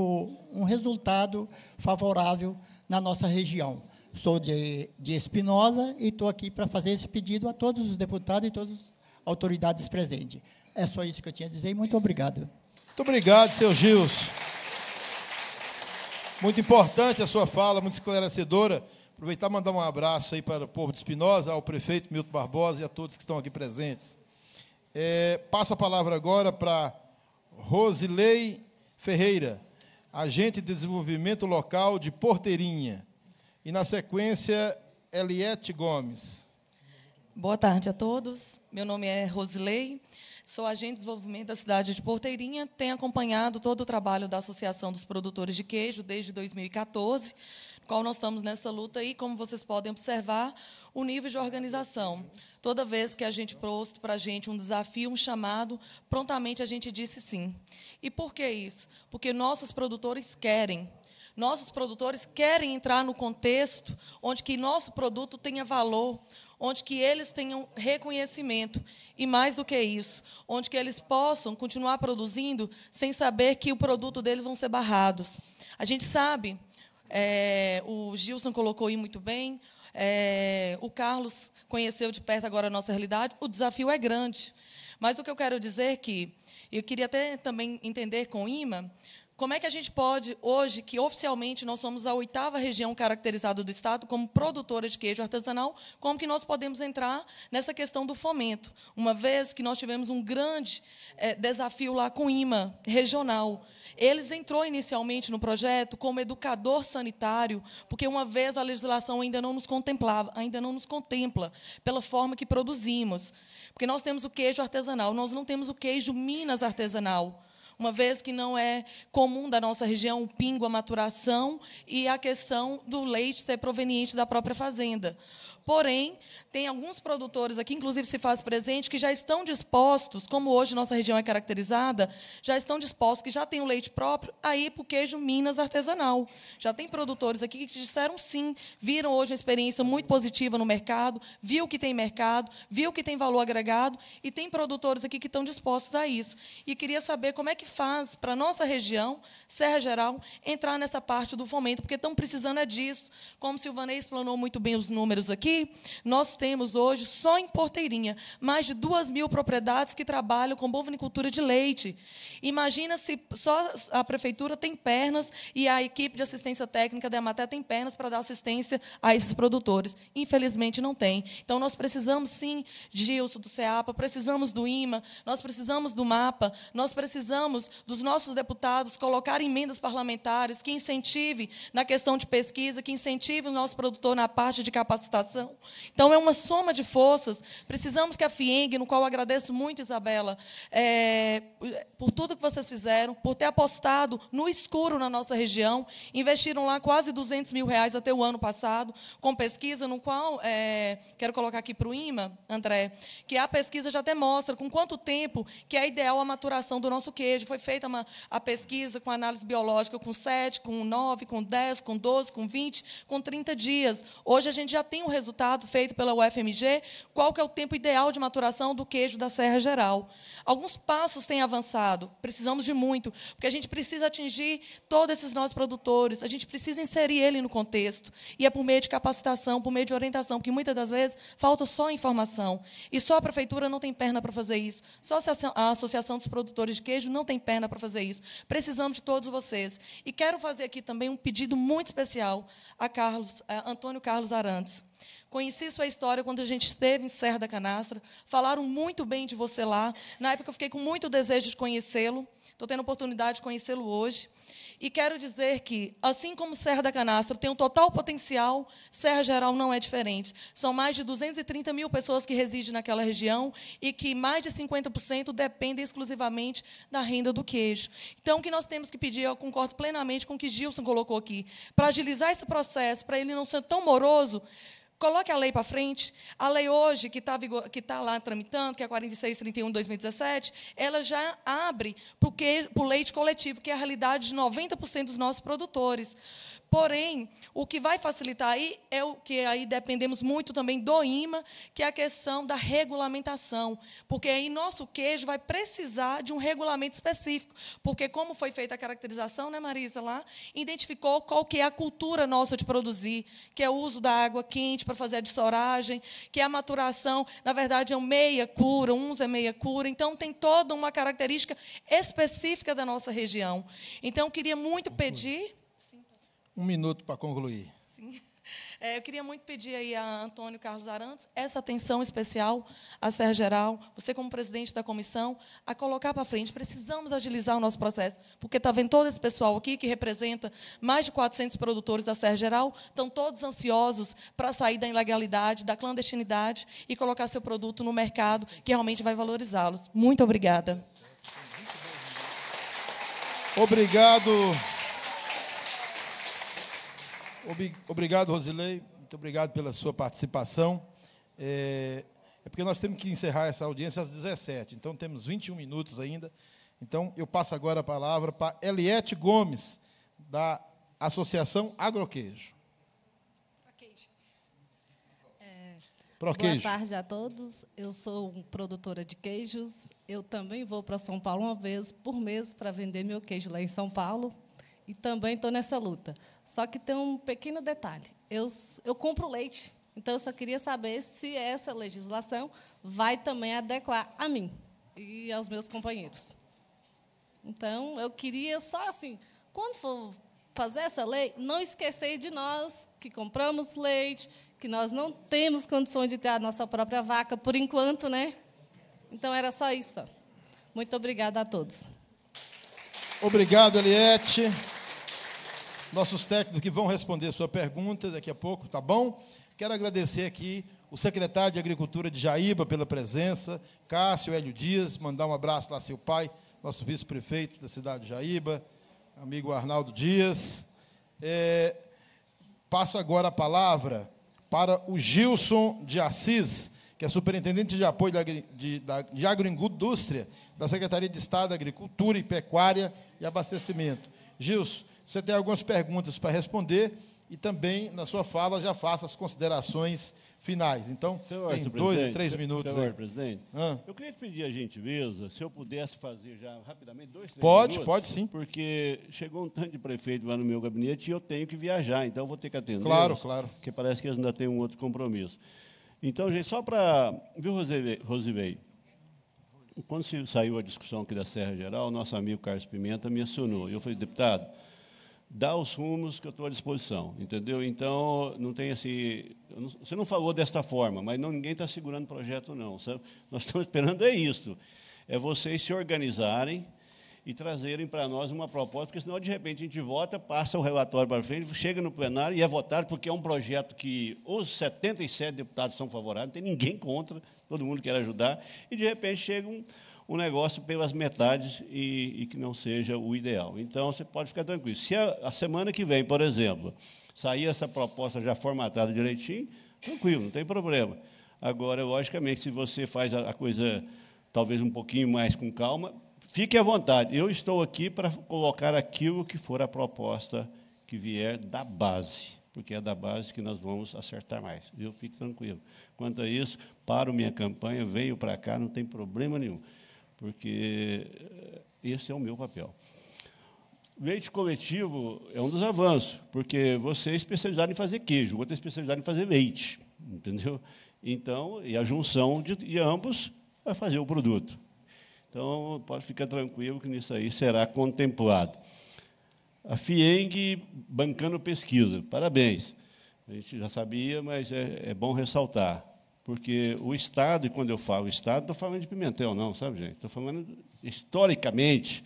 um resultado favorável na nossa região. Sou de, de Espinosa e estou aqui para fazer esse pedido a todos os deputados e todas as autoridades presentes. É só isso que eu tinha a dizer e muito obrigado. Muito obrigado, seu Gils. Muito importante a sua fala, muito esclarecedora. Aproveitar e mandar um abraço aí para o povo de Espinosa, ao prefeito Milton Barbosa e a todos que estão aqui presentes. É, passo a palavra agora para Rosilei Ferreira, agente de desenvolvimento local de Porteirinha. E, na sequência, Eliette Gomes. Boa tarde a todos. Meu nome é Rosilei, sou agente de desenvolvimento da cidade de Porteirinha. Tenho acompanhado todo o trabalho da Associação dos Produtores de Queijo desde 2014 qual nós estamos nessa luta e, como vocês podem observar, o nível de organização. Toda vez que a gente trouxe para a gente um desafio, um chamado, prontamente a gente disse sim. E por que isso? Porque nossos produtores querem. Nossos produtores querem entrar no contexto onde que nosso produto tenha valor, onde que eles tenham reconhecimento e mais do que isso, onde que eles possam continuar produzindo sem saber que o produto deles vão ser barrados. A gente sabe é, o Gilson colocou aí muito bem. É, o Carlos conheceu de perto agora a nossa realidade. O desafio é grande. Mas o que eu quero dizer é que eu queria até também entender com o IMA, como é que a gente pode, hoje, que oficialmente nós somos a oitava região caracterizada do Estado como produtora de queijo artesanal, como que nós podemos entrar nessa questão do fomento? Uma vez que nós tivemos um grande é, desafio lá com o IMA, regional. Eles entrou inicialmente no projeto como educador sanitário, porque uma vez a legislação ainda não nos contemplava, ainda não nos contempla pela forma que produzimos. Porque nós temos o queijo artesanal, nós não temos o queijo Minas artesanal uma vez que não é comum da nossa região o pingo, a maturação e a questão do leite ser proveniente da própria fazenda. Porém, tem alguns produtores aqui, inclusive se faz presente, que já estão dispostos, como hoje nossa região é caracterizada, já estão dispostos, que já têm o leite próprio, a ir para o queijo Minas artesanal. Já tem produtores aqui que disseram sim, viram hoje uma experiência muito positiva no mercado, viu que tem mercado, viu que tem valor agregado, e tem produtores aqui que estão dispostos a isso. E queria saber como é que faz para a nossa região, Serra Geral, entrar nessa parte do fomento, porque estão precisando é disso. Como Silvanei explanou muito bem os números aqui, nós temos hoje, só em Porteirinha, mais de duas mil propriedades que trabalham com bovinicultura de leite. Imagina se só a prefeitura tem pernas e a equipe de assistência técnica da Emater tem pernas para dar assistência a esses produtores. Infelizmente, não tem. Então, nós precisamos, sim, de Gilson, do CEAPA, precisamos do IMA, nós precisamos do MAPA, nós precisamos queremos dos nossos deputados colocar emendas parlamentares que incentive na questão de pesquisa, que incentive o nosso produtor na parte de capacitação. Então, é uma soma de forças. Precisamos que a FIENG, no qual agradeço muito, Isabela, é, por tudo que vocês fizeram, por ter apostado no escuro na nossa região, investiram lá quase 200 mil reais até o ano passado, com pesquisa, no qual, é, quero colocar aqui para o IMA, André, que a pesquisa já demonstra com quanto tempo que é ideal a maturação do nosso queijo foi feita uma, a pesquisa com análise biológica com 7, com 9, com 10, com 12, com 20, com 30 dias. Hoje a gente já tem um resultado feito pela UFMG, qual que é o tempo ideal de maturação do queijo da Serra Geral. Alguns passos têm avançado, precisamos de muito, porque a gente precisa atingir todos esses nossos produtores, a gente precisa inserir ele no contexto. E é por meio de capacitação, por meio de orientação, que muitas das vezes falta só informação. E só a prefeitura não tem perna para fazer isso. Só a Associação dos Produtores de Queijo não tem tem perna para fazer isso. Precisamos de todos vocês. E quero fazer aqui também um pedido muito especial a, Carlos, a Antônio Carlos Arantes. Conheci sua história quando a gente esteve em Serra da Canastra. Falaram muito bem de você lá. Na época, eu fiquei com muito desejo de conhecê-lo. Estou tendo a oportunidade de conhecê-lo hoje. E quero dizer que, assim como Serra da Canastra tem um total potencial, Serra Geral não é diferente. São mais de 230 mil pessoas que residem naquela região e que mais de 50% dependem exclusivamente da renda do queijo. Então, o que nós temos que pedir, eu concordo plenamente com o que Gilson colocou aqui, para agilizar esse processo, para ele não ser tão moroso, Coloque a lei para frente. A lei hoje, que está tá lá tramitando, que é a 4631 de 2017, ela já abre para o leite coletivo, que é a realidade de 90% dos nossos produtores. Porém, o que vai facilitar aí é o que aí dependemos muito também do IMA, que é a questão da regulamentação, porque aí nosso queijo vai precisar de um regulamento específico, porque como foi feita a caracterização, né, Marisa lá, identificou qual que é a cultura nossa de produzir, que é o uso da água quente para fazer a dessoragem, que é a maturação, na verdade é um meia cura, uns é meia cura, então tem toda uma característica específica da nossa região. Então queria muito pedir um minuto para concluir. Sim. É, eu queria muito pedir aí a Antônio Carlos Arantes essa atenção especial a Ser Geral, você como presidente da comissão, a colocar para frente. Precisamos agilizar o nosso processo, porque está vendo todo esse pessoal aqui que representa mais de 400 produtores da Ser Geral, estão todos ansiosos para sair da ilegalidade, da clandestinidade e colocar seu produto no mercado que realmente vai valorizá-los. Muito obrigada. Obrigado. Obrigado, Rosilei. Muito obrigado pela sua participação. É, é porque nós temos que encerrar essa audiência às 17 então temos 21 minutos ainda. Então, eu passo agora a palavra para Eliette Gomes, da Associação Agroqueijo. É, boa tarde a todos. Eu sou produtora de queijos. Eu também vou para São Paulo uma vez por mês para vender meu queijo lá em São Paulo e também estou nessa luta. Só que tem um pequeno detalhe. Eu, eu compro leite, então eu só queria saber se essa legislação vai também adequar a mim e aos meus companheiros. Então eu queria só assim, quando for fazer essa lei, não esquecer de nós que compramos leite, que nós não temos condições de ter a nossa própria vaca por enquanto, né? Então era só isso. Muito obrigada a todos. Obrigado, Eliette nossos técnicos que vão responder sua pergunta daqui a pouco, tá bom? Quero agradecer aqui o secretário de Agricultura de Jaíba pela presença, Cássio Hélio Dias, mandar um abraço lá seu pai, nosso vice-prefeito da cidade de Jaíba, amigo Arnaldo Dias. É, passo agora a palavra para o Gilson de Assis, que é superintendente de apoio da, de, da, de agroindústria da Secretaria de Estado da Agricultura e Pecuária e Abastecimento. Gilson, você tem algumas perguntas para responder e também, na sua fala, já faça as considerações finais. Então, senhor, tem dois três minutos. Senhor, presidente, Hã? eu queria te pedir a gentileza, se eu pudesse fazer já rapidamente dois, três pode, minutos. Pode, pode sim. Porque chegou um tanto de prefeito lá no meu gabinete e eu tenho que viajar, então vou ter que atender. Claro, claro. Porque parece que eles ainda têm um outro compromisso. Então, gente, só para... Viu, Rosivei? Quando saiu a discussão aqui da Serra Geral, nosso amigo Carlos Pimenta me acionou. Eu falei, deputado dá os rumos que eu estou à disposição, entendeu? Então, não tem esse... você não falou desta forma, mas não, ninguém está segurando o projeto, não. Sabe? Nós estamos esperando é isto, é vocês se organizarem e trazerem para nós uma proposta, porque senão, de repente, a gente vota, passa o relatório para frente, chega no plenário e é votado, porque é um projeto que os 77 deputados são favoráveis, não tem ninguém contra, todo mundo quer ajudar, e, de repente, chega um o negócio pelas metades e, e, que não seja o ideal. Então, você pode ficar tranquilo. Se a, a, semana que vem, por exemplo, sair essa proposta já formatada direitinho, tranquilo, não tem problema. Agora, logicamente, se você faz a, a coisa talvez um pouquinho mais com calma, fique à vontade. Eu estou aqui para colocar aquilo que for a proposta que vier da base porque é da base que nós vamos acertar mais. Eu fico tranquilo. Quanto a isso, paro minha campanha, venho para cá, não tem problema nenhum porque eh, esse é o meu papel. Leite coletivo é um dos avanços, porque você é especializado em fazer queijo, outro é especializado em fazer leite, entendeu? Então, e a junção de, de ambos vai fazer o produto. Então, pode ficar tranquilo que nisso aí será contemplado. A FIENG bancando pesquisa, parabéns. A gente já sabia, mas é, é bom ressaltar. Porque o Estado, e quando eu falo Estado, estou falando de Pimentel, não, sabe, gente? Estou falando historicamente.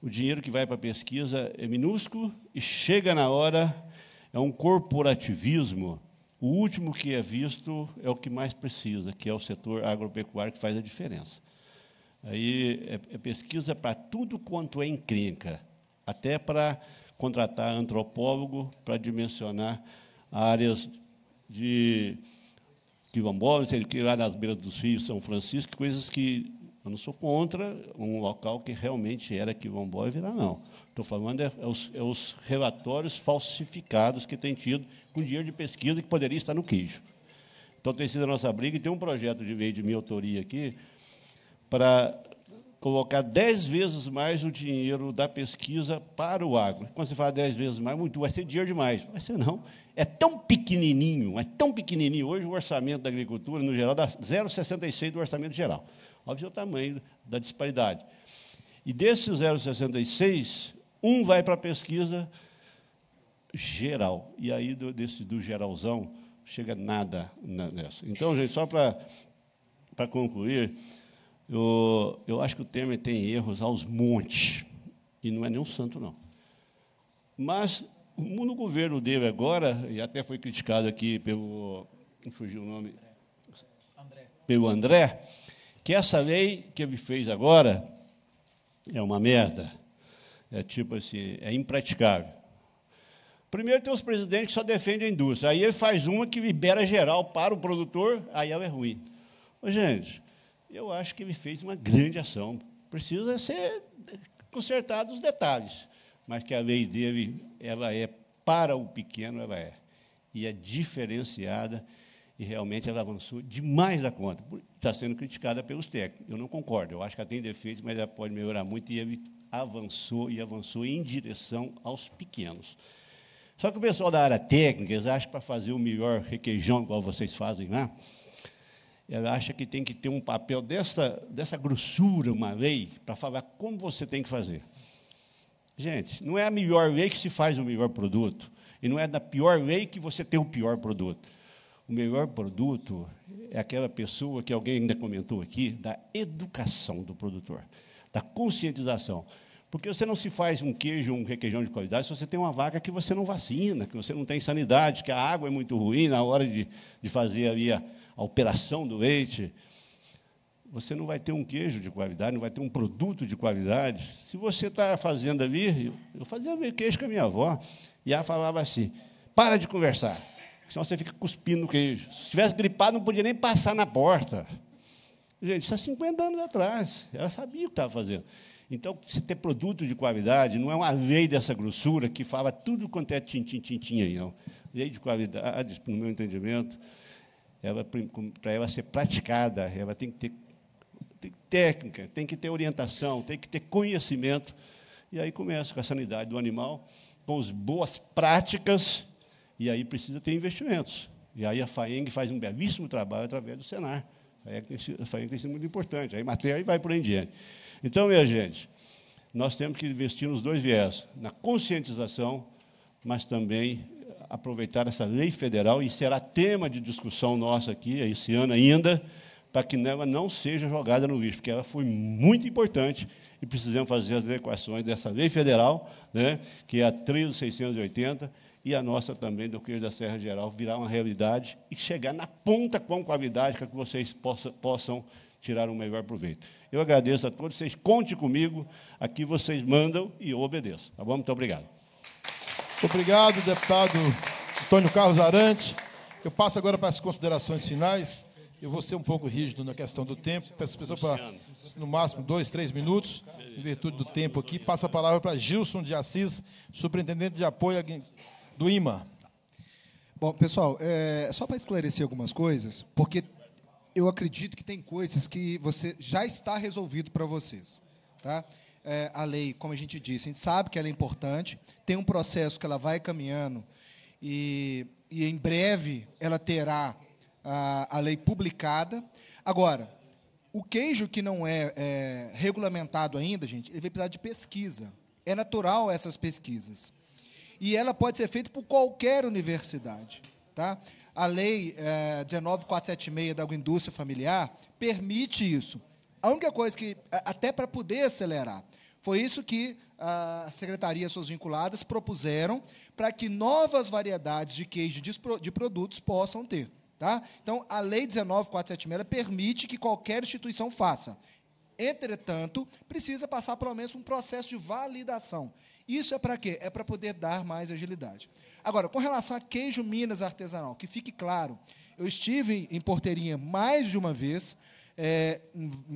O dinheiro que vai para a pesquisa é minúsculo e chega na hora, é um corporativismo. O último que é visto é o que mais precisa, que é o setor agropecuário que faz a diferença. Aí é, é pesquisa para tudo quanto é encrenca, até para contratar antropólogo para dimensionar áreas de quilombolas, ele criar nas beiras dos rios São Francisco, coisas que eu não sou contra um local que realmente era quilombola e virar, não. Estou falando é, é, os, é, os, relatórios falsificados que tem tido com dinheiro de pesquisa que poderia estar no queijo. Então, tem sido a nossa briga e tem um projeto de lei de minha autoria aqui para colocar dez vezes mais o dinheiro da pesquisa para o agro. Quando você fala dez vezes mais, muito, vai ser dinheiro demais. Vai ser não. É tão pequenininho, é tão pequenininho. Hoje o orçamento da agricultura, no geral, dá 0,66 do orçamento geral. Óbvio é o tamanho da disparidade. E desse 0,66, um vai para a pesquisa geral. E aí, do, desse do geralzão, chega nada nessa. Então, gente, só para concluir eu, eu acho que o Temer é tem erros aos montes, e não é nenhum santo, não. Mas no governo dele agora, e até foi criticado aqui pelo. fugiu o nome. André. Pelo André, que essa lei que ele fez agora é uma merda. É tipo assim, é impraticável. Primeiro tem os presidentes que só defendem a indústria. Aí ele faz uma que libera geral para o produtor, aí ela é ruim. Ô, gente, eu acho que ele fez uma grande ação. Precisa ser consertados os detalhes, mas que a lei dele ela é para o pequeno, ela é. E é diferenciada, e realmente ela avançou demais da conta. Está sendo criticada pelos técnicos. Eu não concordo, eu acho que ela tem defeitos, mas ela pode melhorar muito, e ele avançou e avançou em direção aos pequenos. Só que o pessoal da área técnica, eles acham que para fazer o melhor requeijão, igual vocês fazem lá, né? Ela acha que tem que ter um papel dessa, dessa grossura, uma lei, para falar como você tem que fazer. Gente, não é a melhor lei que se faz o melhor produto. E não é da pior lei que você tem o pior produto. O melhor produto é aquela pessoa que alguém ainda comentou aqui, da educação do produtor, da conscientização. Porque você não se faz um queijo, um requeijão de qualidade se você tem uma vaca que você não vacina, que você não tem sanidade, que a água é muito ruim na hora de, de fazer ali a, a operação do leite, você não vai ter um queijo de qualidade, não vai ter um produto de qualidade. Se você está fazendo ali, eu fazia meu queijo com a minha avó, e ela falava assim: para de conversar, senão você fica cuspindo o queijo. Se tivesse gripado, não podia nem passar na porta. Gente, isso há 50 anos atrás, ela sabia o que estava fazendo. Então, se ter produto de qualidade, não é uma lei dessa grossura que fala tudo quanto é tintim, tintim aí, não. Lei de qualidade, no meu entendimento, ela para ela ser praticada, ela tem que ter tem técnica, tem que ter orientação, tem que ter conhecimento. E aí começa com a sanidade do animal, com as boas práticas, e aí precisa ter investimentos. E aí a FAENG faz um belíssimo trabalho através do Senar. A FAENG tem sido muito importante. Aí matéria vai por aí em diante. Então, minha gente, nós temos que investir nos dois viés, na conscientização, mas também aproveitar essa lei federal, e será tema de discussão nossa aqui, esse ano ainda, para que ela não seja jogada no lixo, porque ela foi muito importante e precisamos fazer as adequações dessa lei federal, né, que é a 13.680, e a nossa também, do Cristo da Serra Geral, virar uma realidade e chegar na ponta com qualidade para que vocês possa, possam tirar um melhor proveito. Eu agradeço a todos, vocês conte comigo, aqui vocês mandam e eu obedeço. Tá bom? Muito obrigado. Obrigado, deputado Antônio Carlos Arante. Eu passo agora para as considerações finais. Eu vou ser um pouco rígido na questão do tempo. Peço pessoa para, no máximo, dois, três minutos, em virtude do tempo aqui. Passa a palavra para Gilson de Assis, superintendente de apoio do IMA. Bom, pessoal, é, só para esclarecer algumas coisas, porque eu acredito que tem coisas que você já está resolvido para vocês. Tá? é, a lei, como a gente disse. A gente sabe que ela é importante, tem um processo que ela vai caminhando e, e em breve ela terá a, a lei publicada. Agora, o queijo que não é, é regulamentado ainda, gente, ele vai precisar de pesquisa. É natural essas pesquisas. E ela pode ser feita por qualquer universidade. Tá? A lei é, 19476 da agroindústria familiar permite isso. A única coisa que, até para poder acelerar, foi isso que a Secretaria e Suas Vinculadas propuseram para que novas variedades de queijo de produtos possam ter. Tá? Então, a Lei 19476 permite que qualquer instituição faça. Entretanto, precisa passar pelo menos um processo de validação. Isso é para quê? É para poder dar mais agilidade. Agora, com relação a queijo Minas artesanal, que fique claro, eu estive em Porteirinha mais de uma vez, é,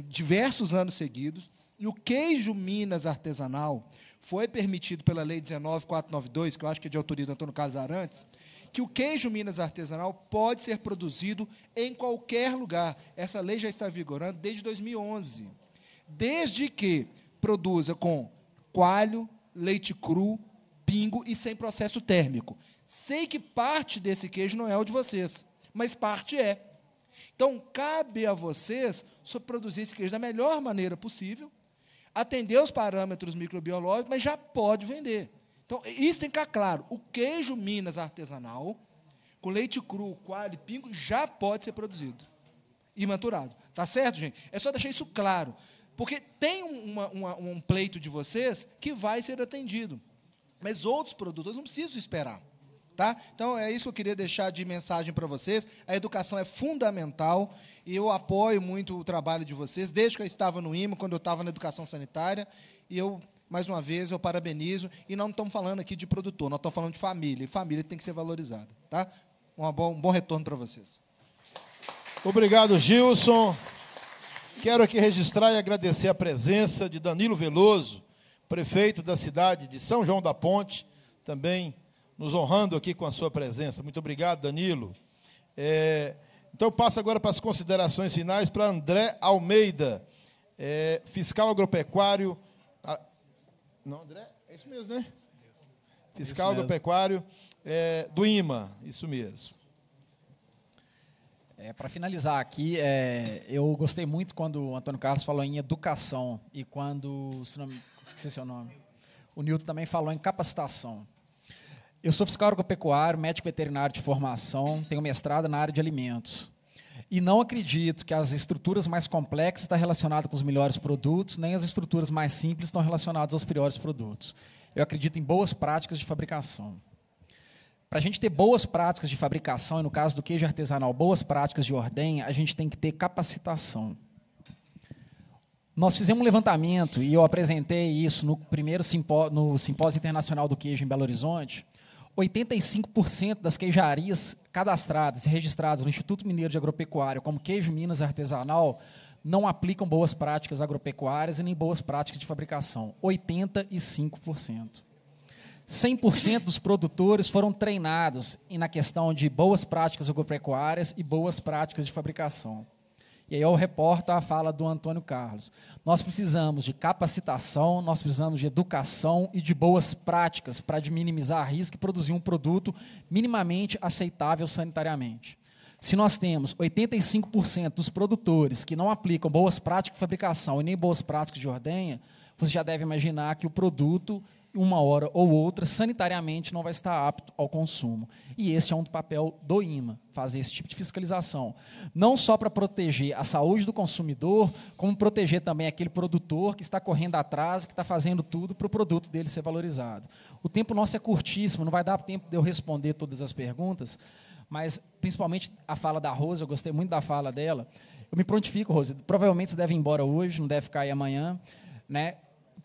diversos anos seguidos. E o queijo Minas artesanal foi permitido pela Lei 19492, que eu acho que é de autoria do Antônio Carlos Arantes, que o queijo Minas artesanal pode ser produzido em qualquer lugar. Essa lei já está vigorando desde 2011. Desde que produza com coalho, leite cru, pingo e sem processo térmico. Sei que parte desse queijo não é o de vocês, mas parte é. Então, cabe a vocês produzir esse queijo da melhor maneira possível, atender os parâmetros microbiológicos, mas já pode vender. Então, isso tem que ficar claro. O queijo Minas artesanal, com leite cru, coalho e pingo, já pode ser produzido e maturado. Tá certo, gente? É só deixar isso claro. Porque tem uma, uma, um pleito de vocês que vai ser atendido. Mas outros produtores não precisam esperar tá? Então é isso que eu queria deixar de mensagem para vocês. A educação é fundamental e eu apoio muito o trabalho de vocês, desde que eu estava no IMO, quando eu estava na educação sanitária, e eu mais uma vez eu parabenizo e não estamos falando aqui de produtor, nós estamos falando de família, e família tem que ser valorizada, tá? Um bom, um bom retorno para vocês. Obrigado, Gilson. Quero aqui registrar e agradecer a presença de Danilo Veloso, prefeito da cidade de São João da Ponte, também nos honrando aqui com a sua presença. Muito obrigado, Danilo. É, então, passo agora para as considerações finais para André Almeida, é, fiscal agropecuário. A, ah, não, André? É isso mesmo, né? Fiscal mesmo. agropecuário é, do IMA, isso mesmo. É, para finalizar aqui, é, eu gostei muito quando o Antônio Carlos falou em educação e quando, se não, esqueci seu nome, o Nilton também falou em capacitação. Eu sou fiscal agropecuário, médico veterinário de formação, tenho mestrado na área de alimentos. E não acredito que as estruturas mais complexas estão relacionadas com os melhores produtos, nem as estruturas mais simples estão relacionadas aos piores produtos. Eu acredito em boas práticas de fabricação. Para a gente ter boas práticas de fabricação, e no caso do queijo artesanal, boas práticas de ordem, a gente tem que ter capacitação. Nós fizemos um levantamento, e eu apresentei isso no primeiro simpó no Simpósio Internacional do Queijo em Belo Horizonte, 85% das queijarias cadastradas e registradas no Instituto Mineiro de Agropecuária como queijo Minas Artesanal não aplicam boas práticas agropecuárias e nem boas práticas de fabricação. 85%. 100% dos produtores foram treinados na questão de boas práticas agropecuárias e boas práticas de fabricação. E aí eu reporto a fala do Antônio Carlos. Nós precisamos de capacitação, nós precisamos de educação e de boas práticas para minimizar risco e produzir um produto minimamente aceitável sanitariamente. Se nós temos 85% dos produtores que não aplicam boas práticas de fabricação e nem boas práticas de ordenha, você já deve imaginar que o produto uma hora ou outra, sanitariamente não vai estar apto ao consumo. E esse é um papel do IMA, fazer esse tipo de fiscalização. Não só para proteger a saúde do consumidor, como proteger também aquele produtor que está correndo atrás, que está fazendo tudo para o produto dele ser valorizado. O tempo nosso é curtíssimo, não vai dar tempo de eu responder todas as perguntas, mas principalmente a fala da Rosa, eu gostei muito da fala dela. Eu me prontifico, Rosa, provavelmente você deve ir embora hoje, não deve ficar aí amanhã, né?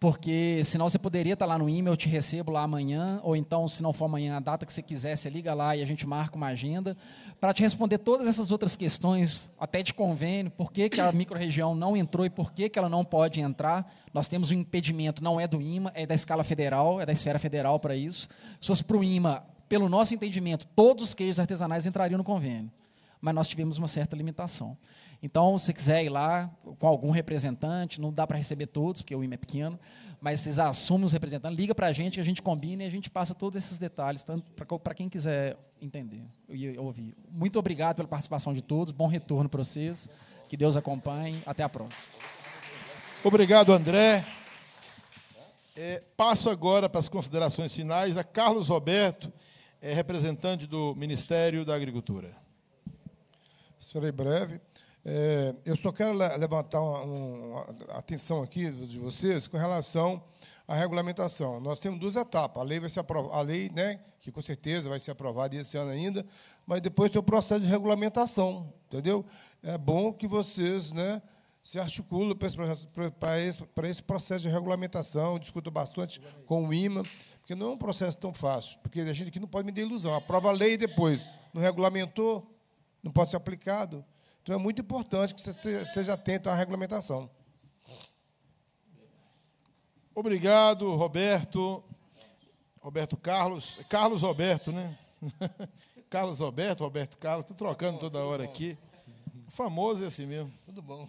porque senão você poderia estar lá no e-mail, eu te recebo lá amanhã, ou então, se não for amanhã, a data que você quiser, você liga lá e a gente marca uma agenda, para te responder todas essas outras questões, até de convênio, por que, que a microrregião não entrou e por que, que ela não pode entrar. Nós temos um impedimento, não é do IMA, é da escala federal, é da esfera federal para isso. Se fosse para o IMA, pelo nosso entendimento, todos os queijos artesanais entrariam no convênio mas nós tivemos uma certa limitação. Então, se quiser ir lá com algum representante, não dá para receber todos, porque o IME é pequeno, mas vocês assumem os representantes, liga para a gente, que a gente combina e a gente passa todos esses detalhes, tanto para quem quiser entender e ouvir. Muito obrigado pela participação de todos, bom retorno para vocês, que Deus acompanhe, até a próxima. Obrigado, André. É, passo agora para as considerações finais a Carlos Roberto, é, representante do Ministério da Agricultura. Serei breve. É, eu só quero levantar a atenção aqui de vocês com relação à regulamentação. Nós temos duas etapas. A lei vai ser aprovada, a lei, né, que com certeza vai ser aprovada esse ano ainda, mas depois tem o processo de regulamentação, entendeu? É bom que vocês, né, se articulem para esse, para esse, para esse processo de regulamentação. discutam bastante com o IMA, porque não é um processo tão fácil, porque a gente aqui não pode me dar ilusão. Aprova a lei depois, não regulamentou, não pode ser aplicado. Então é muito importante que você seja atento à regulamentação. Obrigado, Roberto. Roberto Carlos. Carlos Roberto, né? Carlos Roberto, Roberto Carlos. Estou trocando toda hora aqui. Famoso é assim mesmo. Tudo bom.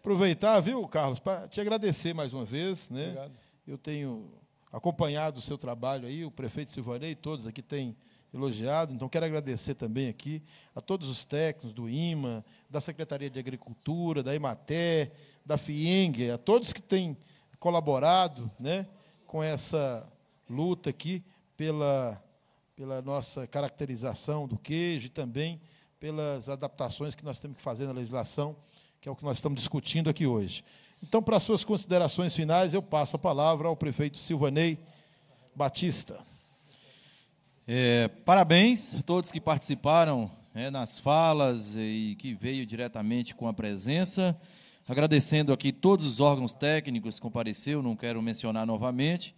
Aproveitar, viu, Carlos, para te agradecer mais uma vez. Né? Obrigado. Eu tenho acompanhado o seu trabalho aí, o prefeito Silvanei, todos aqui têm elogiado. Então, quero agradecer também aqui a todos os técnicos do IMA, da Secretaria de Agricultura, da Imaté, da FIENG, a todos que têm colaborado né, com essa luta aqui pela, pela nossa caracterização do queijo e também pelas adaptações que nós temos que fazer na legislação, que é o que nós estamos discutindo aqui hoje. Então, para suas considerações finais, eu passo a palavra ao prefeito Silvanei Batista. É, parabéns a todos que participaram é, nas falas e que veio diretamente com a presença. Agradecendo aqui todos os órgãos técnicos que compareceu, não quero mencionar novamente.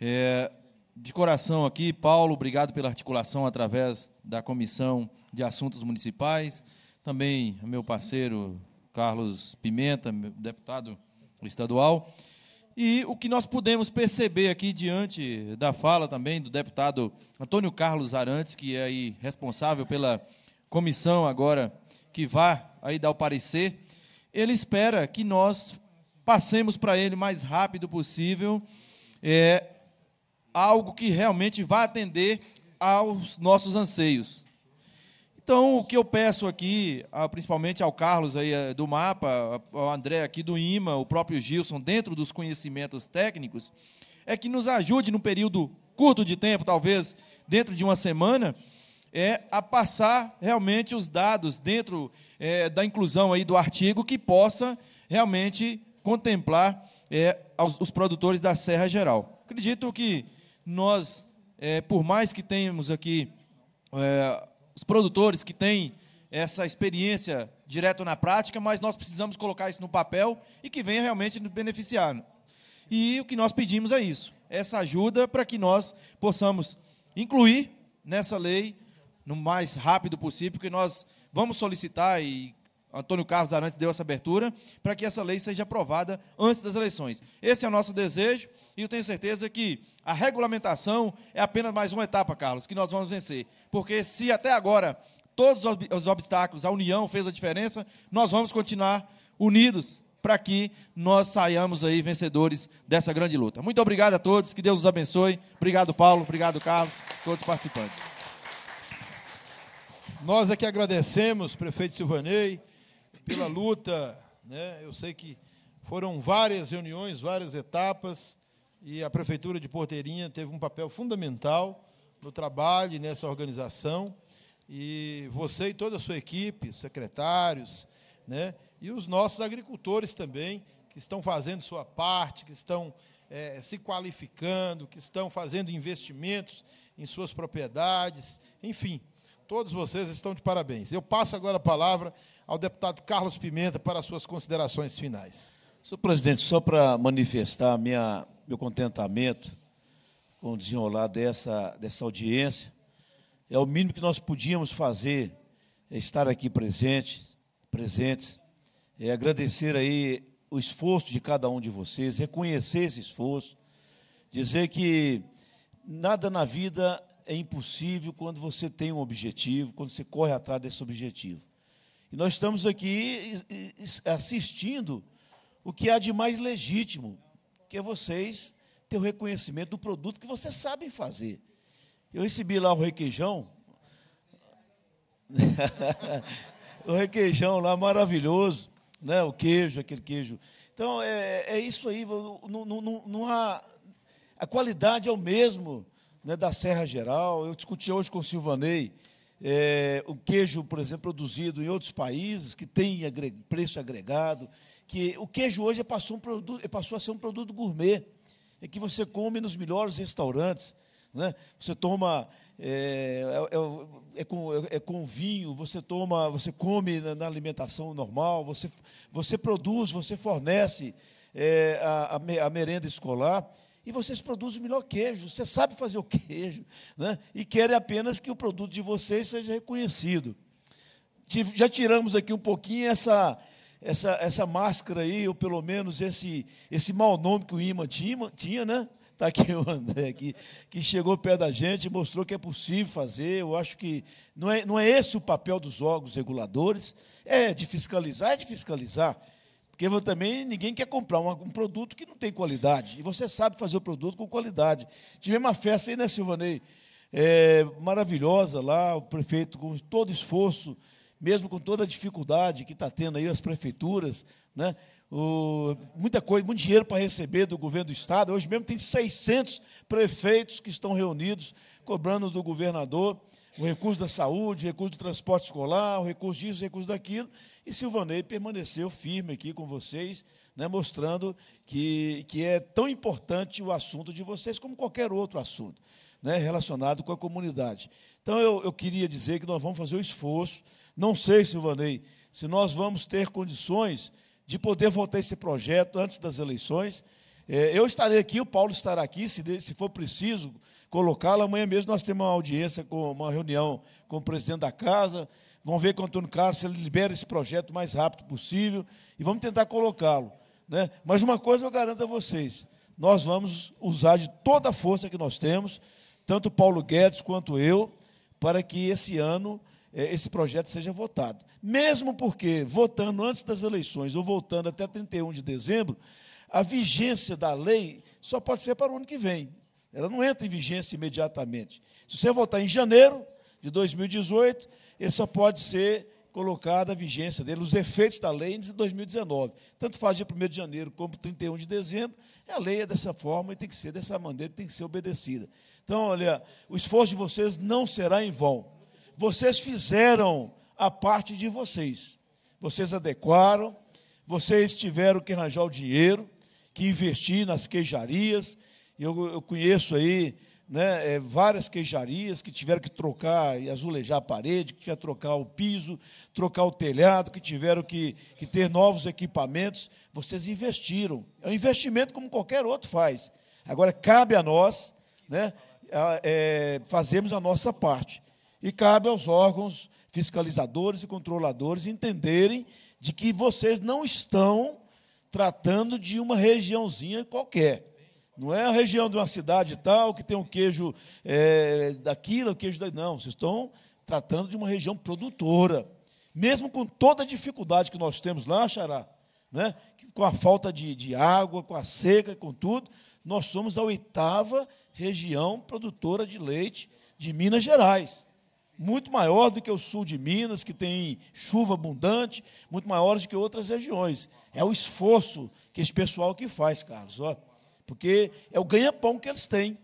É, de coração aqui, Paulo, obrigado pela articulação através da Comissão de Assuntos Municipais. Também meu parceiro Carlos Pimenta, deputado estadual. E o que nós pudemos perceber aqui diante da fala também do deputado Antônio Carlos Arantes, que é aí responsável pela comissão agora que vai aí dar o parecer, ele espera que nós passemos para ele o mais rápido possível é, algo que realmente vá atender aos nossos anseios. Então, o que eu peço aqui, principalmente ao Carlos aí eh, do mapa, ao André aqui do IMA, o próprio Gilson, dentro dos conhecimentos técnicos, é que nos ajude num período curto de tempo, talvez dentro de uma semana, é, a passar realmente os dados dentro é, da inclusão aí do artigo que possa realmente contemplar é, os produtores da Serra Geral. Acredito que nós, é, por mais que tenhamos aqui é, os produtores que têm essa experiência direto na prática, mas nós precisamos colocar isso no papel e que venha realmente nos beneficiar. E o que nós pedimos é isso, essa ajuda para que nós possamos incluir nessa lei no mais rápido possível, porque nós vamos solicitar e Antônio Carlos Arantes deu essa abertura para que essa lei seja aprovada antes das eleições. Esse é o nosso desejo. E eu tenho certeza que a regulamentação é apenas mais uma etapa, Carlos, que nós vamos vencer. Porque se até agora todos os obstáculos, a união fez a diferença, nós vamos continuar unidos para que nós saiamos aí vencedores dessa grande luta. Muito obrigado a todos, que Deus os abençoe. Obrigado, Paulo, obrigado, Carlos, todos os participantes. Nós aqui é agradecemos, prefeito Silvanei, pela luta. Né? Eu sei que foram várias reuniões, várias etapas e a Prefeitura de Porteirinha teve um papel fundamental no trabalho e nessa organização. E você e toda a sua equipe, secretários, né, e os nossos agricultores também, que estão fazendo sua parte, que estão é, se qualificando, que estão fazendo investimentos em suas propriedades, enfim, todos vocês estão de parabéns. Eu passo agora a palavra ao deputado Carlos Pimenta para as suas considerações finais. Senhor presidente, só para manifestar a minha meu contentamento com o desenrolar dessa, dessa audiência. É o mínimo que nós podíamos fazer, é estar aqui presentes, presentes, é agradecer aí o esforço de cada um de vocês, reconhecer esse esforço, dizer que nada na vida é impossível quando você tem um objetivo, quando você corre atrás desse objetivo. E nós estamos aqui assistindo o que há de mais legítimo, que é vocês ter o reconhecimento do produto que vocês sabem fazer. Eu recebi lá o requeijão, o requeijão lá maravilhoso, né? o queijo, aquele queijo. Então, é, é isso aí, não, não, não há, a qualidade é o mesmo né, da Serra Geral. Eu discuti hoje com o Silvanei é, o queijo, por exemplo, produzido em outros países, que tem agre preço agregado, que o queijo hoje é passou, um produto, é passou a ser um produto gourmet, é que você come nos melhores restaurantes, né? você toma é, é, é, é com, é, com, vinho, você toma, você come na, na alimentação normal, você, você produz, você fornece a, a, merenda escolar e vocês produzem o melhor queijo, você sabe fazer o queijo, né? e querem apenas que o produto de vocês seja reconhecido. Já tiramos aqui um pouquinho essa, essa, essa máscara aí, ou pelo menos esse, esse mau nome que o imã tinha, tinha né? Está aqui o André, que que chegou perto da gente e mostrou que é possível fazer. Eu acho que não é, não é esse o papel dos órgãos reguladores. É de fiscalizar, é de fiscalizar. Porque também ninguém quer comprar um, um produto que não tem qualidade. E você sabe fazer o produto com qualidade. Tivemos uma festa aí, né, Silvanei? É, maravilhosa lá, o prefeito, com todo esforço, mesmo com toda a dificuldade que está tendo aí as prefeituras, né? O, muita coisa, muito dinheiro para receber do governo do estado. Hoje mesmo tem 600 prefeitos que estão reunidos cobrando do governador o recurso da saúde, o recurso do transporte escolar, o recurso disso, o recurso daquilo. E Silvanei permaneceu firme aqui com vocês, né, mostrando que, que é tão importante o assunto de vocês como qualquer outro assunto né, relacionado com a comunidade. Então, eu, eu queria dizer que nós vamos fazer o esforço não sei, Silvanei, se nós vamos ter condições de poder votar esse projeto antes das eleições. É, eu estarei aqui, o Paulo estará aqui, se, se for preciso colocá-lo. Amanhã mesmo nós temos uma audiência, com uma reunião com o presidente da casa. Vamos ver com o Antônio Carlos se ele libera esse projeto o mais rápido possível e vamos tentar colocá-lo. Né? Mas uma coisa eu garanto a vocês: nós vamos usar de toda a força que nós temos, tanto Paulo Guedes quanto eu, para que esse ano é, esse projeto seja votado. Mesmo porque, votando antes das eleições ou votando até 31 de dezembro, a vigência da lei só pode ser para o ano que vem. Ela não entra em vigência imediatamente. Se você votar em janeiro de 2018, ele só pode ser colocado a vigência dele, os efeitos da lei em 2019. Tanto faz dia 1 de janeiro como 31 de dezembro, a lei é dessa forma e tem que ser dessa maneira, tem que ser obedecida. Então, olha, o esforço de vocês não será em vão vocês fizeram a parte de vocês. Vocês adequaram, vocês tiveram que arranjar o dinheiro, que investir nas queijarias. Eu, eu conheço aí né, é, várias queijarias que tiveram que trocar e azulejar a parede, que tiveram que trocar o piso, trocar o telhado, que tiveram que, que ter novos equipamentos. Vocês investiram. É um investimento como qualquer outro faz. Agora, cabe a nós né, é, fazermos a nossa parte. E cabe aos órgãos fiscalizadores e controladores entenderem de que vocês não estão tratando de uma regiãozinha qualquer. Não é a região de uma cidade tal, que tem um queijo é, daquilo, um queijo daí. Não, vocês estão tratando de uma região produtora. Mesmo com toda a dificuldade que nós temos lá, Xará, né? com a falta de, de água, com a seca, com tudo, nós somos a oitava região produtora de leite de Minas Gerais muito maior do que o sul de Minas, que tem chuva abundante, muito maiores do que outras regiões. É o esforço que esse pessoal que faz, Carlos, ó, porque é o ganha-pão que eles têm.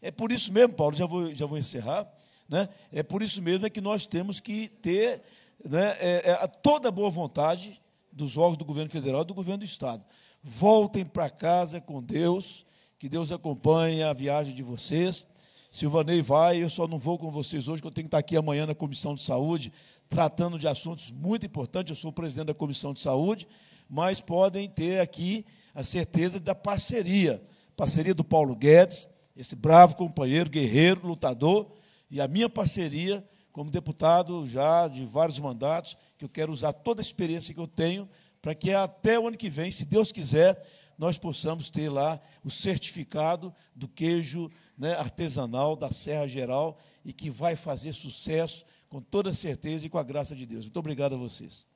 É por isso mesmo, Paulo, já vou, já vou encerrar, né? é por isso mesmo é que nós temos que ter né, é, é, toda a boa vontade dos órgãos do governo federal e do governo do Estado. Voltem para casa com Deus, que Deus acompanhe a viagem de vocês. Silvanei vai, eu só não vou com vocês hoje, porque eu tenho que estar aqui amanhã na Comissão de Saúde, tratando de assuntos muito importantes. Eu sou o presidente da Comissão de Saúde, mas podem ter aqui a certeza da parceria parceria do Paulo Guedes, esse bravo companheiro, guerreiro, lutador, e a minha parceria como deputado já de vários mandatos, que eu quero usar toda a experiência que eu tenho para que até o ano que vem, se Deus quiser, nós possamos ter lá o certificado do queijo né, artesanal da Serra Geral e que vai fazer sucesso com toda certeza e com a graça de Deus. Muito obrigado a vocês.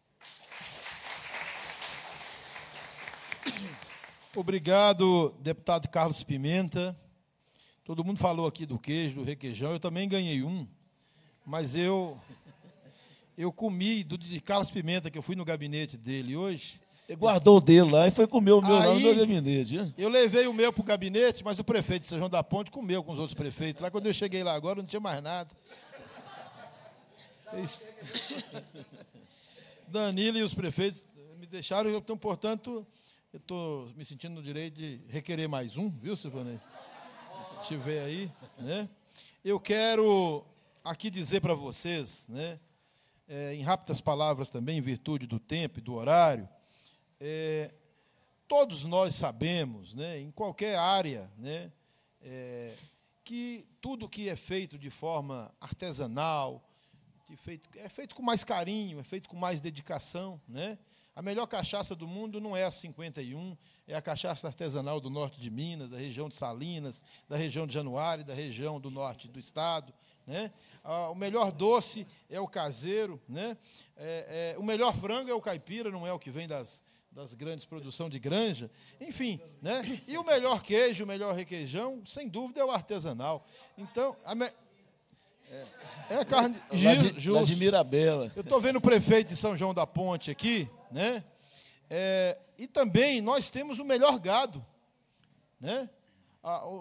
Obrigado, deputado Carlos Pimenta. Todo mundo falou aqui do queijo, do requeijão. Eu também ganhei um, mas eu eu comi do de Carlos Pimenta que eu fui no gabinete dele hoje. Ele guardou o dele lá e foi comer o meu aí, lá no gabinete. Né? Eu levei o meu para o gabinete, mas o prefeito de São João da Ponte comeu com os outros prefeitos. Lá quando eu cheguei lá agora não tinha mais nada. Danilo e os prefeitos me deixaram, então, portanto, eu estou me sentindo no direito de requerer mais um, viu, Silvanei? Se tiver aí, né? Eu quero aqui dizer para vocês, né, é, em rápidas palavras também, em virtude do tempo e do horário, é, todos nós sabemos, né, em qualquer área, né, é, que tudo que é feito de forma artesanal, de é feito, é feito com mais carinho, é feito com mais dedicação. Né? A melhor cachaça do mundo não é a 51, é a cachaça artesanal do norte de Minas, da região de Salinas, da região de Januário, da região do norte do estado. Né? o melhor doce é o caseiro. Né? É, é, o melhor frango é o caipira, não é o que vem das, das grandes produções de granja, enfim, né? E o melhor queijo, o melhor requeijão, sem dúvida, é o artesanal. Então, a me... é, a é carne de Mirabela. Eu estou vendo o prefeito de São João da Ponte aqui, né? É, e também nós temos o melhor gado, né?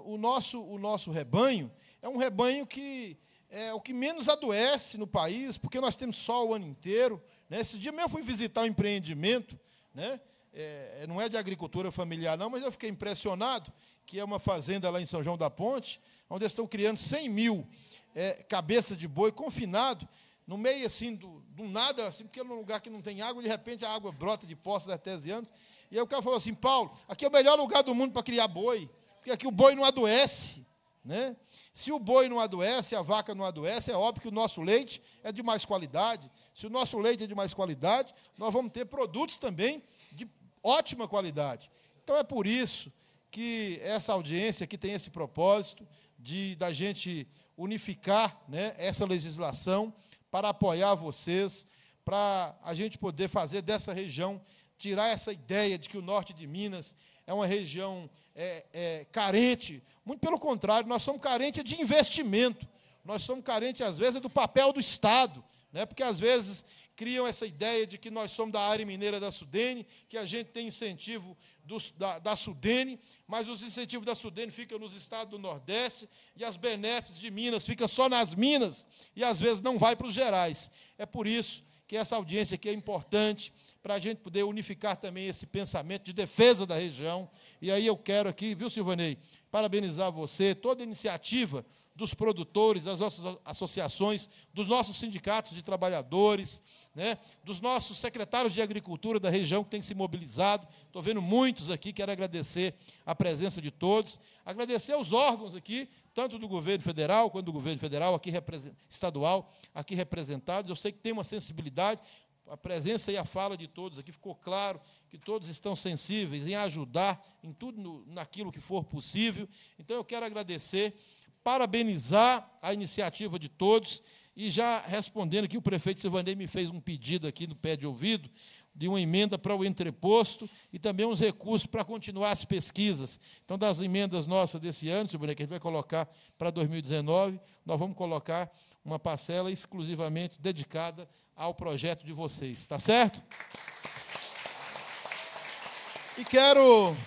o, nosso o nosso rebanho é um rebanho que é o que menos adoece no país, porque nós temos sol o ano inteiro. Né? Esse dia mesmo eu fui visitar um empreendimento né? É, é, não é de agricultura familiar, não, mas eu fiquei impressionado que é uma fazenda lá em São João da Ponte, onde estão criando 100 mil é, cabeças de boi confinado, no meio assim do, do nada, assim, porque é um lugar que não tem água, de repente a água brota de poços artesianos. E aí o cara falou assim: Paulo, aqui é o melhor lugar do mundo para criar boi, porque aqui o boi não adoece. Né? Se o boi não adoece, a vaca não adoece, é óbvio que o nosso leite é de mais qualidade, se o nosso leite é de mais qualidade, nós vamos ter produtos também de ótima qualidade. Então é por isso que essa audiência que tem esse propósito de da gente unificar, né, essa legislação para apoiar vocês, para a gente poder fazer dessa região tirar essa ideia de que o norte de Minas é uma região é, é, carente. Muito pelo contrário, nós somos carentes de investimento. Nós somos carentes, às vezes, do papel do Estado. Né? Porque às vezes criam essa ideia de que nós somos da área mineira da Sudene, que a gente tem incentivo do, da, da, Sudene, mas os incentivos da Sudene ficam nos estados do Nordeste e as benéficas de Minas ficam só nas Minas e às vezes não vai para os Gerais. É por isso que essa audiência aqui é importante para a gente poder unificar também esse pensamento de defesa da região. E aí eu quero aqui, viu, Silvanei, parabenizar você, toda iniciativa dos produtores, das nossas associações, dos nossos sindicatos de trabalhadores, né, dos nossos secretários de agricultura da região que têm se mobilizado. Estou vendo muitos aqui, quero agradecer a presença de todos, agradecer aos órgãos aqui, tanto do governo federal quanto do governo federal, aqui estadual, aqui representados. Eu sei que tem uma sensibilidade, a presença e a fala de todos aqui ficou claro que todos estão sensíveis em ajudar em tudo no, naquilo que for possível. Então eu quero agradecer parabenizar a iniciativa de todos e já respondendo que o prefeito Silvanei me fez um pedido aqui no pé de ouvido de uma emenda para o entreposto e também uns recursos para continuar as pesquisas. Então, das emendas nossas desse ano, Silvanei, que a gente vai colocar para 2019, nós vamos colocar uma parcela exclusivamente dedicada ao projeto de vocês. Está certo? E quero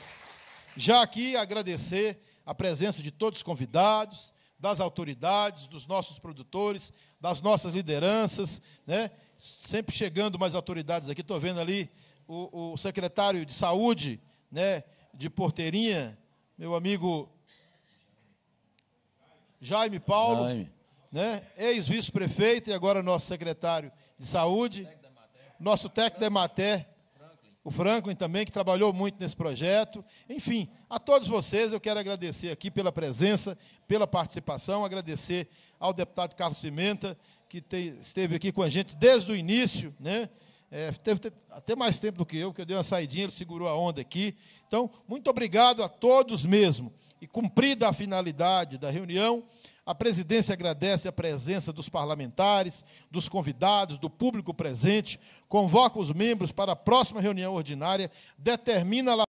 já aqui agradecer a presença de todos os convidados, das autoridades, dos nossos produtores, das nossas lideranças, né? sempre chegando mais autoridades aqui. Estou vendo ali o, o, secretário de saúde né, de Porteirinha, meu amigo Jaime Paulo, Jaime. né, ex-vice-prefeito e agora nosso secretário de saúde, nosso técnico de Emater, o Franklin também, que trabalhou muito nesse projeto. Enfim, a todos vocês eu quero agradecer aqui pela presença, pela participação, agradecer ao deputado Carlos Pimenta, que te, esteve aqui com a gente desde o início, né? É, teve até mais tempo do que eu, porque eu dei uma saidinha, ele segurou a onda aqui. Então, muito obrigado a todos mesmo. E cumprida a finalidade da reunião, a presidência agradece a presença dos parlamentares, dos convidados, do público presente, convoca os membros para a próxima reunião ordinária, determina a